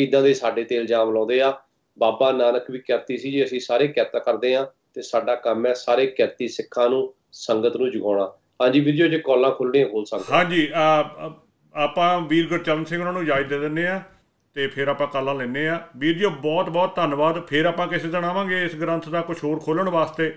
ਇਦਾਂ ਦੇ ਸਾਡੇ ਤੇ ਇਲਜ਼ਾਮ ਲਾਉਂਦੇ ਆ ਬਾਬਾ ਨਾਨਕ ਵੀ ਕਿਰਤੀ ਸੀ ਜੀ ਅਸੀਂ ਸਾਰੇ ਕਿਰਤ ਕਰਦੇ ਆ ਤੇ ਸਾਡਾ ਕੰਮ ਹੈ ਸਾਰੇ ਕਿਰਤੀ ਸਿੱਖਾਂ ਨੂੰ ਸੰਗਤ ਨੂੰ ਜਗਾਉਣਾ ਹਾਂਜੀ ਵੀਰ ਜੀ ਜੇ ਕਾਲਾਂ ਖੁੱਲਣੀਆਂ ਖੋਲ ਸਕਦੇ ਹਾਂਜੀ ਆਪਾਂ ਵੀਰ ਗੁਰਚਰਨ ਸਿੰਘ ਉਹਨਾਂ ਨੂੰ ਇਜਾਜ਼ਤ ਦੇ ਦਿੰਨੇ ਆ ਤੇ ਫਿਰ ਆਪਾਂ ਕਾਲਾਂ ਲੈਨੇ ਆ ਵੀਰ ਜੀ ਬਹੁਤ ਬਹੁਤ ਧੰਨਵਾਦ ਫਿਰ ਆਪਾਂ ਕਿਸੇ ਦਿਨ ਆਵਾਂਗੇ ਇਸ ਗ੍ਰੰਥ ਦਾ ਕੁਝ ਹੋਰ ਖੋਲਣ ਵਾਸਤੇ